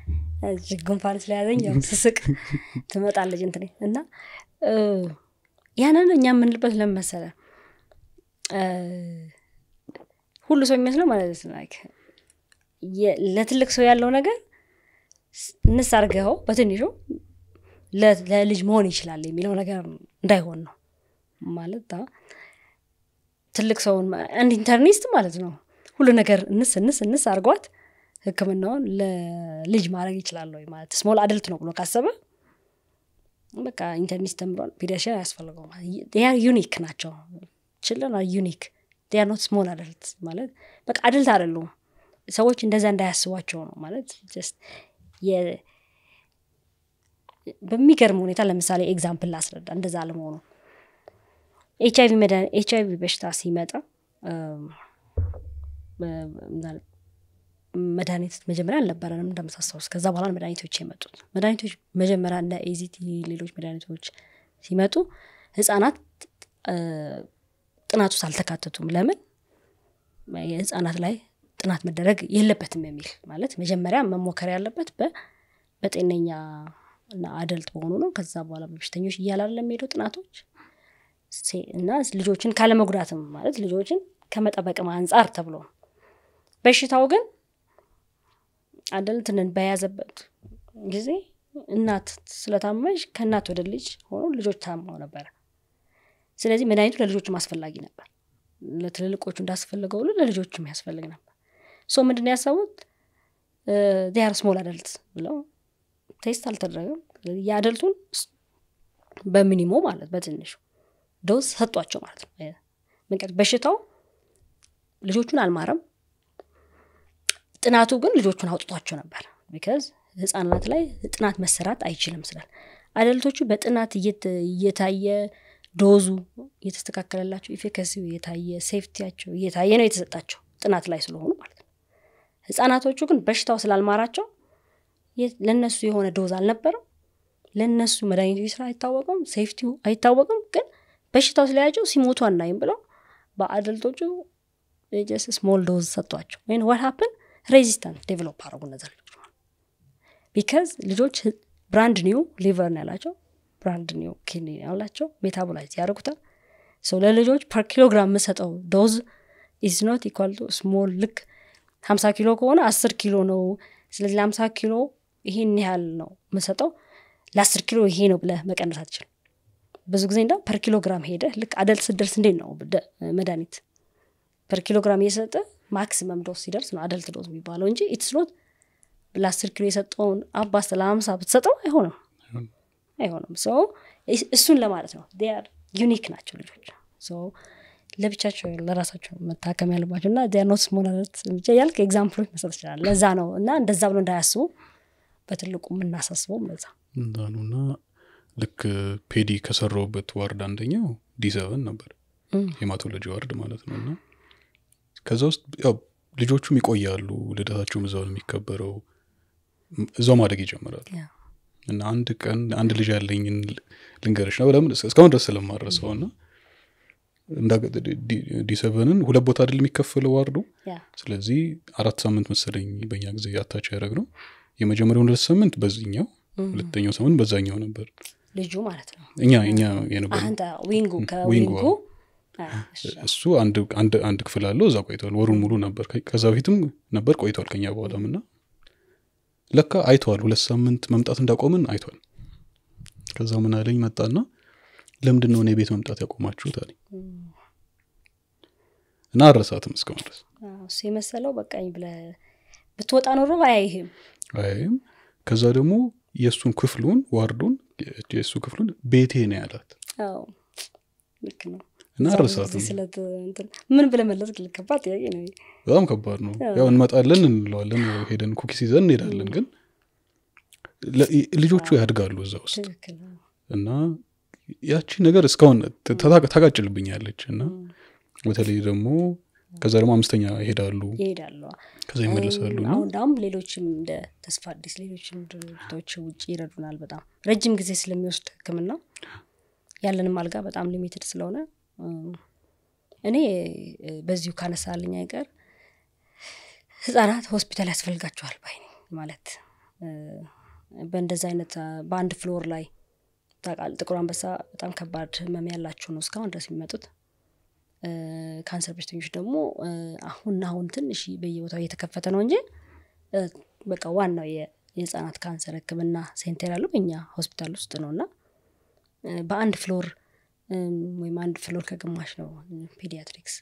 [SPEAKER 1] ጉንፋን ስለያዘኝ ስስቅ ትመጣለች እንትን እና ያንን እኛ የምንልበት ለመሰለ ሁሉ ሰው የሚመስለው ማለት ነው ለትልቅ ሰው ያለው ነገር እንስ አርገኸው በትንሹ ለልጅ መሆን ይችላል የሚለው ነገር እንዳይሆን ነው ማለት ትልቅ ሰውን አንድ ኢንተርኒስት ማለት ነው ሁሉ ነገር እንስ እንስ እንስ አርጓት ህክምናውን ለልጅ ማድረግ ይችላል ወይ ማለት ስሞል አደልት ነው ብሎ ካሰበ በቃ ኢንተርኒስት ተምሯል ፔዲያሽን አያስፈልገው ያ ዩኒክ ናቸው ችለን ዩኒክ ያ ኖት ስሞል አደልት ማለት በቃ አደልት አደሉም ሰዎች እንደዛ እንዳያስቧቸው ነው ማለት በሚገርም ሁኔታ ለምሳሌ ኤግዛምፕል ላስረዳ እንደዛ አለመሆኑ ኤች አይቪ ኤች አይቪ በሽታ ሲመጣ መድኃኒት መጀመሪያ አልነበረንም እንደመሳሰሉት ከዛ በኋላ መድኃኒቶች የመጡት መድኃኒቶች መጀመሪያ እንደ ኤዚቲ ሌሎች መድኃኒቶች ሲመጡ ህጻናት ጥናት ውስጥ አልተካተቱም ለምን የህጻናት ላይ ጥናት መደረግ የለበትም የሚል ማለት መጀመሪያ መሞከር ያለበት በጤነኛ እና አደልት በሆኑ ነው። ከዛ በኋላ በበሽተኞች እያላለ የሚሄደው ጥናቶች እና ልጆችን ካለመጉዳትም ማለት ልጆችን ከመጠበቅም አንጻር ተብሎ በሽታው ግን አደልትንን በያዘበት ጊዜ እናት ስለታመመች ከእናት ወደ ልጅ ሆኖ ልጆች ታመው ነበረ። ስለዚህ መድኃኒቱ ለልጆችም አስፈላጊ ነበር። ለትልልቆቹ እንዳስፈለገው ሁሉ ለልጆችም ያስፈልግ ነበር። ሶ ምንድን ያሰቡት ዚያር ስሞል አደልት ብለው ቴስት አልተደረገም። የአደልቱን በሚኒሞ ማለት በትንሹ ዶዝ ሰጧቸው ማለት ነው። ምክንያት በሽታው ልጆቹን አልማረም። ጥናቱ ግን ልጆቹን አውጥቷቸው ነበር። ቢካዝ ህጻናት ላይ ጥናት መሰራት አይችልም ስላል አደልቶቹ በጥናት እየታየ ዶዙ እየተስተካከለላቸው ኢፌከሲው እየታየ ሴፍቲያቸው እየታየ ነው የተሰጣቸው ጥናት ላይ ስለሆኑ ማለት ህጻናቶቹ ግን በሽታው ስላልማራቸው ለነሱ የሆነ ዶዝ አልነበረም። ለነሱ መድኃኒቱ ስራ አይታወቅም፣ ሴፍቲው አይታወቅም። ግን በሽታው ስለያቸው ሲሞቱ አናይም ብለው በአደልቶቹ ጀስ ስሞል ዶዝ ሰጥቷቸው ወይን ዋት ሀፕን ሬዚስታንት ዴቨሎፕ አድርጉ እነዛ ልጆች ቢካዝ ልጆች ብራንድ ኒው ሊቨር ነው ያላቸው፣ ብራንድ ኒው ኪኒ ያላቸው ሜታቦላይዝ ያደርጉታል። ሰው ለልጆች ፐር ኪሎግራም የምሰጠው ዶዝ ኢዝ ኖት ኢኳል ቱ ስሞል ልክ ሀምሳ ኪሎ ከሆነ አስር ኪሎ ነው። ስለዚህ ለሀምሳ ኪሎ ይሄን ያህል ነው የምሰጠው፣ ለአስር ኪሎ ይሄ ነው ብለ መቀነስ አትችልም። ብዙ ጊዜ እንዳ ፐር ኪሎግራም ሄደ ልክ አደል ስደርስ እንዴት ነው መድኃኒት ፐር ኪሎግራም እየሰጠ ማክሲመም ዶስ ሲደርስ ነው አደልት ዶስ የሚባለው እንጂ ኢትስሎት ለአስር ኪሎ የሰጠውን አባስ ለሀምሳ ብትሰጠው አይሆንም አይሆንም። ሰው እሱን ለማለት ነው። ዩኒክ ናቸው ልጆች ለብቻቸው ለራሳቸው መታከም ያለባቸው እና ዲያኖስ ሞናለት ብቻ ያልክ ኤግዛምፕሎች መስጠት ይችላል ለዛ ነው እና እንደዛ ብሎ እንዳያስቡ በትልቁ የምናሳስበው ለዛ
[SPEAKER 2] እንዛ ነው እና ልክ ፔዲ ከሰራውበት ዋርድ አንደኛው ዲሰቨን ነበር ሄማቶሎጂ ዋርድ ማለት ነው እና ከዛ ውስጥ ያው ልጆቹም ይቆያሉ ልደታቸውም እዛው የሚከበረው እዛው ማደግ ይጀምራሉ እና አንድ ቀን አንድ ልጅ ያለኝን ልንገርሽ ነው በደምብ እስካሁን ድረስ ስለማረሰው እና ዲሰቨንን ሁለት ቦታ አይደል የሚከፈለው ዋርዱ ስለዚህ አራት ሳምንት መሰለኝ በኛ ጊዜ አታች ያደረግ ነው የመጀመሪያው ሁለት ሳምንት በዚኛው ሁለተኛው ሳምንት በዛኛው ነበር
[SPEAKER 1] ልጁ ማለት ነው እኛ እኛ የነበርዊንጉ
[SPEAKER 2] እሱ አንድ ክፍል አለው እዛ ቆይተዋል ወሩን ሙሉ ነበር ከዛ በፊትም ነበር ቆይተዋል ከኛ በኋላም እና ለካ አይተዋል ሁለት ሳምንት መምጣት እንዳቆምን አይተዋል ከዛ ምን አለኝ መጣና ለምድ ነው እኔ ቤት መምጣት ያቆማችሁት አለኝ እና አረሳትም እስከ ድረስ
[SPEAKER 1] እሱ የመሰለው በቃኝ ብለ ብትወጣ ኖሮ አያይህም
[SPEAKER 2] አይም ከዛ ደግሞ የእሱን ክፍሉን ዋርዱን የእሱ ክፍሉን ቤቴ ነው ያላት
[SPEAKER 1] ልክ ነው ምን ከባድ ጥያቄ ነው
[SPEAKER 2] በጣም ከባድ ነው ያው እንመጣለን እንለዋለን ሄደን ኩኪስ ይዘን እንሄዳለን ግን ልጆቹ ያድጋሉ እዛ ውስጥ እና ያቺ ነገር እስካሁን ታቃጭልብኛለች እና በተለይ ደግሞ ከዛ ደግሞ አምስተኛ ይሄዳሉ
[SPEAKER 1] ይሄዳሉ ከዛ ይመለሳሉ አሁን ሌሎችም እንደ ተስፋ አዲስ ሌሎችም ድርጅቶች ውጭ ይረዱናል በጣም ረጅም ጊዜ ስለሚወስድ ህክምና ያለንም አልጋ በጣም ሊሚትድ ስለሆነ እኔ በዚሁ ካነሳልኝ አይቀር ህጻናት ሆስፒታል ያስፈልጋቸዋል ባይ ማለት በእንደዚ አይነት በአንድ ፍሎር ላይ ታውቃለህ ጥቁር አንበሳ በጣም ከባድ ህመም ያላቸው ነው እስካሁን ድረስ የሚመጡት። ካንሰር በሽተኞች ደግሞ አሁን አሁን ትንሽ በየቦታው እየተከፈተ ነው እንጂ በቃ ዋናው የህፃናት ካንሰር ህክምና ሴንተር ያለው በእኛ ሆስፒታል ውስጥ ነው። እና በአንድ ፍሎር ወይም አንድ ፍሎር ከግማሽ ነው ፔዲያትሪክስ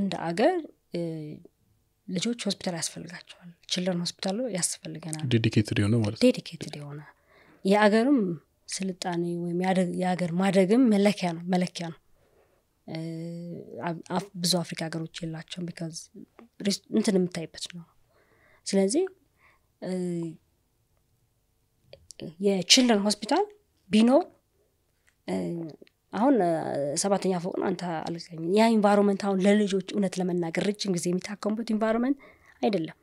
[SPEAKER 1] እንደ አገር ልጆች ሆስፒታል ያስፈልጋቸዋል ችልድረን ሆስፒታል ያስፈልገናል
[SPEAKER 2] ዴዲኬትድ የሆነ ማለት ዴዲኬትድ የሆነ
[SPEAKER 1] የአገርም ስልጣኔ ወይም የአገር ማደግም መለኪያ ነው መለኪያ ነው ብዙ አፍሪካ ሀገሮች የላቸውም ቢካዝ እንትን የምታይበት ነው ስለዚህ የችልድረን ሆስፒታል ቢኖር አሁን ሰባተኛ ፎቅ ነው አንተ አልገኝ ያ ኢንቫይሮንመንት አሁን ለልጆች እውነት ለመናገር ረጅም ጊዜ የሚታከሙበት ኢንቫይሮንመንት አይደለም።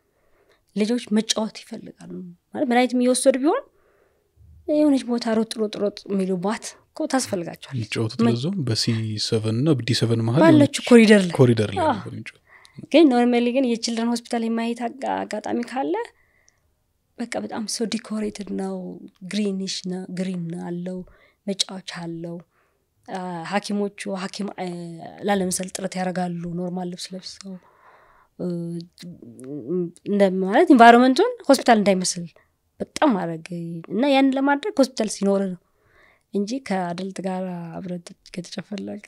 [SPEAKER 1] ልጆች መጫወት ይፈልጋሉ። ማለት መድኃኒት የሚወሰድ ቢሆን የሆነች ቦታ ሮጥ ሮጥ ሮጥ የሚሉ ባት እኮ ታስፈልጋቸዋል።
[SPEAKER 2] የሚጫወቱት ለዛም በሲ ሰቨን እና ዲ ሰቨን መሀል ባለችው
[SPEAKER 1] ኮሪደር ላይ ኮሪደር ግን ኖርማሊ ግን የችልድረን ሆስፒታል የማየት አጋጣሚ ካለ በቃ በጣም ሰው ዲኮሬትድ ነው፣ ግሪኒሽ ነው፣ ግሪን አለው፣ መጫዎች አለው ሐኪሞቹ ሐኪም ላለመሰል ጥረት ያደርጋሉ። ኖርማል ልብስ ለብሰው ማለት ኢንቫይሮንመንቱን ሆስፒታል እንዳይመስል በጣም ማድረግ እና ያን ለማድረግ ሆስፒታል ሲኖር ነው እንጂ ከአደልት ጋር አብረት ከተጨፈለቅ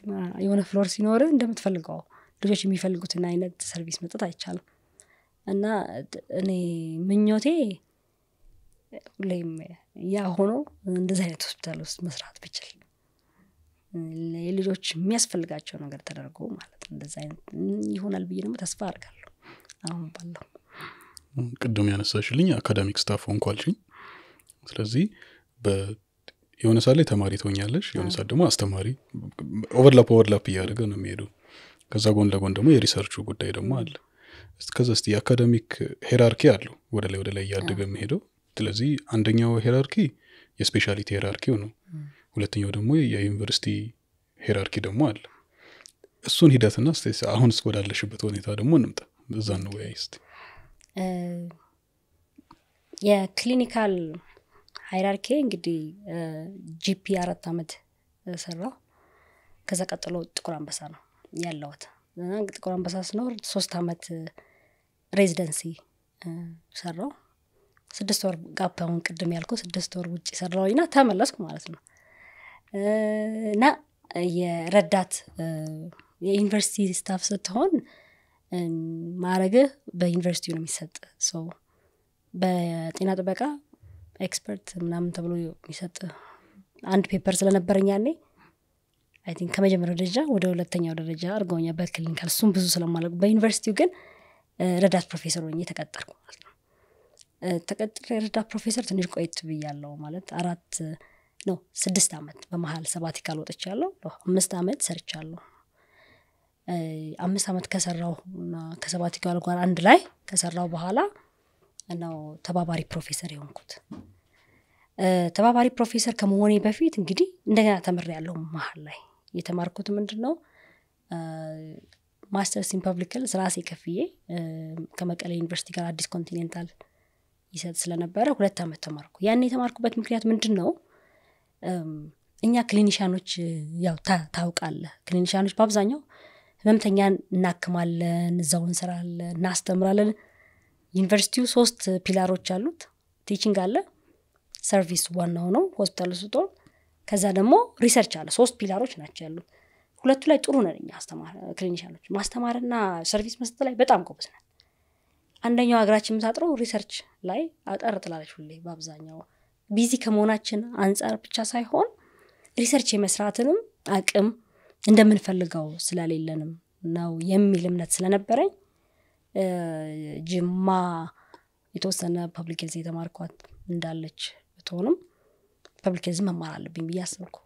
[SPEAKER 1] የሆነ ፍሎር ሲኖር እንደምትፈልገው ልጆች የሚፈልጉትን አይነት ሰርቪስ መስጠት አይቻልም። እና እኔ ምኞቴ ሁሌም ያ ሆኖ እንደዚህ አይነት ሆስፒታል ውስጥ መስራት ብችል የልጆች የሚያስፈልጋቸው ነገር ተደርጎ ማለት ነው። እንደዚ አይነት ይሆናል ብዬ ደግሞ ተስፋ አድርጋለሁ አሁን ባለው
[SPEAKER 2] ቅድም ያነሳሽልኝ አካዳሚክ ስታፍ ሆንኩ ስለዚህ የሆነ ሰዓት ላይ ተማሪ ትሆኛለሽ፣ የሆነ ሰዓት ደግሞ አስተማሪ። ኦቨርላፕ ኦቨርላፕ እያደረገ ነው የሚሄዱ። ከዛ ጎን ለጎን ደግሞ የሪሰርቹ ጉዳይ ደግሞ አለ። ከዛ ስ የአካዳሚክ ሄራርኪ አለው ወደ ላይ ወደ ላይ እያደገ የሚሄደው። ስለዚህ አንደኛው ሄራርኪ የስፔሻሊቲ ሄራርኪው ነው። ሁለተኛው ደግሞ የዩኒቨርሲቲ ሄራርኪ ደግሞ አለ። እሱን ሂደትና አሁን እስከ ወዳለሽበት ሁኔታ ደግሞ እንምጣ። እዛ እንወያይ እስቲ።
[SPEAKER 1] የክሊኒካል ሃይራርኪ እንግዲህ ጂፒ አራት አመት ሰራው። ከዛ ቀጥሎ ጥቁር አንበሳ ነው ያለውት። ጥቁር አንበሳ ስኖር ሶስት አመት ሬዚደንሲ ሰራው። ስድስት ወር ጋፕ፣ አሁን ቅድም ያልኩ ስድስት ወር ውጭ ሰራውና ተመለስኩ ማለት ነው። እና የረዳት የዩኒቨርሲቲ ስታፍ ስትሆን ማረግህ በዩኒቨርሲቲ ነው የሚሰጥ ሰው በጤና ጥበቃ ኤክስፐርት ምናምን ተብሎ የሚሰጥ አንድ ፔፐር ስለነበረኛ ያኔ አይ ቲንክ ከመጀመሪያው ደረጃ ወደ ሁለተኛው ደረጃ አድርገውኛ በክሊኒካል እሱም ብዙ ስለማለቁ በዩኒቨርሲቲው ግን ረዳት ፕሮፌሰር ሆኜ ተቀጠርኩ ማለት ነው ተቀጥሬ ረዳት ፕሮፌሰር ትንሽ ቆየት ብያለው ማለት አራት ነው ስድስት ዓመት በመሀል ሰባት ካልወጥች ያለው አምስት ዓመት ሰርቻለሁ። አምስት ዓመት ከሰራው እና ከሰባት ጋር አንድ ላይ ከሰራው በኋላ ነው ተባባሪ ፕሮፌሰር የሆንኩት። ተባባሪ ፕሮፌሰር ከመሆኔ በፊት እንግዲህ እንደገና ተምር ያለው መሀል ላይ የተማርኩት ምንድን ነው ማስተርስ ኢን ፐብሊክ ሄልዝ ራሴ ከፍዬ ከመቀሌ ዩኒቨርሲቲ ጋር አዲስ ኮንቲኔንታል ይሰጥ ስለነበረ ሁለት ዓመት ተማርኩ። ያን የተማርኩበት ምክንያት ምንድን ነው? እኛ ክሊኒሻኖች ያው ታውቃለ ክሊኒሻኖች በአብዛኛው ህመምተኛ እናክማለን እዛው እንሰራለን እናስተምራለን ዩኒቨርሲቲው ሶስት ፒላሮች አሉት ቲችንግ አለ ሰርቪስ ዋናው ነው ሆስፒታል ስጦ ከዛ ደግሞ ሪሰርች አለ ሶስት ፒላሮች ናቸው ያሉት ሁለቱ ላይ ጥሩ ነን እኛ ክሊኒሻኖች ማስተማርና ሰርቪስ መስጠት ላይ በጣም ጎበዝ ነን አንደኛው ሀገራችን የምታጥረው ሪሰርች ላይ አጠር ትላለች ሁሌ በአብዛኛው ቢዚ ከመሆናችን አንጻር ብቻ ሳይሆን ሪሰርች የመስራትንም አቅም እንደምንፈልገው ስለሌለንም ነው የሚል እምነት ስለነበረኝ ጅማ የተወሰነ ፐብሊክ ሄልዝ የተማርኳት እንዳለች ብትሆንም ፐብሊክ ሄልዝ መማር አለብኝ ብዬ አስብኩ።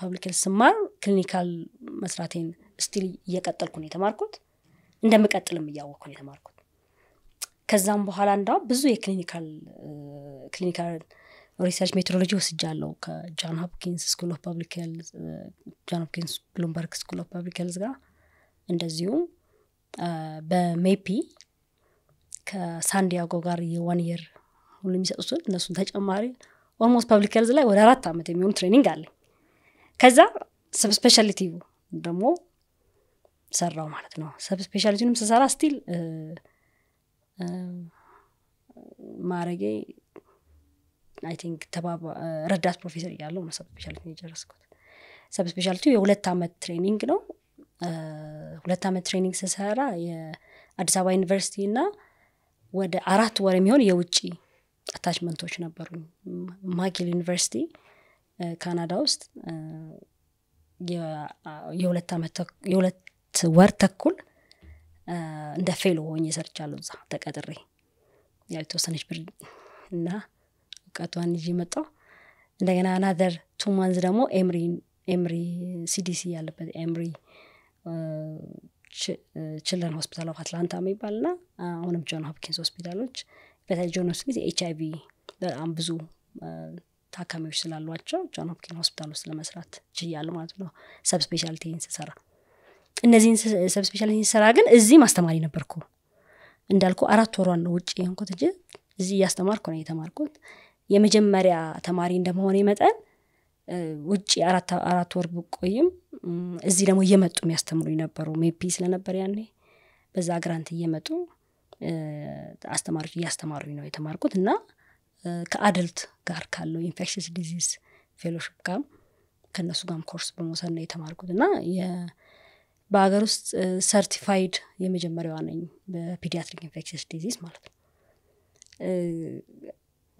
[SPEAKER 1] ፐብሊክ ሄልዝ ስማር ክሊኒካል መስራቴን ስቲል እየቀጠልኩ ነው የተማርኩት። እንደምቀጥልም እያወቅኩ ነው የተማርኩት። ከዛም በኋላ እንዳው ብዙ የክሊኒካል ክሊኒካል ሪሰርች ሜትሮሎጂ ወስጃለሁ ከጃን ሆፕኪንስ ስኩል ኦፍ ፐብሊክ ሄልዝ ጃን ሆፕኪንስ ብሉምበርግ ስኩል ኦፍ ፐብሊክ ሄልዝ ጋር እንደዚሁም በሜፒ ከሳንዲያጎ ጋር የዋን የር ሁሉ የሚሰጡትን እነሱን ተጨማሪ ኦልሞስት ፐብሊክ ሄልዝ ላይ ወደ አራት ዓመት የሚሆኑ ትሬኒንግ አለ ከዛ ሰብስፔሻሊቲ ደግሞ ሰራው ማለት ነው ሰብስፔሻሊቲንም ስሰራ ስቲል ማረጌ አይ ቲንክ ረዳት ፕሮፌሰር እያለው ነው ሰብ ስፔሻሊቲ የጨረስኩት። ሰብ ስፔሻሊቲ የሁለት ዓመት ትሬኒንግ ነው። ሁለት ዓመት ትሬኒንግ ስሰራ የአዲስ አበባ ዩኒቨርሲቲ እና ወደ አራት ወር የሚሆን የውጭ አታችመንቶች ነበሩ። ማጊል ዩኒቨርሲቲ ካናዳ ውስጥ የሁለት ወር ተኩል እንደ ፌሎ ሆኜ ሰርቻለሁ። እዛ ተቀጥሬ የተወሰነች ብር እና ብቃቷን ይዤ መጣው እንደገና አናዘር ቱ ማንዝ ደግሞ ኤምሪ ኤምሪ ሲዲሲ ያለበት ኤምሪ ችልድረን ሆስፒታል ኦፍ አትላንታ የሚባል ና አሁንም ጆን ሆፕኪንስ ሆስፒታሎች በተለይ ጆን ሆፕኪንስ ኤች አይቪ በጣም ብዙ ታካሚዎች ስላሏቸው ጆን ሆፕኪንስ ሆስፒታል ውስጥ ለመስራት ችያለሁ ማለት ነው ሰብ ስፔሻልቲን ስሰራ እነዚህን ሰብ ስፔሻልቲን ስሰራ ግን እዚህ ማስተማሪ ነበርኩ እንዳልኩ አራት ወሯን ነው ውጭ የሆንኩት እጅ እዚህ እያስተማርኩ ነው የተማርኩት የመጀመሪያ ተማሪ እንደመሆነ መጠን ውጭ አራት ወር ብቆይም እዚህ ደግሞ እየመጡ የሚያስተምሩ ነበሩ። ሜፒ ስለነበር ያኔ በዛ ግራንት እየመጡ አስተማሪዎች እያስተማሩ ነው የተማርኩት እና ከአደልት ጋር ካለው ኢንፌክሽስ ዲዚዝ ፌሎሽፕ ጋር ከእነሱ ጋርም ኮርስ በመውሰድ ነው የተማርኩት እና በሀገር ውስጥ ሰርቲፋይድ የመጀመሪያዋ ነኝ በፒዲያትሪክ ኢንፌክሽስ ዲዚዝ ማለት ነው።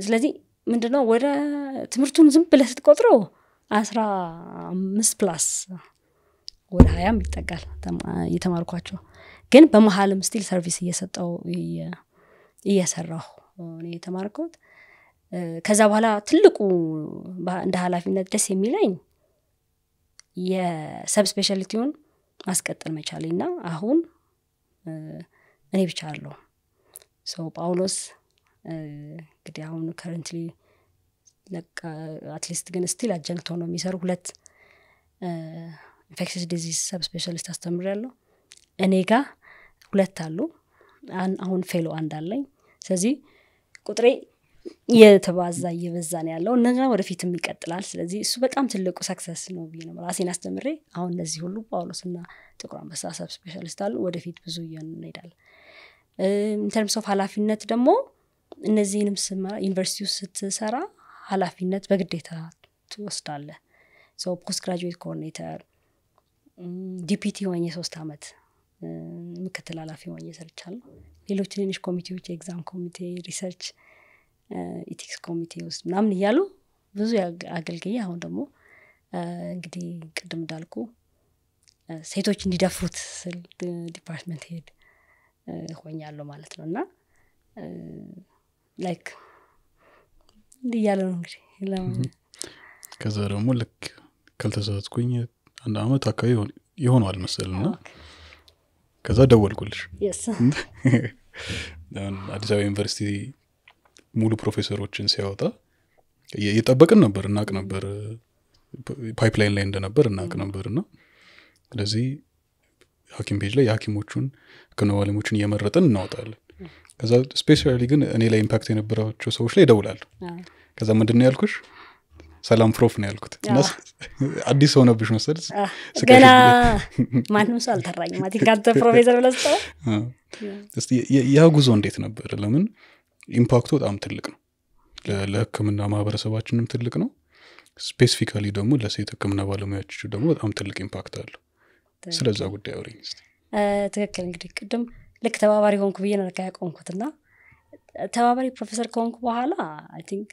[SPEAKER 1] ስለዚህ ምንድነው ወደ ትምህርቱን ዝም ብለህ ስትቆጥረው አስራ አምስት ፕላስ ወደ ሀያም ይጠጋል የተማርኳቸው። ግን በመሀልም ስቲል ሰርቪስ እየሰጠው እየሰራሁ የተማርኩት። ከዛ በኋላ ትልቁ እንደ ኃላፊነት ደስ የሚለኝ የሰብ ስፔሻሊቲውን ማስቀጠል መቻሌ እና አሁን እኔ ብቻ አለሁ ጳውሎስ እንግዲህ አሁን ከረንትሊ አትሊስት ግን ስቲል አጀንክት ሆነው የሚሰሩ ሁለት ኢንፌክሽስ ዲዚዝ ሰብ ስፔሻሊስት አስተምር ያለው እኔ ጋ ሁለት አሉ አሁን ፌሎ አንድ አለኝ ስለዚህ ቁጥሬ እየተባዛ እየበዛ ነው ያለው እነዛ ወደፊትም ይቀጥላል ስለዚህ እሱ በጣም ትልቁ ሰክሰስ ነው ብዬ ነው ራሴን አስተምሬ አሁን እነዚህ ሁሉ ጳውሎስና ጥቁር አንበሳ ሰብ ስፔሻሊስት አሉ ወደፊት ብዙ እየሆን እንሄዳለን ኢንተርምስ ኦፍ ሀላፊነት ደግሞ እነዚህንም ስመራ ዩኒቨርሲቲ ውስጥ ስትሰራ ሀላፊነት በግዴታ ትወስዳለ። ሰው ፖስት ግራጁዌት ኮኦርዲኔተር ዲፒቲ ሆኜ ሶስት አመት ምክትል ኃላፊ ሆኜ ሰርቻለሁ ሌሎች ትንንሽ ኮሚቴዎች የኤግዛም ኮሚቴ ሪሰርች ኢቲክስ ኮሚቴ ውስጥ ምናምን እያሉ ብዙ አገልግዬ አሁን ደግሞ እንግዲህ ቅድም እንዳልኩ ሴቶች እንዲደፍሩት ስል ዲፓርትመንት ሄድ ሆኛለሁ ማለት ነው እና ላይክ እያለ ነው እንግዲህ
[SPEAKER 2] ከዛ ደግሞ ልክ ካልተሳትኩኝ አንድ አመት አካባቢ ይሆነዋል መስል እና ከዛ ደወልኩልሽ አዲስ አበባ ዩኒቨርሲቲ ሙሉ ፕሮፌሰሮችን ሲያወጣ እየጠበቅን ነበር እናቅ ነበር ፓይፕላይን ላይ እንደነበር እናቅ ነበር እና ስለዚህ ሀኪም ፔጅ ላይ የሀኪሞቹን ክንዋሌሞችን እየመረጠን እናወጣለን ከዛ ስፔሻሊ ግን እኔ ላይ ኢምፓክት የነበራቸው ሰዎች ላይ ይደውላሉ ከዛ ምንድን ያልኩሽ ሰላም ፕሮፍ ነው ያልኩት አዲስ ሆነብሽ መሰል ገና
[SPEAKER 1] ማንም ሰው አልጠራኝ ማቲንካንተ ፕሮፌሰር ብለስጠው
[SPEAKER 2] ያ ጉዞ እንዴት ነበር ለምን ኢምፓክቱ በጣም ትልቅ ነው ለህክምና ማህበረሰባችንም ትልቅ ነው ስፔሲፊካሊ ደግሞ ለሴት ህክምና ባለሙያችሁ ደግሞ በጣም ትልቅ ኢምፓክት አለው ስለዛ ጉዳይ አውሪኝ
[SPEAKER 1] ትክክል እንግዲህ ቅድም ልክ ተባባሪ ሆንኩ ብዬ ነው ያቆንኩት እና ተባባሪ ፕሮፌሰር ከሆንኩ በኋላ አይ ቲንክ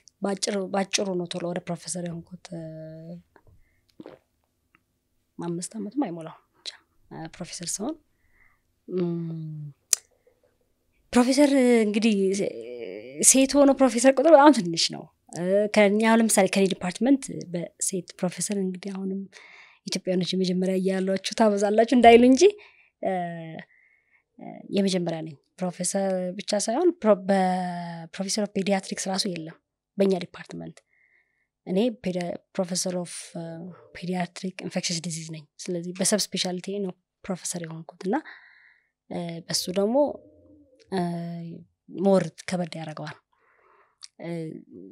[SPEAKER 1] ባጭሩ ነው ቶሎ ወደ ፕሮፌሰር የሆንኩት አምስት አመትም አይሞላው ፕሮፌሰር ሲሆን ፕሮፌሰር እንግዲህ ሴት ሆኖ ፕሮፌሰር ቁጥር በጣም ትንሽ ነው ከኛ አሁን ለምሳሌ ከኔ ዲፓርትመንት በሴት ፕሮፌሰር እንግዲህ አሁንም ኢትዮጵያኖች የመጀመሪያ እያሏችሁ ታበዛላችሁ እንዳይሉ እንጂ የመጀመሪያ ነኝ ፕሮፌሰር ብቻ ሳይሆን በፕሮፌሰር ኦፍ ፔዲያትሪክስ ራሱ የለም በእኛ ዲፓርትመንት እኔ ፕሮፌሰር ኦፍ ፔዲያትሪክ ኢንፌክሽስ ዲዚዝ ነኝ ስለዚህ በሰብ ስፔሻሊቲ ነው ፕሮፌሰር የሆንኩት እና በሱ ደግሞ ሞር ከበድ ያደርገዋል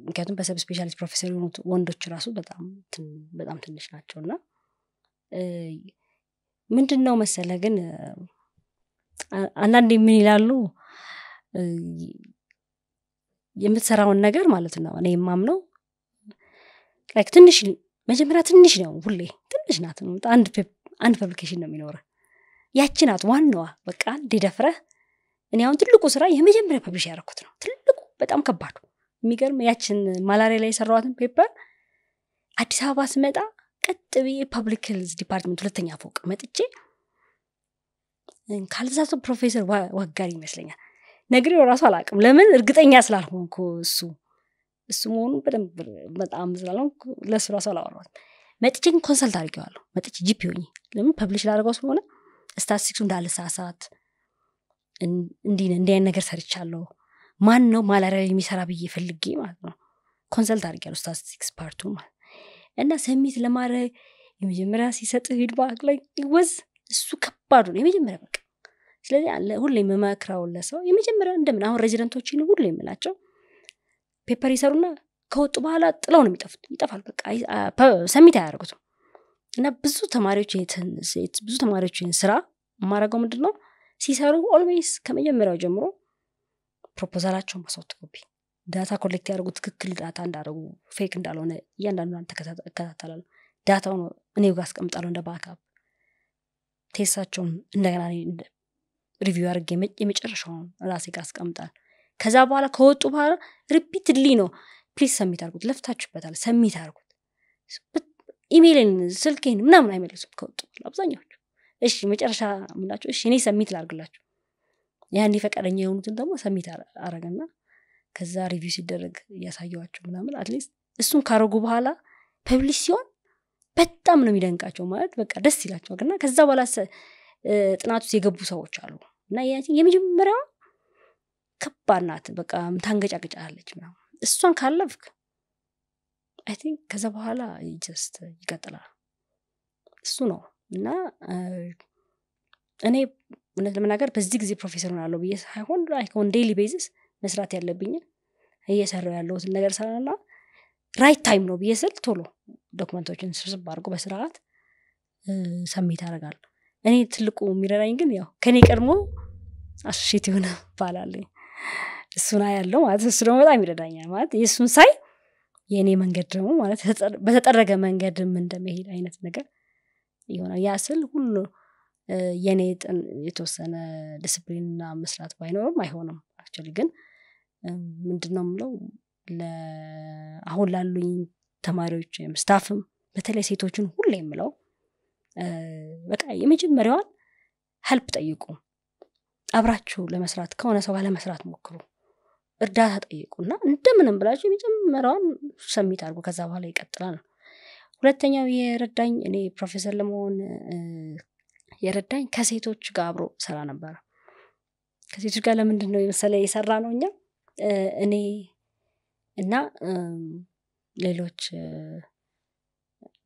[SPEAKER 1] ምክንያቱም በሰብ ስፔሻሊቲ ፕሮፌሰር የሆኑት ወንዶች ራሱ በጣም ትንሽ ናቸው እና ምንድን ነው መሰለ ግን አንዳንዴ ምን ይላሉ የምትሰራውን ነገር ማለት ነው እኔ የማምነው ላይክ ትንሽ መጀመሪያ ትንሽ ነው ሁሌ ትንሽ ናት አንድ ፐብሊኬሽን ነው የሚኖረ ያቺ ናት ዋናዋ በቃ አንዴ እኔ አሁን ትልቁ ስራ የመጀመሪያ ፐብሊሽ ያደረኩት ነው ትልቁ በጣም ከባዱ የሚገርም ያችን ማላሪያ ላይ የሰራዋትን ፔፐር አዲስ አበባ ስመጣ ቀጥ ብዬ ፐብሊክ ሄልዝ ዲፓርትመንት ሁለተኛ ፎቅ መጥቼ ካልተሳሰብ ፕሮፌሰር ዋጋር ይመስለኛል ነግሬው ራሱ አላቅም ለምን እርግጠኛ ስላልሆንኩ እሱ እሱ መሆኑ በደንብ በጣም ስላልሆንኩ ለእሱ ራሱ አላወራሁትም መጥቼ ኮንሰልት አድርጌዋለሁ መጥቼ ጂፒ ሆኝ ለምን ፐብሊሽ ላደርገው ስለሆነ ስታቲስቲክሱ እንዳልሳሳት እንዲህ እንዲ አይነት ነገር ሰርቻለሁ ማን ነው ማላሪያ የሚሰራ ብዬ ፈልጌ ማለት ነው ኮንሰልት አድርጌያለሁ ስታስቲክስ ፓርቱ ማለት እና ሰሚት ለማድረግ የመጀመሪያ ሲሰጥ ፊድባክ ላይ ወዝ እሱ ከባዱ ነው የመጀመሪያ በቃ። ስለዚህ ሁሌ የምመክረው ለሰው የመጀመሪያ እንደምን አሁን ሬዚደንቶችን ሁሉ የምላቸው ፔፐር ይሰሩና ከወጡ በኋላ ጥለው ነው የሚጠፉት። ይጠፋል በቃ ሰሚት አያደርጉትም። እና ብዙ ተማሪዎች ብዙ ተማሪዎችን ስራ የማደርገው ምንድን ነው ሲሰሩ ኦልዌይስ ከመጀመሪያው ጀምሮ ፕሮፖዛላቸውን በሶፍት ኮፒ ዳታ ኮሌክት ያደርጉ ትክክል ዳታ እንዳደረጉ ፌክ እንዳልሆነ እያንዳንዱ ተከታተላለሁ። ዳታውን እኔ ጋር አስቀምጣለሁ እንደ ባክአፕ ቴሳቸውን እንደገና ሪቪው አድርጌ የመጨረሻውን ራሴ ጋር አስቀምጣል ከዛ በኋላ ከወጡ በኋላ ሪፒትድሊ ነው ፕሊዝ ሰሚት አርጉት ለፍታችሁበታል ሰሚት አርጉት ኢሜይልን ስልኬን ምናምን አይመልሱም ከወጡ አብዛኛዎቹ እሺ መጨረሻ ምላቸው እሺ እኔ ሰሚት ላርግላችሁ ያን ፈቃደኛ የሆኑትን ደግሞ ሰሚት አረገና ከዛ ሪቪው ሲደረግ እያሳየዋቸው ምናምን አትሊስት እሱን ካረጉ በኋላ ፐብሊሽ ሲሆን በጣም ነው የሚደንቃቸው ማለት በቃ ደስ ይላቸው እና ከዛ በኋላ ጥናት ውስጥ የገቡ ሰዎች አሉ እና የመጀመሪያዋ ከባድ ናት። በቃ ታንገጫገጫለች ምናምን እሷን ካለፍክ አይ ቲንክ ከዛ በኋላ ጀስት ይቀጥላል። እሱ ነው እና እኔ እውነት ለመናገር በዚህ ጊዜ ፕሮፌሰር ሆናለሁ ብዬ ሳይሆን ኦን ዴይሊ ቤዚስ መስራት ያለብኝ እየሰራው ያለሁትን ነገር ሰራና ራይት ታይም ነው ብዬ ስል ቶሎ ዶክመንቶችን ስብስብ አድርጎ በስርዓት ሰሜት ያደርጋል እኔ ትልቁ የሚረዳኝ ግን ያው ከኔ ቀድሞ አሽሽት የሆነ ባላለኝ እሱን ያለው ማለት እሱ ደግሞ በጣም ይረዳኛል ማለት የእሱን ሳይ የእኔ መንገድ ደግሞ ማለት በተጠረገ መንገድም እንደመሄድ አይነት ነገር ይሆናል። ያ ስል ሁሉ የእኔ የተወሰነ ዲስፕሊንና መስራት ባይኖርም አይሆንም። አክቹዋሊ ግን ምንድን ነው የምለው አሁን ላሉኝ ወይም ስታፍም በተለይ ሴቶችን ሁሉ የምለው በቃ የመጀመሪያዋን ሀልፕ ጠይቁ። አብራችሁ ለመስራት ከሆነ ሰው ጋር ለመስራት ሞክሩ። እርዳታ እና እንደምንም ብላችሁ የመጀመሪያዋን ሰሚት አድርጎ ከዛ በኋላ ይቀጥላል ነው። ሁለተኛው የረዳኝ እኔ ፕሮፌሰር ለመሆን የረዳኝ ከሴቶች ጋር አብሮ ሰራ ነበረ። ከሴቶች ጋር ለምንድን ነው የመሰለ የሰራ ነው እኛ እኔ እና ሌሎች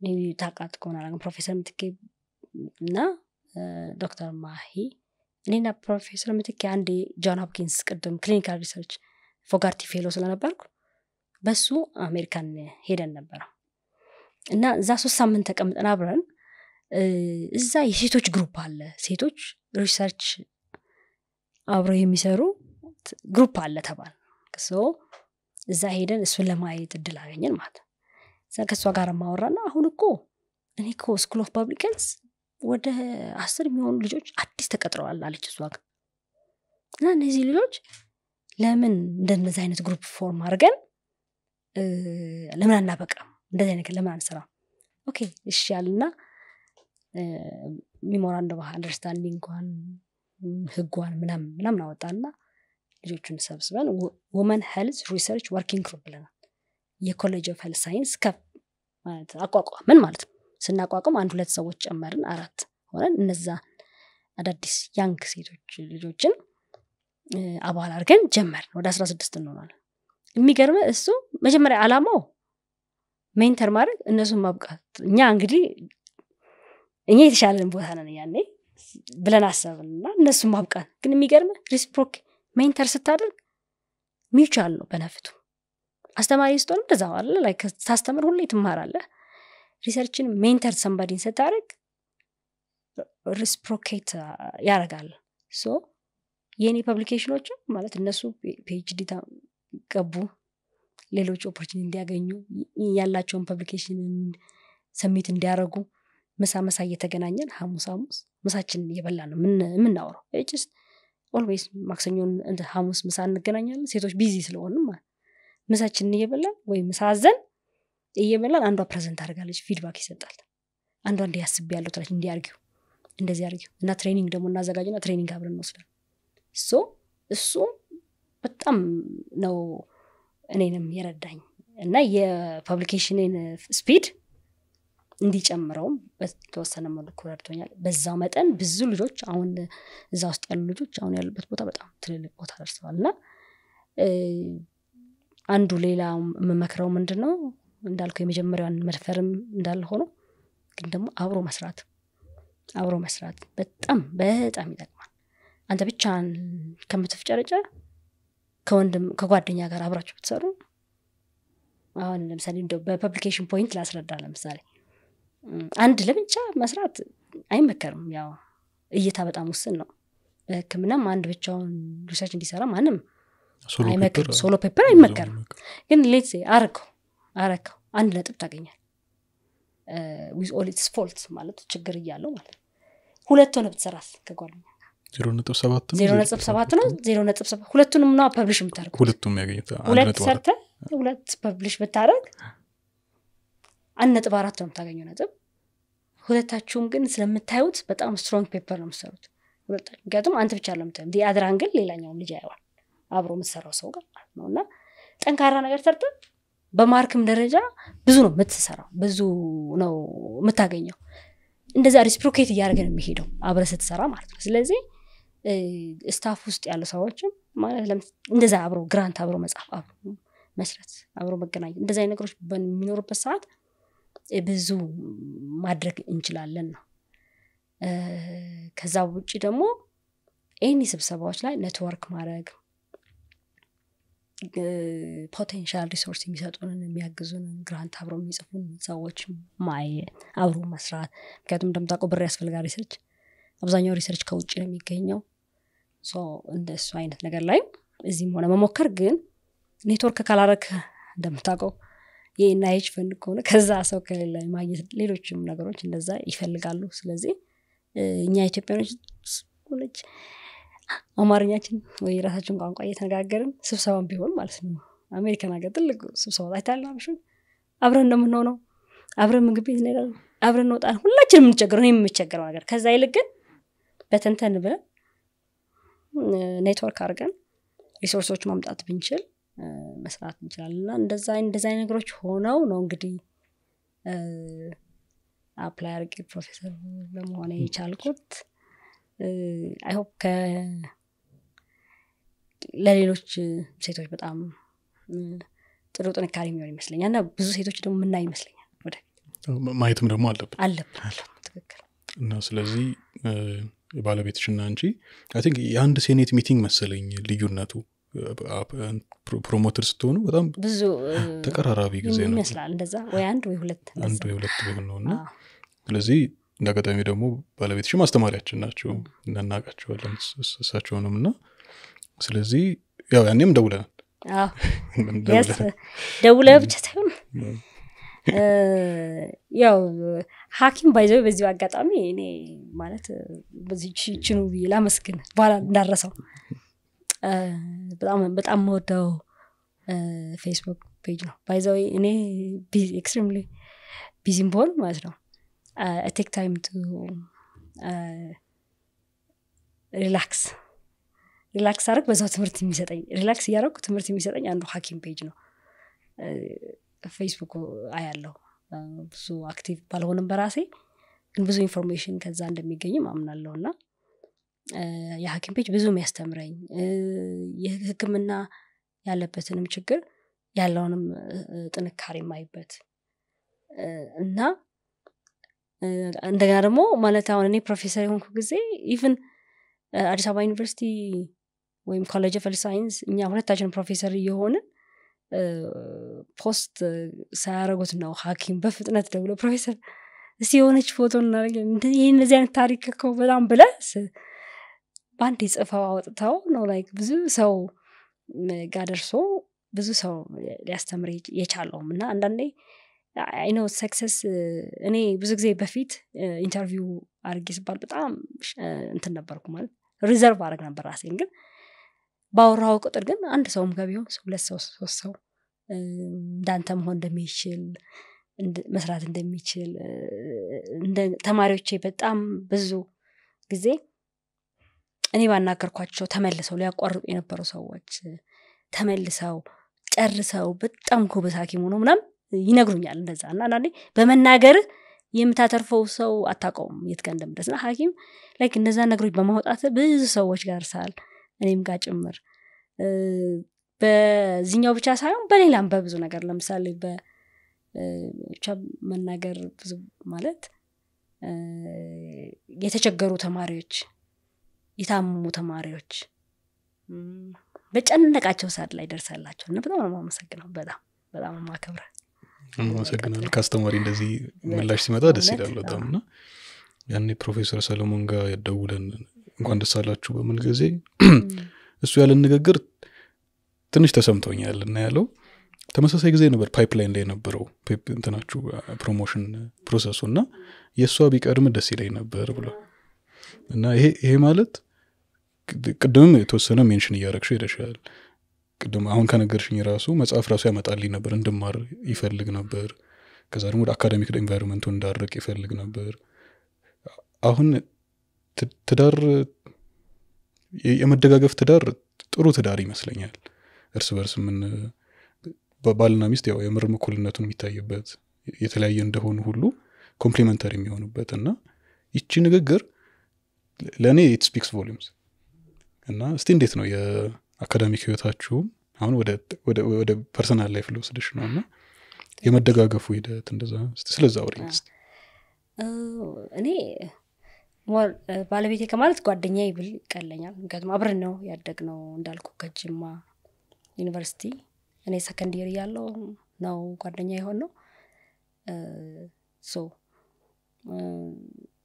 [SPEAKER 1] ታቃት ታውቃት ከሆነ አላውቅም። ፕሮፌሰር ምትኬ እና ዶክተር ማሂ እኔና ፕሮፌሰር ምትኬ አንዴ ጆን ሆፕኪንስ ቅድም ክሊኒካል ሪሰርች ፎጋርቲ ፌሎ ስለነበርኩ በሱ አሜሪካን ሄደን ነበረ እና እዛ ሶስት ሳምንት ተቀምጠን አብረን እዛ የሴቶች ግሩፕ አለ። ሴቶች ሪሰርች አብረው የሚሰሩ ግሩፕ አለ ተባል እዛ ሄደን እሱን ለማየት እድል አገኘን ማለት ነው። እዛ ከእሷ ጋር ማወራና አሁን እኮ እኔ እኮ ስኩል ኦፍ ፐብሊክ ሄልዝ ወደ አስር የሚሆኑ ልጆች አዲስ ተቀጥረዋል አለች እሷ ጋር እና እነዚህ ልጆች ለምን እንደነዚህ አይነት ግሩፕ ፎርም አድርገን ለምን አናበቃም? እንደዚህ አይነት ለምን አንሰራም? ኦኬ እሺ ያልና ሚሞራንደም ኦፍ አንደርስታንዲንግ ህጓን ምናምን ምናምን አወጣና ልጆቹን ሰብስበን ወመን ሄልዝ ሪሰርች ወርኪንግ ግሩፕ ብለናል። የኮሌጅ ኦፍ ሄልዝ ሳይንስ ከፍ ማለት አቋቋምን ማለት ነው። ስናቋቋም አንድ ሁለት ሰዎች ጨመርን፣ አራት ሆነን እነዛ አዳዲስ ያንግ ሴቶች ልጆችን አባል አድርገን ጀመርን። ወደ አስራ ስድስት እንሆናል የሚገርመ እሱ መጀመሪያ አላማው ሜንተር ማድረግ እነሱን ማብቃት። እኛ እንግዲህ እኛ የተሻለን ቦታ ነን ያኔ ብለን አሰብን እና እነሱን ማብቃት ግን የሚገርመ ሪስፕሮክ ሜንተር ስታደርግ ሚቻል ነው በነፍቱ አስተማሪ ስትሆን እንደዛ አለ ላይ ታስተምር ሁሌ ትማራለ ሪሰርችን ሜንተር ሰንባዲን ስታደርግ ሪስፕሮኬት ያደርጋል ሶ የእኔ ፐብሊኬሽኖችም ማለት እነሱ ፒኤችዲ ገቡ ሌሎች ኦፖርቹኒቲ እንዲያገኙ ያላቸውን ፐብሊኬሽን ሰሚት እንዲያደርጉ ምሳ መሳ እየተገናኘን ሐሙስ ሐሙስ ምሳችንን እየበላ ነው የምናወራው ኦልዌይስ ማክሰኞን እንደ ሐሙስ ምሳ እንገናኛለን። ሴቶች ቢዚ ስለሆንም ምሳችንን እየበላን ወይ ምሳ አዘን እየበላን አንዷ ፕሬዘንት አድርጋለች፣ ፊድባክ ይሰጣል። አንዷ እንዲ ያስብ ያለው ትላች እንዲ አድርጊው፣ እንደዚህ አርጊው እና ትሬኒንግ ደግሞ እናዘጋጅና ትሬኒንግ አብረን እንወስዳል ሶ እሱ በጣም ነው እኔንም የረዳኝ እና የፐብሊኬሽንን ስፒድ እንዲጨምረውም በተወሰነ መልኩ ረድቶኛል። በዛው መጠን ብዙ ልጆች አሁን እዛ ውስጥ ያሉ ልጆች አሁን ያሉበት ቦታ በጣም ትልልቅ ቦታ ደርሰዋል እና አንዱ ሌላ የምመክረው ምንድን ነው እንዳልከው የመጀመሪያውን መድፈርም እንዳለ ሆኖ ግን ደግሞ አብሮ መስራት አብሮ መስራት በጣም በጣም ይጠቅማል። አንተ ብቻህን ከምትፍጨረጨ ከወንድም ከጓደኛ ጋር አብራችሁ ብትሰሩ አሁን ለምሳሌ እንደው በፐብሊኬሽን ፖይንት ላስረዳ ለምሳሌ አንድ ለብቻ መስራት አይመከርም። ያው እይታ በጣም ውስን ነው። በህክምናም አንድ ብቻውን ሪሰርች እንዲሰራ ማንም ሶሎ ፔፐር አይመከርም። ግን ሌት አረከው አረከው አንድ ነጥብ ታገኛል። ዊዝ ኦል ኢትስ ፎልት ማለት ችግር እያለው ማለት ነው። ሁለት ሆነ ብትሰራት ከጓደኛ
[SPEAKER 2] ዜሮ ነጥብ ሰባት ነው ዜሮ ነጥብ
[SPEAKER 1] ሰባት ነው ዜሮ ነጥብ ሰባት ሁለቱንም ነው ፐብሊሽ የምታደርግ
[SPEAKER 2] ሁለቱም ያገኘ ሁለት ሰርተ
[SPEAKER 1] ሁለት ፐብሊሽ ብታደርግ አንድ ነጥብ አራት ነው የምታገኘው ነጥብ። ሁለታችሁም ግን ስለምታዩት በጣም ስትሮንግ ፔፐር ነው የምትሰሩት። ምክንያቱም አንተ ብቻ ዲ አድራን ግን ሌላኛውም ልጅ አይዋል አብሮ የምትሰራው ሰው ጋር ማለት ነው። እና ጠንካራ ነገር ሰርተ በማርክም ደረጃ ብዙ ነው የምትሰራው፣ ብዙ ነው የምታገኘው። እንደዚ ሪስፕሮኬት እያደረገ ነው የሚሄደው አብረ ስትሰራ ማለት ነው። ስለዚህ ስታፍ ውስጥ ያሉ ሰዎችም ማለት እንደዛ አብሮ ግራንት አብሮ መጽሐፍ አብሮ መስረት አብሮ መገናኘት እንደዚ ነገሮች በሚኖሩበት ሰዓት ብዙ ማድረግ እንችላለን ነው። ከዛ ውጭ ደግሞ ኤኒ ስብሰባዎች ላይ ኔትወርክ ማድረግ ፖቴንሻል ሪሶርስ የሚሰጡንን የሚያግዙንን ግራንት አብረው የሚጽፉን ሰዎች ማየ አብሮ መስራት። ምክንያቱም እንደምታውቀው ብር ያስፈልጋል ሪሰርች አብዛኛው ሪሰርች ከውጭ ነው የሚገኘው። እንደ እሱ አይነት ነገር ላይ እዚህም ሆነ መሞከር ግን ኔትወርክ ካላረክ እንደምታውቀው የኤንአይኤች ፈንድ ከሆነ ከዛ ሰው ከሌለ ማግኘት ሌሎችም ነገሮች እንደዛ ይፈልጋሉ ስለዚህ እኛ ኢትዮጵያኖች ሁለች አማርኛችን ወይ የራሳችን ቋንቋ እየተነጋገርን ስብሰባን ቢሆን ማለት ነው አሜሪካን ሀገር ትልቅ ስብሰባ ታይታልና ምሽን አብረን እንደምንሆነው አብረን ምግብ ቤት ነገር አብረን እንወጣለን ሁላችን የምንቸገረው ነው የምቸገረው ነገር ከዛ ይልቅ ግን በተንተን ብለን ኔትወርክ አድርገን ሪሶርሶች ማምጣት ብንችል መስራት እንችላለን እና እንደዛ እንደዚ ነገሮች ሆነው ነው እንግዲህ አፕላይ አርጌ ፕሮፌሰር ለመሆነ የቻልኩት አይሆፕ ከ ለሌሎች ሴቶች በጣም ጥሩ ጥንካሬ የሚሆን ይመስለኛል እና ብዙ ሴቶች ደግሞ ምና ይመስለኛል ወደ
[SPEAKER 2] ማየትም ደግሞ አለብን አለብን ትክክል እና ስለዚህ ባለቤትሽና እንጂ አይ ቲንክ የአንድ ሴኔት ሚቲንግ መሰለኝ ልዩነቱ ፕሮሞተር ስትሆኑ በጣም ብዙ
[SPEAKER 1] ተቀራራቢ ጊዜ ነው ይመስላል እንደዛ ወይ አንድ ወይ ሁለት
[SPEAKER 2] አንድ ወይ ሁለት ቢሆን ነው እና ስለዚህ እንደ አጋጣሚ ደግሞ ባለቤትሽ ማስተማሪያችን ናቸው እናናቃቸዋለን እሳቸውንም እና ስለዚህ ያው ያኔም ደውለናል
[SPEAKER 1] ደውለ ብቻ ሳይሆን ያው ሀኪም ባይዘው በዚሁ አጋጣሚ እኔ ማለት በዚችኑ ላመስግን በኋላ እንዳረሰው በጣም በጣም መወደው ፌስቡክ ፔጅ ነው ባይዘዊ እኔ ኤክስትሪም ቢዚም በሆን ማለት ነው ቴክ ታይም ቱ ሪላክስ ሪላክስ አረግ በዛው ትምህርት የሚሰጠኝ ሪላክስ እያደረጉ ትምህርት የሚሰጠኝ አንዱ ሀኪም ፔጅ ነው ፌስቡክ አያለው ብዙ አክቲቭ ባልሆንም በራሴ ግን ብዙ ኢንፎርሜሽን ከዛ እንደሚገኝም አምናለሁ እና የሀኪም ቤት ብዙ የሚያስተምረኝ የህክምና ያለበትንም ችግር ያለውንም ጥንካሬ የማይበት እና እንደገና ደግሞ ማለት አሁን እኔ ፕሮፌሰር የሆንኩ ጊዜ ኢቭን አዲስ አበባ ዩኒቨርሲቲ ወይም ኮሌጅ ኦፍ ሳይንስ እኛ ሁለታችን ፕሮፌሰር እየሆንን ፖስት ሳያደረጉት ነው ሀኪም በፍጥነት ደውሎ ፕሮፌሰር እስ የሆነች ፎቶ እናደርግ እንደዚህ አይነት ታሪክ እኮ በጣም ብለህ በአንድ ጽፈው አውጥተው ነው ላይክ ብዙ ሰው ጋር ደርሶ ብዙ ሰው ሊያስተምር የቻለውም እና አንዳንዴ አይኖ ሰክሰስ እኔ ብዙ ጊዜ በፊት ኢንተርቪው አድርጌ ስባል በጣም እንትን ነበርኩ ማለት ሪዘርቭ አድረግ ነበር ራሴን ግን ባወራው ቁጥር ግን አንድ ሰውም ከቢሆን ሁለት ሰው ሶስት ሰው እንዳንተ መሆን እንደሚችል መስራት እንደሚችል ተማሪዎቼ በጣም ብዙ ጊዜ እኔ ባናገርኳቸው ተመልሰው ሊያቋርጡ የነበሩ ሰዎች ተመልሰው ጨርሰው በጣም ጎበዝ ሐኪም ሆኖ ምናም ይነግሩኛል። እንደዛ እና አንዳንዴ በመናገር የምታተርፈው ሰው አታውቀውም የት ጋር እንደምደርስና ሐኪም ላይክ እነዛ ነገሮች በማውጣት ብዙ ሰዎች ጋር ሳል እኔም ጋር ጭምር በዚህኛው ብቻ ሳይሆን በሌላም በብዙ ነገር ለምሳሌ ብቻ መናገር ብዙ ማለት የተቸገሩ ተማሪዎች የታመሙ ተማሪዎች በጨነቃቸው ሰዓት ላይ ደርሳላቸው እና በጣም ነው ማመሰግነው። በጣም በጣም ማከብረ
[SPEAKER 2] አመሰግናለሁ። ከአስተማሪ እንደዚህ ምላሽ ሲመጣ ደስ ይላል በጣም እና ያኔ ፕሮፌሰር ሰለሞን ጋር ያደውለን እንኳን ደስ አላችሁ በምን ጊዜ እሱ ያለን ንግግር ትንሽ ተሰምቶኛል እና ያለው ተመሳሳይ ጊዜ ነበር ፓይፕላይን ላይ ነበረው እንትናችሁ ፕሮሞሽን ፕሮሰሱ እና የእሷ ቢቀድም ደስ ይለኝ ነበር ብሏል። እና ይሄ ማለት ቅድምም የተወሰነ ሜንሽን እያረግሽ ሄደሻል ቅድም አሁን ከነገርሽኝ ራሱ መጽሐፍ ራሱ ያመጣልኝ ነበር እንድማር ይፈልግ ነበር ከዛ ደግሞ ወደ አካደሚክ ኤንቫይሮንመንቱ እንዳርቅ ይፈልግ ነበር አሁን ትዳር የመደጋገፍ ትዳር ጥሩ ትዳር ይመስለኛል እርስ በርስ ምን ባልና ሚስት ያው የምር እኩልነቱን የሚታይበት የተለያየ እንደሆኑ ሁሉ ኮምፕሊመንተሪ የሚሆኑበት እና ይቺ ንግግር ለእኔ ኢት ስፒክስ ቮሊምስ እና እስቲ እንዴት ነው የአካዳሚክ ህይወታችሁ አሁን ወደ ፐርሰናል ላይፍ ልወስድሽ ነው እና የመደጋገፉ ሂደት እንደዛ ስለዛ አውሪ
[SPEAKER 1] እኔ ባለቤቴ ከማለት ጓደኛ ይብል ይቀለኛል ምክንያቱም አብረን ነው ያደግ ነው እንዳልኩ ከጅማ ዩኒቨርሲቲ እኔ ሰከንድ የር ያለው ነው ጓደኛ የሆን ነው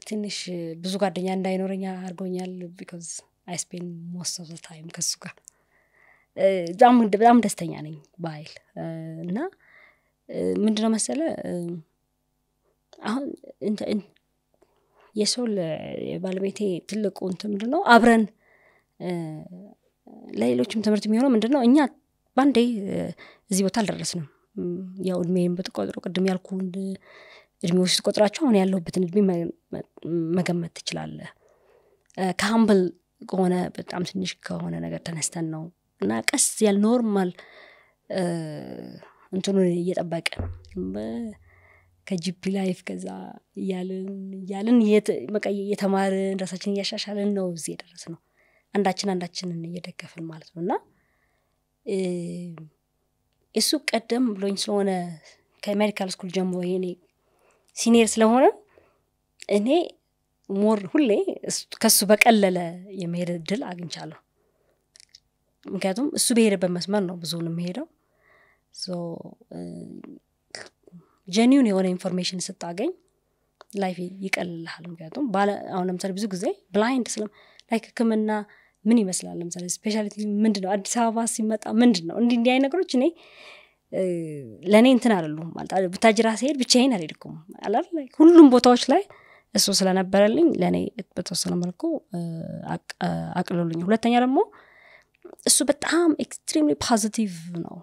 [SPEAKER 1] ትንሽ ብዙ ጓደኛ እንዳይኖረኝ አድርጎኛል። ቢኮዝ አይ ስፔንድ ሞስት ኦፍ ታይም ከሱ ጋር በጣም ደስተኛ ነኝ በይል እና ምንድነው መሰለ አሁን የሰው ባለቤቴ ትልቁ እንትን ነው አብረን ለሌሎችም ትምህርት የሚሆነው ምንድነው እኛ በአንዴ እዚህ ቦታ አልደረስንም። ያው እድሜም ብትቆጥሩ ቅድም ያልኩን እድሜዎች ስትቆጥራቸው አሁን ያለሁበትን እድሜ መገመት ትችላለህ። ከሀምብል ከሆነ በጣም ትንሽ ከሆነ ነገር ተነስተን ነው እና ቀስ ያል ኖርማል እንትኑን እየጠበቅን ከጂፒ ላይፍ ከዛ እያልን እያልን በቃ እየተማርን ራሳችን እያሻሻልን ነው እዚህ የደረስ ነው። አንዳችን አንዳችንን እየደገፍን ማለት ነው እና እሱ ቀደም ብሎኝ ስለሆነ ከሜዲካል ስኩል ጀምሮ ይሄኔ ሲኒየር ስለሆነ እኔ ሞር ሁሌ ከሱ በቀለለ የመሄድ እድል አግኝቻለሁ። ምክንያቱም እሱ በሄደበት መስመር ነው ብዙውን የሚሄደው። ጀኒውን የሆነ ኢንፎርሜሽን ስታገኝ ላይፍ ይቀልልሃል። ምክንያቱም አሁን ለምሳሌ ብዙ ጊዜ ብላይንድ ስለም ላይክ ህክምና ምን ይመስላል ለምሳሌ ስፔሻሊቲ ምንድን ነው፣ አዲስ አበባ ሲመጣ ምንድን ነው፣ እንዲህ እንዲህ አይነት ነገሮች እኔ ለእኔ እንትን አይደሉም ማለት ብታጅራ ሲሄድ ብቻዬን አልሄድኩም አላል ሁሉም ቦታዎች ላይ እሱ ስለነበረልኝ ለእኔ በተወሰነ መልኩ አቅሎልኝ ሁለተኛ ደግሞ እሱ በጣም ኤክስትሪምሊ ፖዚቲቭ ነው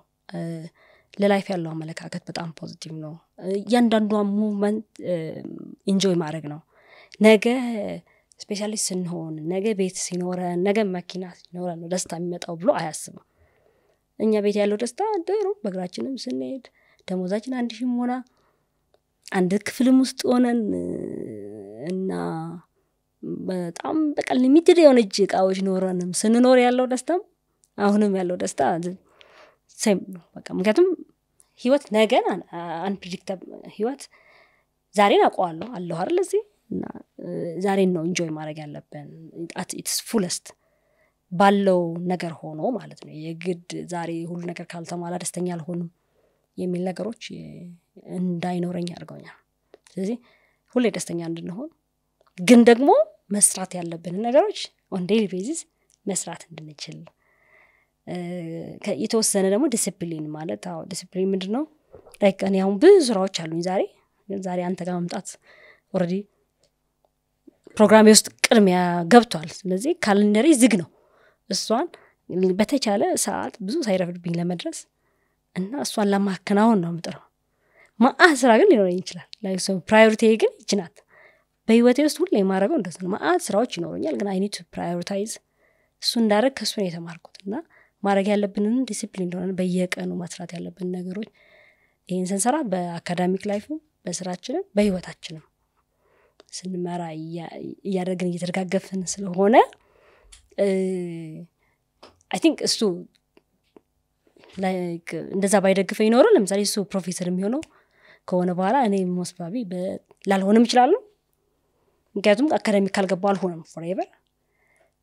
[SPEAKER 1] ለላይፍ ያለው አመለካከት በጣም ፖዚቲቭ ነው እያንዳንዷ ሙቭመንት ኢንጆይ ማድረግ ነው ነገ ስፔሻሊስት ስንሆን ነገ ቤት ሲኖረን ነገ መኪና ሲኖረን ነው ደስታ የሚመጣው ብሎ አያስብም እኛ ቤት ያለው ደስታ ድሮ በእግራችንም ስንሄድ ደሞዛችን አንድ ሺህም ሆና አንድ ክፍልም ውስጥ ሆነን እና በጣም በቃ ሊሚትድ የሆነ እቃዎች ኖረንም ስንኖር ያለው ደስታም አሁንም ያለው ደስታ ሴም ነው። በቃ ምክንያቱም ህይወት ነገን አንፕሪዲክተብ ህይወት ዛሬን አውቀዋለሁ አለሁ አይደል እዚህ እና ዛሬን ነው ኢንጆይ ማድረግ ያለብን ኢትስ ፉለስት ባለው ነገር ሆኖ ማለት ነው። የግድ ዛሬ ሁሉ ነገር ካልተሟላ ደስተኛ አልሆንም የሚል ነገሮች እንዳይኖረኝ አድርገውኛል። ስለዚህ ሁሌ ደስተኛ እንድንሆን ግን ደግሞ መስራት ያለብንን ነገሮች ኦን ዴይሊ ቤዚስ መስራት እንድንችል የተወሰነ ደግሞ ዲስፕሊን ማለት አዎ ዲስፕሊን ምንድን ነው? ላይክ እኔ አሁን ብዙ ስራዎች አሉኝ ዛሬ ግን ዛሬ አንተ ጋር መምጣት ኦልሬዲ ፕሮግራሜ ውስጥ ቅድሚያ ገብቷል። ስለዚህ ካለንደሬ ዝግ ነው። እሷን በተቻለ ሰዓት ብዙ ሳይረፍድብኝ ለመድረስ እና እሷን ለማከናወን ነው ምጥረው ማአ ስራ ግን ሊኖረኝ ይችላል። ፕራዮሪቲ ግን ይችናት በህይወቴ ውስጥ ሁሌ የማደርገው እንደዚ ነው። ማአት ስራዎች ይኖሩኛል፣ ግን አይኒቱ ፕራዮሪታይዝ እሱ እንዳደረግ ከእሱ ነው የተማርኩት እና ማድረግ ያለብንን ዲሲፕሊን እንደሆነ በየቀኑ መስራት ያለብን ነገሮች ይህን ስንሰራ በአካዳሚክ ላይፍ በስራችንም በህይወታችንም ስንመራ እያደረግን እየተደጋገፍን ስለሆነ አይ uh, ቲንክ እሱ እንደዛ ባይደግፈ ይኖረ ለምሳሌ እሱ ፕሮፌሰር የሚሆነው ከሆነ በኋላ እኔ ሞስባቢ ላልሆንም ይችላሉ ምክንያቱም አካዳሚ ካልገባው አልሆነም ፎሬቨር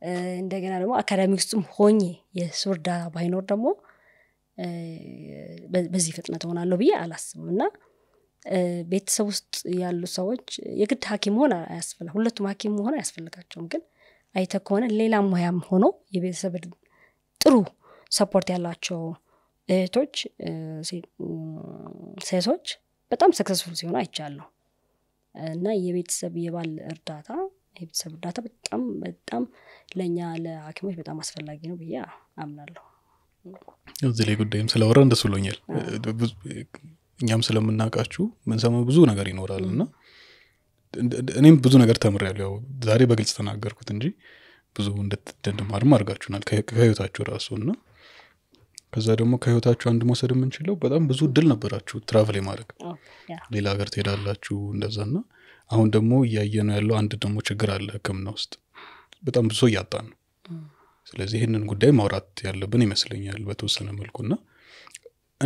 [SPEAKER 1] uh, እንደገና ደግሞ አካዳሚ ውስጥም ሆኜ የእሱ ባይኖር ደግሞ uh, በዚህ ፍጥነት ሆናለሁ ብዬ አላስብም እና ቤተሰብ ውስጥ ያሉ ሰዎች የግድ ሀኪም መሆን አያስፈልግ ሁለቱም ሀኪም መሆን አያስፈልጋቸውም ግን አይተ ከሆነ ሌላ ሙያም ሆኖ የቤተሰብ ጥሩ ሰፖርት ያላቸው እህቶች ሴቶች በጣም ሰክሰስፉል ሲሆኑ አይቻለሁ እና የቤተሰብ የባል እርዳታ የቤተሰብ እርዳታ በጣም በጣም ለእኛ ለሀኪሞች በጣም አስፈላጊ ነው ብዬ አምናለሁ
[SPEAKER 2] እዚህ ላይ ጉዳይም ስለወራ እንደስ ብሎኛል እኛም ስለምናውቃችሁ ምንሰማ ብዙ ነገር ይኖራል እና እኔም ብዙ ነገር ተምር ያው ዛሬ በግልጽ ተናገርኩት እንጂ ብዙ እንደማድም አድርጋችሁናል ከህይወታችሁ ራሱ እና ከዛ ደግሞ ከህይወታችሁ አንድ መውሰድ የምንችለው በጣም ብዙ እድል ነበራችሁ ትራቭል ማድረግ ሌላ ሀገር ትሄዳላችሁ እንደዛ ና አሁን ደግሞ እያየ ነው ያለው አንድ ደግሞ ችግር አለ ህክምና ውስጥ በጣም ብዙ እያጣ ነው ስለዚህ ይህንን ጉዳይ ማውራት ያለብን ይመስለኛል በተወሰነ መልኩና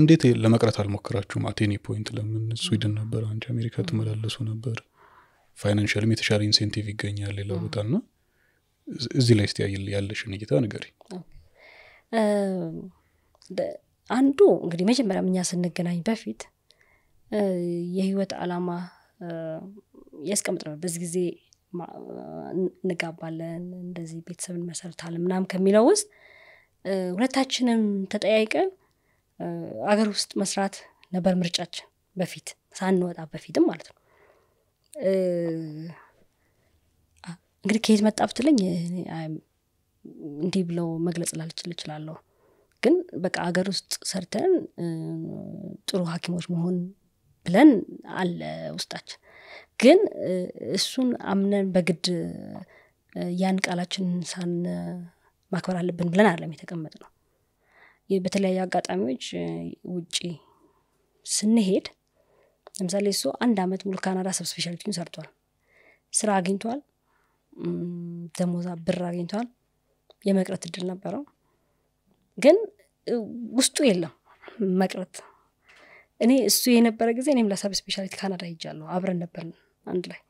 [SPEAKER 2] እንዴት ለመቅረት አልሞክራችሁም አቴኒ ፖይንት ለምን ስዊድን ነበር አንቺ አሜሪካ ትመላለሱ ነበር ፋይናንሽልም የተሻለ ኢንሴንቲቭ ይገኛል ሌላ ቦታ እና እዚህ ላይ ስ ያለሽን እይታ ንገሪ
[SPEAKER 1] አንዱ እንግዲህ መጀመሪያ እኛ ስንገናኝ በፊት የህይወት አላማ ያስቀምጥ ነው በዚህ ጊዜ እንጋባለን እንደዚህ ቤተሰብ እንመሰርታለን ምናም ከሚለው ውስጥ ሁለታችንም ተጠያይቀን አገር ውስጥ መስራት ነበር ምርጫችን በፊት ሳንወጣ በፊትም ማለት ነው እንግዲህ ከየት መጣ ብትለኝ እንዲህ ብለው መግለጽ ላልችል እችላለሁ። ግን በቃ ሀገር ውስጥ ሰርተን ጥሩ ሀኪሞች መሆን ብለን አለ ውስጣችን ግን እሱን አምነን በግድ ያን ቃላችን ሳን ማክበር አለብን ብለን የተቀመጥ ነው በተለያዩ አጋጣሚዎች ውጪ ስንሄድ ለምሳሌ እሱ አንድ አመት ሙሉ ካናዳ ሰብ ሰርቷል። ስራ አግኝቷል። ደሞዛ ብር አግኝቷል። የመቅረት እድል ነበረው። ግን ውስጡ የለም መቅረት። እኔ እሱ የነበረ ጊዜ እኔም ለሰብ ስፔሻሊቲ ካናዳ ሄጃለሁ። አብረን ነበርን አንድ ላይ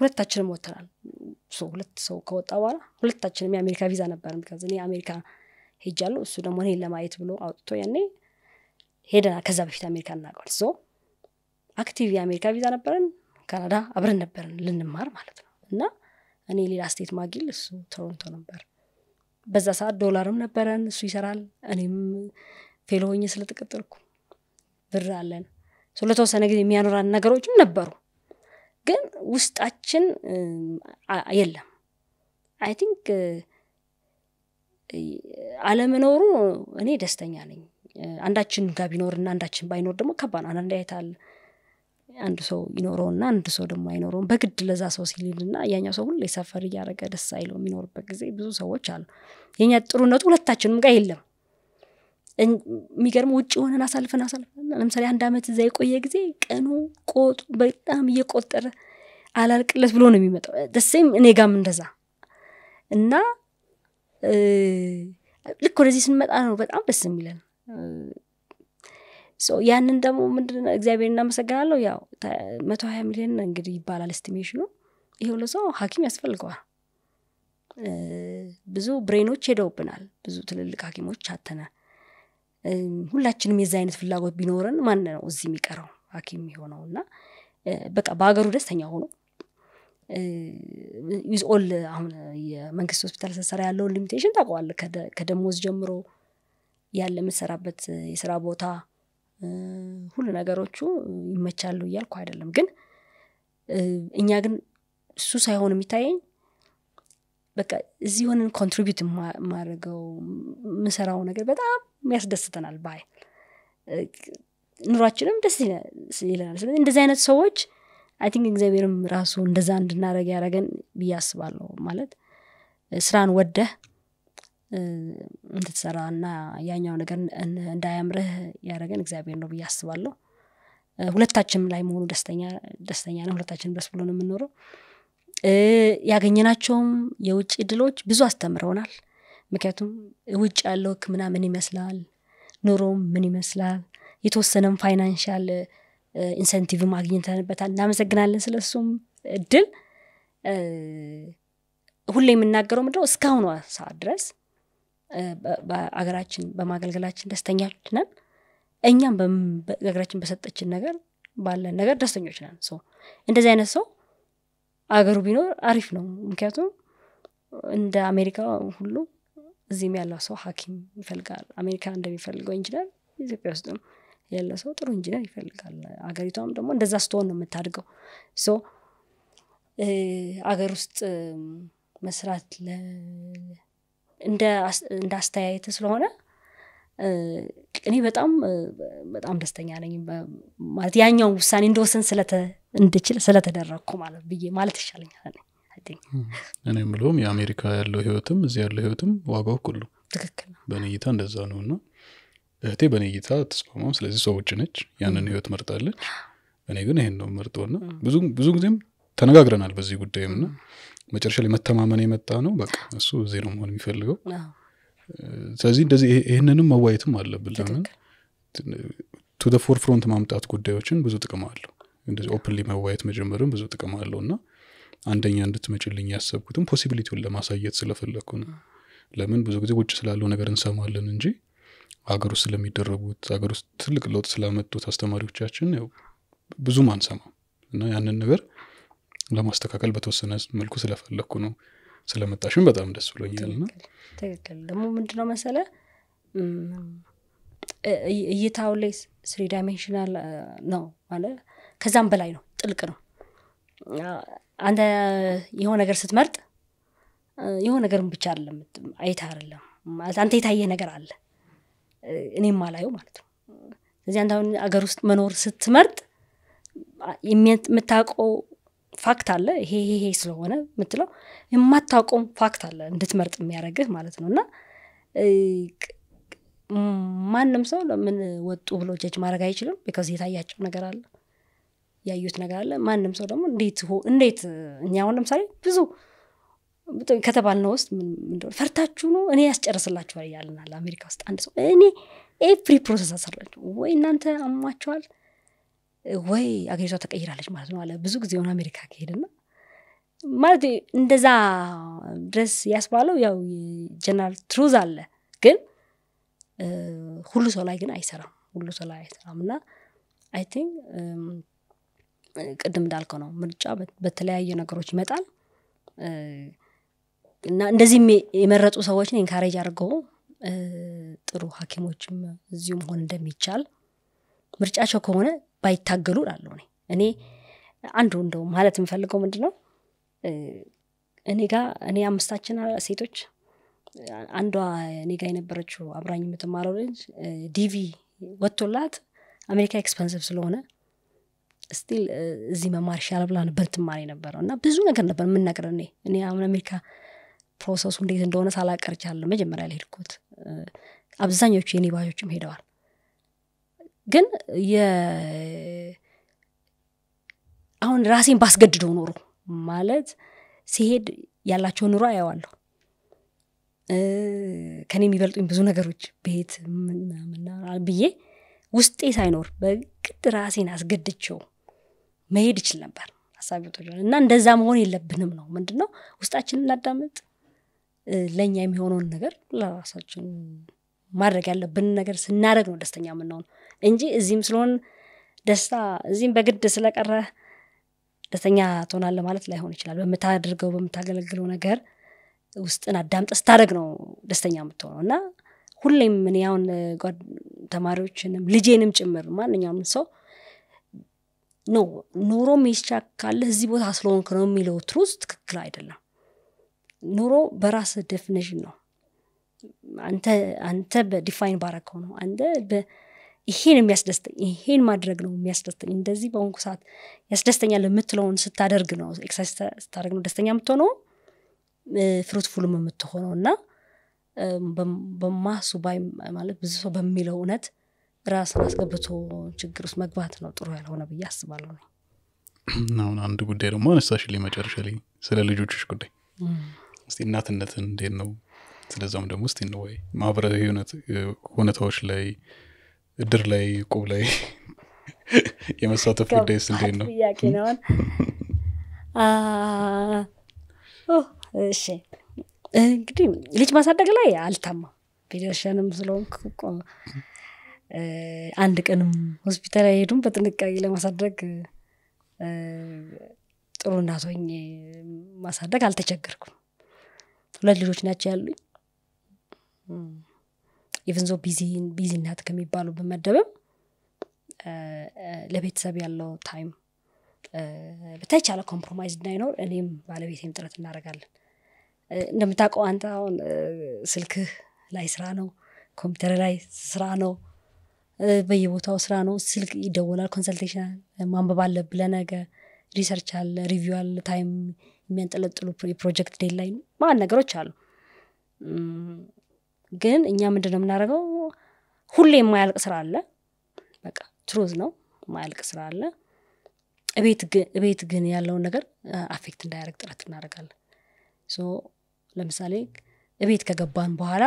[SPEAKER 1] ሁለታችንም ወተናል። ሁለት ሰው ከወጣ በኋላ ሁለታችንም የአሜሪካ ቪዛ ነበር። ቢካዝ እኔ አሜሪካ ሄጃለሁ፣ እሱ ደግሞ እኔን ለማየት ብሎ አውጥቶ ያኔ ሄደናል። ከዛ በፊት አሜሪካ እናውቀዋል። አክቲቭ የአሜሪካ ቪዛ ነበረን፣ ካናዳ አብረን ነበረን ልንማር ማለት ነው። እና እኔ ሌላ ስቴት ማጊል፣ እሱ ቶሮንቶ ነበር። በዛ ሰዓት ዶላርም ነበረን፣ እሱ ይሰራል፣ እኔም ፌል ሆኜ ስለተቀጠርኩ ብር አለን። ለተወሰነ ጊዜ የሚያኖራን ነገሮችም ነበሩ፣ ግን ውስጣችን የለም። አይ ቲንክ አለመኖሩ እኔ ደስተኛ ነኝ። አንዳችን ጋር ቢኖርና አንዳችን ባይኖር ደግሞ ከባድ አንዳንድ አይታል አንድ ሰው ይኖረውና አንድ ሰው ደግሞ አይኖረውም። በግድ ለዛ ሰው ሲልና ያኛው ሰው ሁሌ ሰፈር እያደረገ ደስ አይለው የሚኖርበት ጊዜ ብዙ ሰዎች አሉ። የኛ ጥሩነቱ ሁለታችንም ጋር የለም። የሚገርመ ውጭ የሆነን አሳልፈን አሳልፈን ለምሳሌ አንድ ዓመት እዛ የቆየ ጊዜ ቀኑ ቆጡ በጣም እየቆጠረ አላልቅለት ብሎ ነው የሚመጣው። ደሴም እኔ ጋም እንደዛ እና ልክ ወደዚህ ስንመጣ ነው በጣም ደስ የሚለን። ያንን ደግሞ ምንድነው እግዚአብሔር እናመሰግናለሁ። ያው መቶ ሀያ ሚሊዮን እንግዲህ ይባላል ኤስቲሜሽኑ። ይሄ ሁሉ ሰው ሐኪም ያስፈልገዋል። ብዙ ብሬኖች ሄደውብናል። ብዙ ትልልቅ ሐኪሞች አተናል። ሁላችንም የዚ አይነት ፍላጎት ቢኖረን ማን ነው እዚህ የሚቀረው ሐኪም የሚሆነው? እና በቃ በሀገሩ ደስተኛ ሆኖ ዊዝ ኦል አሁን የመንግስት ሆስፒታል ስትሰራ ያለውን ሊሚቴሽን ታውቀዋለህ። ከደሞዝ ጀምሮ ያለ የምትሰራበት የስራ ቦታ ሁሉ ነገሮቹ ይመቻሉ እያልኩ አይደለም። ግን እኛ ግን እሱ ሳይሆን የሚታየኝ በቃ እዚህ የሆንን ኮንትሪቢዩት የማደርገው ምሰራው ነገር በጣም ያስደስተናል። ባይ ኑሯችንም ደስ ይለናል። ስለዚህ እንደዚህ አይነት ሰዎች አይ ቲንክ እግዚአብሔርም ራሱ እንደዛ እንድናደረግ ያደረገን ብዬ አስባለሁ። ማለት ስራን ወደህ እና ያኛው ነገር እንዳያምርህ ያደረገን እግዚአብሔር ነው ብዬ አስባለሁ። ሁለታችንም ላይ መሆኑ ደስተኛ ደስተኛ ነው ሁለታችንም ደስ ብሎ ነው የምንኖረው። ያገኘናቸውም የውጭ እድሎች ብዙ አስተምረውናል። ምክንያቱም ውጭ ያለው ህክምና ምን ይመስላል፣ ኑሮም ምን ይመስላል፣ የተወሰነም ፋይናንሻል ኢንሰንቲቭ አግኝተንበታል። እናመሰግናለን ስለ እሱም እድል። ሁሌ የምናገረው ምድረው እስካሁኗ ሰዓት ድረስ በአገራችን በማገልገላችን ደስተኞች ነን እኛም ሀገራችን በሰጠችን ነገር ባለን ነገር ደስተኞች ነን ሰው እንደዚህ አይነት ሰው አገሩ ቢኖር አሪፍ ነው ምክንያቱም እንደ አሜሪካ ሁሉ እዚህም ያለው ሰው ሀኪም ይፈልጋል አሜሪካ እንደሚፈልገው ኢንጂነር ኢትዮጵያ ውስጥም ያለ ሰው ጥሩ ኢንጂነር ይፈልጋል አገሪቷም ደግሞ እንደዛ ስትሆን ነው የምታድገው ሶ አገር ውስጥ መስራት እንደ አስተያየት ስለሆነ እኔ በጣም በጣም ደስተኛ ነኝ ማለት ያኛውን ውሳኔ እንደወሰን እንድችል ስለተደረግኩ ማለት ብዬ ማለት ይሻለኛል
[SPEAKER 2] እኔ ምለውም የአሜሪካ ያለው ህይወትም እዚህ ያለው ህይወትም ዋጋው ሁሉ ነው ትክክል በእኔ እንደዛ ነው እና እህቴ በንይታ ተስማማም ስለዚህ ሰዎች ነች ያንን ህይወት መርጣለች እኔ ግን ይሄን ነው መርጦና ብዙ ጊዜም ተነጋግረናል በዚህ ጉዳይም ና መጨረሻ ላይ መተማመን የመጣ ነው በቃ እሱ ነው መሆን የሚፈልገው ስለዚህ እንደዚህ ይህንንም መዋየትም አለብን ለምን ቱ ደ ፎር ፍሮንት ማምጣት ጉዳዮችን ብዙ ጥቅም አለው እንደዚህ ኦፕንሊ መዋየት መጀመርም ብዙ ጥቅም አለው እና አንደኛ እንድትመጭልኝ ያሰብኩትም ፖሲቢሊቲውን ለማሳየት ስለፈለግኩ ነው ለምን ብዙ ጊዜ ውጭ ስላለው ነገር እንሰማለን እንጂ ሀገር ውስጥ ስለሚደረጉት ሀገር ውስጥ ትልቅ ለውጥ ስላመጡት አስተማሪዎቻችን ብዙም አንሰማም እና ያንን ነገር ለማስተካከል በተወሰነ መልኩ ስለፈለግኩ ነው ስለመጣሽም በጣም ደስ ብሎኛል
[SPEAKER 1] ትክክል ደግሞ ምንድነው መሰለ እይታው ላይ ስሪ ዳይሜንሽናል ነው ማለት ከዛም በላይ ነው ጥልቅ ነው አንተ የሆነ ነገር ስትመርጥ የሆነ ነገርም ብቻ አለም አይታ አይደለም ማለት አንተ የታየ ነገር አለ እኔም አላየው ማለት ነው ስለዚህ አንተ አሁን አገር ውስጥ መኖር ስትመርጥ የምታውቀው ፋክት አለ ይሄ ይሄ ስለሆነ የምትለው የማታውቀውም ፋክት አለ እንድትመርጥ የሚያደረግህ ማለት ነው እና ማንም ሰው ለምን ወጡ ብሎ ጀጅ ማድረግ አይችልም ቢካዝ የታያቸው ነገር አለ ያዩት ነገር አለ ማንም ሰው ደግሞ እንዴት እንዴት እኛ አሁን ለምሳሌ ብዙ ከተባልነው ውስጥ ፈርታችሁ ነው እኔ ያስጨረስላችኋል እያልናል አሜሪካ ውስጥ አንድ ሰው እኔ ኤፍሪ ፕሮሰስ አሰራችሁ ወይ እናንተ አሟቸዋል ወይ አገሪቷ ተቀይራለች ማለት ነው አለ። ብዙ ጊዜ ሆነ አሜሪካ ከሄድና ማለት እንደዛ ድረስ ያስባለው ያው ጀነራል ትሩዝ አለ፣ ግን ሁሉ ሰው ላይ ግን አይሰራም። ሁሉ ሰው ላይ አይሰራም እና አይ ቲንክ ቅድም እንዳልከው ነው ምርጫ በተለያየ ነገሮች ይመጣል እና እንደዚህ የመረጡ ሰዎችን ኤንካሬጅ አድርገው ጥሩ ሐኪሞችም እዚሁም መሆን እንደሚቻል ምርጫቸው ከሆነ ባይታገሉ ላለሁ እኔ እኔ አንዱ እንደው ማለት የምፈልገው ምንድን ነው እኔ ጋ እኔ አምስታችን ሴቶች አንዷ እኔ ጋ የነበረችው አብራኝ የምትማረው ልጅ ዲቪ ወጥቶላት አሜሪካ ኤክስፐንሲቭ ስለሆነ ስቲል እዚህ መማር ይሻላል ብላ ነበር ትማር የነበረው እና ብዙ ነገር ነበር የምናገር እኔ እኔ አሁን አሜሪካ ፕሮሰሱ እንዴት እንደሆነ ሳላቀርቻለ መጀመሪያ ላይ ሄድኩት አብዛኞቹ የኔ ባዦችም ሄደዋል ግን አሁን ራሴን ባስገድደው ኖሮ ማለት ሲሄድ ያላቸውን ኑሮ አየዋለሁ። ከኔ የሚበልጡኝ ብዙ ነገሮች ቤት ብዬ ውስጤ ሳይኖር በግድ ራሴን አስገድቸው መሄድ ይችል ነበር ሀሳቢ እና እንደዛ መሆን የለብንም ነው። ምንድን ነው ውስጣችንን እናዳምጥ፣ ለእኛ የሚሆነውን ነገር ለራሳችን ማድረግ ያለብን ነገር ስናደረግ ነው ደስተኛ የምንሆን። እንጂ እዚህም ስለሆን ደስታ እዚህም በግድ ስለቀረ ደስተኛ ትሆናለህ ማለት ላይሆን ይችላል። በምታደርገው በምታገለግለው ነገር ውስጥን አዳምጠ ስታደርግ ነው ደስተኛ የምትሆነው እና ሁሌም እኔ አሁን ተማሪዎችንም ልጄንም ጭምር ማንኛውም ሰው ኖ ኑሮም ይቻካልህ እዚህ ቦታ ስለሆንክ ነው የሚለው ትሩዝ ትክክል አይደለም። ኑሮ በራስ ዴፊኒሽን ነው። አንተ አንተ በዲፋይን ባረከው ነው አንተ ይሄን የሚያስደስተኝ ይሄን ማድረግ ነው የሚያስደስተኝ እንደዚህ በሆንኩ ሰዓት ያስደስተኛል የምትለውን ስታደርግ ነው ኤክሰርሳይዝ ስታደርግ ነው ደስተኛ የምትሆነው ፍሩትፉልም የምትሆነው እና በማሱ ባይ ማለት ብዙ ሰው በሚለው እውነት ራስን አስገብቶ ችግር ውስጥ መግባት ነው ጥሩ ያልሆነ ብዬ አስባለሁ ነው
[SPEAKER 2] አሁን አንድ ጉዳይ ደግሞ አነሳሽ ላይ መጨረሻ ላይ ስለ ልጆችሽ ጉዳይ እስቲ እናትነትን እንዴት ነው ስለዛም ደግሞ እስቲ ወይ ማህበራዊ ሁነታዎች ላይ እድር ላይ ቁብ ላይ የመሳተፍ ጉዳይ እንዴት ነው ጥያቄ ነውን
[SPEAKER 1] እሺ እንግዲህ ልጅ ማሳደግ ላይ አልታማ ፔዲያሽንም ስለሆን አንድ ቀንም ሆስፒታል አይሄዱም በጥንቃቄ ለማሳደግ ጥሩ እናቶኝ ማሳደግ አልተቸገርኩም ሁለት ልጆች ናቸው ያሉኝ ኢቨንዞ ቢዚነት ከሚባሉ ብመደብም ለቤተሰብ ያለው ታይም በተቻለ ኮምፕሮማይዝ እንዳይኖር እኔም ባለቤቴም ጥረት እናደርጋለን። እንደምታውቀው አንተ አሁን ስልክህ ላይ ስራ ነው፣ ኮምፒውተር ላይ ስራ ነው፣ በየቦታው ስራ ነው። ስልክ ይደወላል፣ ኮንሰልቴሽን ማንበብ አለ ብለነገ ሪሰርች አለ፣ ሪቪው አለ፣ ታይም የሚያንጠለጥሉ የፕሮጀክት ዴድላይን ማን ነገሮች አሉ። ግን እኛ ምንድነው የምናደርገው? ሁሌ የማያልቅ ስራ አለ። በቃ ትሩዝ ነው የማያልቅ ስራ አለ። እቤት ግን ያለውን ነገር አፌክት እንዳያደርግ ጥረት እናደርጋለን። ሶ ለምሳሌ እቤት ከገባን በኋላ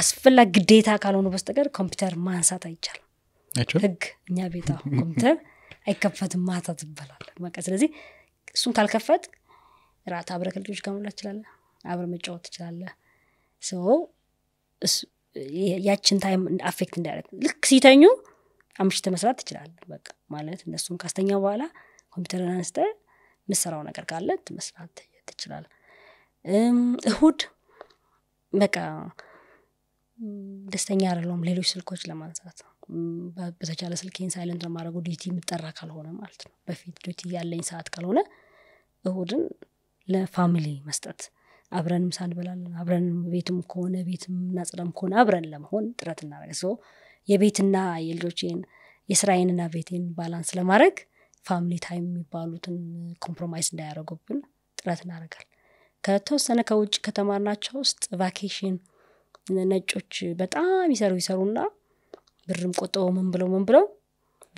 [SPEAKER 1] አስፈላጊ ግዴታ ካልሆኑ በስተቀር ኮምፒውተር ማንሳት አይቻልም። ህግ እኛ ቤት ኮምፒውተር አይከፈትም፣ ማታ ትበላለህ። በቃ ስለዚህ እሱን ካልከፈት ራት አብረህ ከልጆች ጋር መብላት ትችላለህ፣ አብረህ መጫወት ትችላለህ። ያችን ታይም አፌክት እንዳያደረግ ልክ ሲተኙ አምሽተ መስራት ትችላል። በቃ ማለት እነሱም ካስተኛ በኋላ ኮምፒውተርን አንስተ ምሰራው ነገር ካለ መስራት ትችላል። እሁድ በቃ ደስተኛ አይደለሁም ሌሎች ስልኮች ለማንሳት በተቻለ ስልኬን ሳይለንት ለማድረጉ ዲቲ የምጠራ ካልሆነ ማለት ነው። በፊት ዲቲ ያለኝ ሰዓት ካልሆነ እሁድን ለፋሚሊ መስጠት አብረን ምሳ እንበላለን። አብረን ቤትም ከሆነ ቤትም እናጽዳም ከሆነ አብረን ለመሆን ጥረት እናደረግ ሶ የቤትና የልጆቼን የስራዬንና ቤቴን ባላንስ ለማድረግ ፋሚሊ ታይም የሚባሉትን ኮምፕሮማይዝ እንዳያደርጉብን ጥረት እናደርጋል። ከተወሰነ ከውጭ ከተማርናቸው ውስጥ ቫኬሽን ነጮች በጣም ይሰሩ ይሰሩና ብርም ቆጥበው ምን ብለው ምን ብለው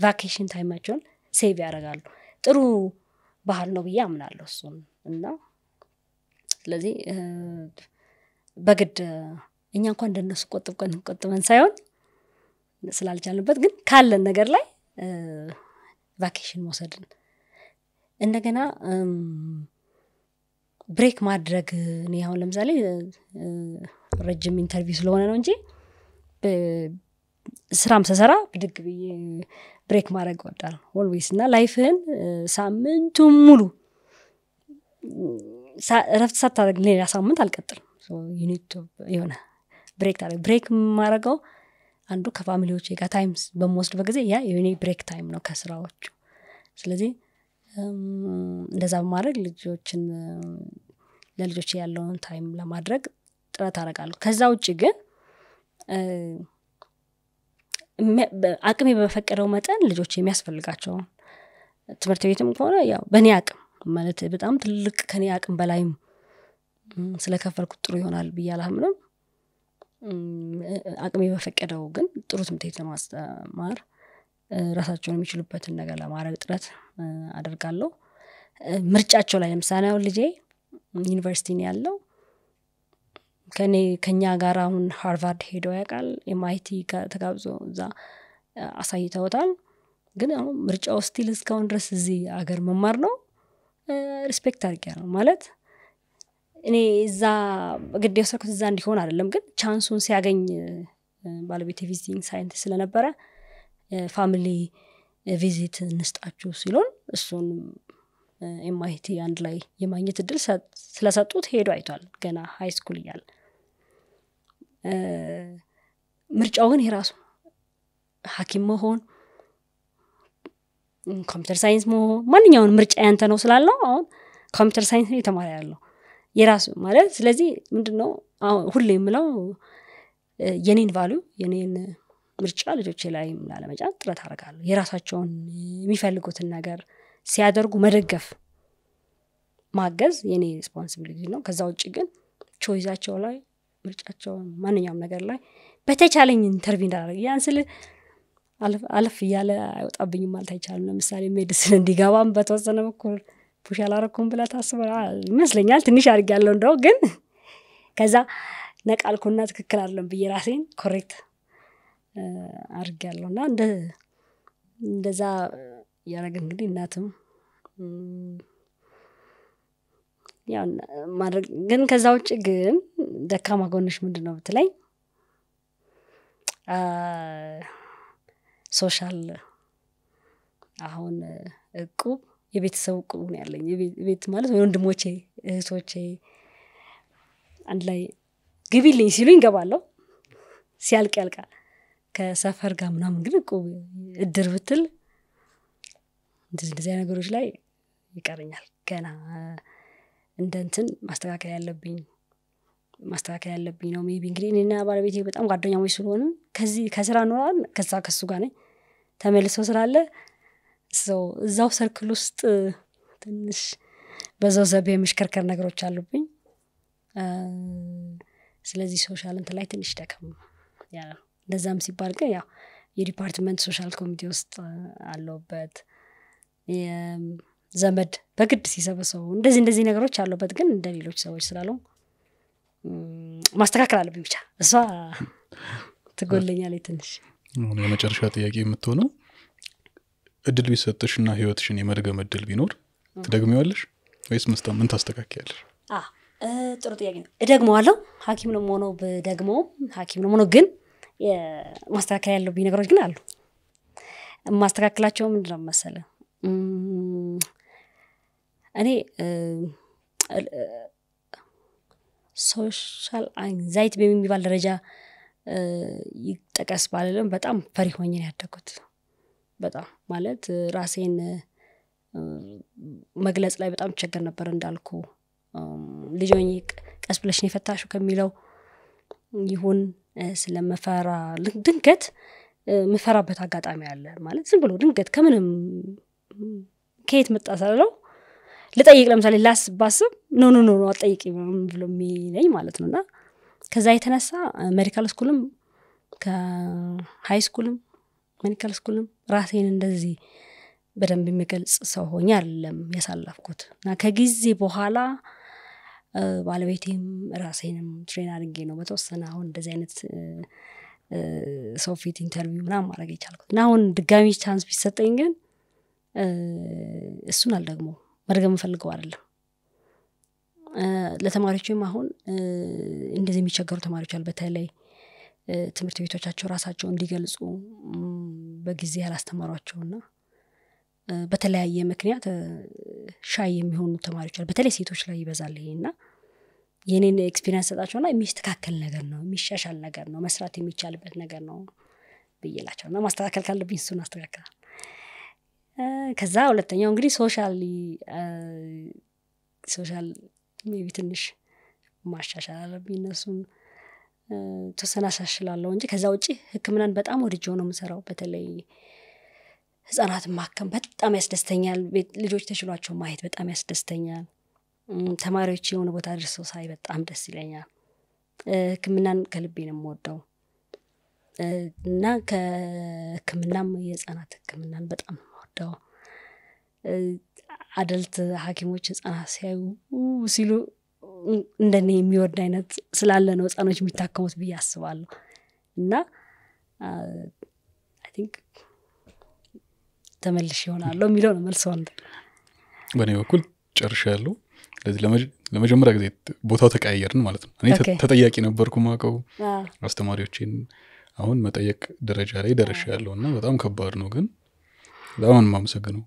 [SPEAKER 1] ቫኬሽን ታይማቸውን ሴቭ ያደርጋሉ። ጥሩ ባህል ነው ብዬ አምናለሁ እሱን እና ስለዚህ በግድ እኛ እንኳን እንደነሱ ቆጥብ ቆጥበን ሳይሆን ስላልቻልንበት ግን ካለን ነገር ላይ ቫኬሽን መውሰድን እንደገና ብሬክ ማድረግ እኔ አሁን ለምሳሌ ረጅም ኢንተርቪው ስለሆነ ነው እንጂ ስራም ስሰራ ብድግ ብዬ ብሬክ ማድረግ ወዳል ኦልዌይስ እና ላይፍህን ሳምንቱ ሙሉ እረፍት ሳታደረግ ሌላ ሳምንት አልቀጥልም። የሆነ ብሬክ ታደረግ ብሬክ የማረገው አንዱ ከፋሚሊዎች ጋር ታይም በምወስድበት ጊዜ ያ የኔ ብሬክ ታይም ነው ከስራዎቹ። ስለዚህ እንደዛ በማድረግ ልጆችን ለልጆች ያለውን ታይም ለማድረግ ጥረት አረጋሉ ከዛ ውጭ ግን አቅሜ በፈቀደው መጠን ልጆች የሚያስፈልጋቸውን ትምህርት ቤትም ከሆነ ያው በእኔ አቅም ማለት በጣም ትልቅ ከኔ አቅም በላይም ስለከፈልኩት ጥሩ ይሆናል ብዬ አላምንም። አቅሜ በፈቀደው ግን ጥሩ ትምህርት ለማስተማር ራሳቸውን የሚችሉበትን ነገር ለማድረግ ጥረት አደርጋለሁ። ምርጫቸው ላይ ለምሳሌ አሁን ልጄ ዩኒቨርሲቲ ነው ያለው። ከኔ ከእኛ ጋር አሁን ሃርቫርድ ሄዶ ያውቃል ኤምአይቲ ተጋብዞ እዛ አሳይተውታል። ግን አሁን ምርጫው ስቲል እስካሁን ድረስ እዚህ ሀገር መማር ነው ሪስፔክት አድርጌ ነው ማለት እኔ እዛ ግድ የወሰድኩት እዛ እንዲሆን አይደለም፣ ግን ቻንሱን ሲያገኝ ባለቤት የቪዚቲንግ ሳይንቲስት ስለነበረ ፋሚሊ ቪዚት እንስጣችሁ ሲሉን እሱን ኤምአይቲ አንድ ላይ የማግኘት እድል ስለሰጡት ሄዶ አይቷል ገና ሀይ ስኩል እያለ። ምርጫው ግን የራሱ ሐኪም መሆን ኮምፒተር ሳይንስ ማንኛውን ምርጫ ያንተ ነው ስላለው አሁን ኮምፒተር ሳይንስ የተማረ ያለው የራሱ ማለት ስለዚህ ምንድን ነው ሁሌ የምለው የኔን ቫሉ የኔን ምርጫ ልጆች ላይ ላለመጫን ጥረት አደርጋለሁ የራሳቸውን የሚፈልጉትን ነገር ሲያደርጉ መደገፍ ማገዝ የኔ ሪስፖንሲቢሊቲ ነው ከዛ ውጭ ግን ቾይዛቸው ላይ ምርጫቸውን ማንኛውም ነገር ላይ በተቻለኝ ኢንተርቪ እንዳደረግ ያን ስል አለፍ እያለ አይወጣብኝም ማለት አይቻልም። ለምሳሌ ሜዲስን እንዲገባም በተወሰነ በኩል ፑሽ አላረኩም ብላ ታስበ ይመስለኛል ትንሽ አድርጊያለሁ እንደው ግን ከዛ ነቃልኩና ትክክል አለን ብዬ ራሴን ኮሬክት አድርጊያለሁ እና እንደዛ እያደረግ እንግዲህ እናትም ያው ማድረግ ግን ከዛ ውጭ ግን ደካማ ጎንሽ ምንድን ነው ብትለኝ ሶሻል አሁን እቁብ የቤተሰብ እቁብ ነው ያለኝ ቤት ማለት ወንድሞቼ እህቶቼ አንድ ላይ ግቢልኝ ሲሉ ይገባለሁ ሲያልቅ ያልቃል። ከሰፈር ጋር ምናምን ግን እቁብ እድር ብትል እንደዚህ ነገሮች ላይ ይቀረኛል ገና እንደንትን ማስተካከል ያለብኝ ማስተካከል ያለብኝ ነው። ቢ እንግዲህ እኔና ባለቤት በጣም ጓደኛሞች ስለሆንን ከዚህ ከስራ ኖራል ከዛ ከሱ ጋር ነኝ ተመልሶ ስላለ ሰው እዛው ሰርክል ውስጥ ትንሽ በዛው ዘብ የመሽከርከር ነገሮች አሉብኝ። ስለዚህ ሶሻል እንትን ላይ ትንሽ ደከም ያለ ነው። እንደዛም ሲባል ግን ያው የዲፓርትመንት ሶሻል ኮሚቴ ውስጥ አለውበት ዘመድ በግድ ሲሰበሰቡ እንደዚህ እንደዚህ ነገሮች አለበት ግን እንደ ሌሎች ሰዎች ስላለው ማስተካከል አለብኝ ብቻ እሷ ትጎለኛለች ትንሽ
[SPEAKER 2] የመጨረሻ ጥያቄ የምትሆነው እድል ቢሰጥሽና ህይወትሽን የመድገም እድል ቢኖር ትደግሚዋለሽ ወይስ ምስታ ምን ታስተካክያለሽ
[SPEAKER 1] ጥሩ ጥያቄ ነው እደግመዋለው ሀኪም ነው ሆኖ ደግሞ ሀኪም ነው ሆኖ ግን ማስተካከል ያለብኝ ነገሮች ግን አሉ ማስተካከላቸው ምንድነው መሰለ እኔ ሶሻል አንዛይቲ በሚባል ደረጃ ይጠቀስ ባለለም በጣም ፈሪ ሆኜ ነው ያደግኩት። በጣም ማለት ራሴን መግለጽ ላይ በጣም ቸገር ነበር እንዳልኩ ልጆኝ ሆኜ ቀስ ብለሽ ከሚለው ይሁን ስለምፈራ ድንገት የምፈራበት አጋጣሚ አለ። ማለት ዝም ብሎ ድንገት ከምንም ከየት መጣ ልጠይቅ ለምሳሌ ላስ ባስብ ኖ ኖ ኖ አጠይቅ ብሎ የሚለኝ ማለት ነው እና ከዛ የተነሳ ሜዲካል ስኩልም ከሀይ ስኩልም ሜዲካል ስኩልም ራሴን እንደዚህ በደንብ የሚገልጽ ሰው ሆኝ አለም ያሳለፍኩት እና ከጊዜ በኋላ ባለቤቴም ራሴንም ትሬን አድርጌ ነው በተወሰነ አሁን እንደዚህ አይነት ሰው ፊት ኢንተርቪው ምናምን ማድረግ የቻልኩት እና አሁን ድጋሚ ቻንስ ቢሰጠኝ ግን እሱን አልደግመው መርገም ፈልገው አይደለም። ለተማሪዎችም አሁን እንደዚህ የሚቸገሩ ተማሪዎች አሉ። በተለይ ትምህርት ቤቶቻቸው ራሳቸው እንዲገልጹ በጊዜ ያላስተማሯቸው ና በተለያየ ምክንያት ሻይ የሚሆኑ ተማሪዎች አሉ። በተለይ ሴቶች ላይ ይበዛል ይሄ እና የኔን ኤክስፒሪንስ ሰጣቸውና የሚስተካከል ነገር ነው፣ የሚሻሻል ነገር ነው፣ መስራት የሚቻልበት ነገር ነው ብይላቸው እና ማስተካከል ካለብኝ እሱን አስተካክላለሁ። ከዛ ሁለተኛው እንግዲህ ሶሻል ሶሻል ሜቢ ትንሽ ማሻሻል አለብኝ እነሱን ተወሰነ አሻሽላለሁ እንጂ ከዛ ውጭ ህክምናን በጣም ወድጀው ነው የምሰራው በተለይ ህጻናት ማከም በጣም ያስደስተኛል ልጆች ተችሏቸው ማየት በጣም ያስደስተኛል ተማሪዎች የሆነ ቦታ ደርሰው ሳይ በጣም ደስ ይለኛል ህክምናን ከልቤ ነው የምወደው እና ከህክምናም የህጻናት ህክምናን በጣም ነው የምወደው። አደልት ሀኪሞች ህፃናት ሲያዩ ሲሉ እንደኔ የሚወድ አይነት ስላለ ነው ህፃኖች የሚታከሙት ብዬ አስባለሁ። እና አይ ቲንክ ተመልሽ ይሆናለሁ የሚለው ነው መልስ። ወንድ
[SPEAKER 2] በእኔ በኩል ጨርሻለሁ። ስለዚህ ለመጀመሪያ ጊዜ ቦታው ተቀያየርን ማለት ነው። እኔ ተጠያቂ ነበርኩ ማቀው አስተማሪዎችን አሁን መጠየቅ ደረጃ ላይ ደረሻ ያለው እና በጣም ከባድ ነው ግን በጣም ማመሰግነው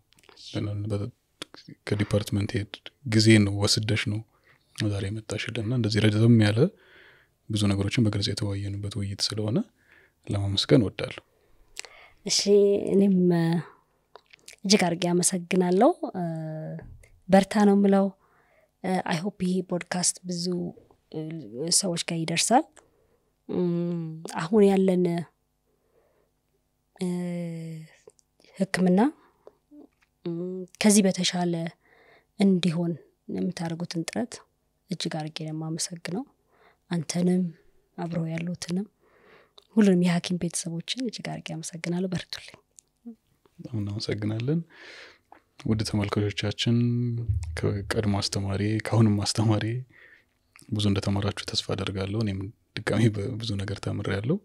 [SPEAKER 2] ከዲፓርትመንት ሄድ ጊዜ ነው ወስደሽ ነው ዛሬ የመጣሽል እንደዚህ ረዘም ያለ ብዙ ነገሮችን በግልጽ የተወያየንበት ውይይት ስለሆነ ለማመስገን ወዳለሁ
[SPEAKER 1] እሺ እኔም እጅግ አርጌ አመሰግናለው በርታ ነው ምለው አይሆፕ ይሄ ፖድካስት ብዙ ሰዎች ጋር ይደርሳል አሁን ያለን ህክምና ከዚህ በተሻለ እንዲሆን የምታደርጉትን ጥረት እጅግ አርጌ ነው የማመሰግነው አንተንም አብሮ ያሉትንም ሁሉንም የሀኪም ቤተሰቦችን እጅግ አርጌ አመሰግናለሁ በርቱልኝ
[SPEAKER 2] በጣም እናመሰግናለን ውድ ተመልካቾቻችን ከቀድሞ አስተማሪ ከአሁንም አስተማሪ ብዙ እንደተማራችሁ ተስፋ አደርጋለሁ እኔም ድጋሚ ብዙ ነገር ተምር ያለው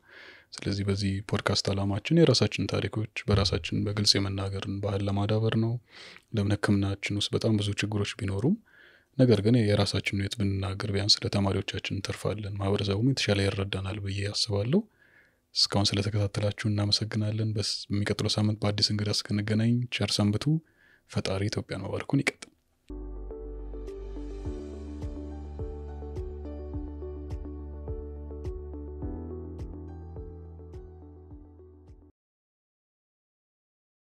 [SPEAKER 2] ስለዚህ በዚህ ፖድካስት አላማችን የራሳችን ታሪኮች በራሳችን በግልጽ የመናገርን ባህል ለማዳበር ነው። ለምን ህክምናችን ውስጥ በጣም ብዙ ችግሮች ቢኖሩም ነገር ግን የራሳችን ሁኔት ብንናገር ቢያንስ ለተማሪዎቻችን እንተርፋለን፣ ማህበረሰቡም የተሻለ ይረዳናል ብዬ አስባለሁ። እስካሁን ስለተከታተላችሁ እናመሰግናለን። በሚቀጥለው ሳምንት በአዲስ እንግዳ እስክንገናኝ ቸር ሰንብቱ። ፈጣሪ ኢትዮጵያን መባርኩን ይቀጥል።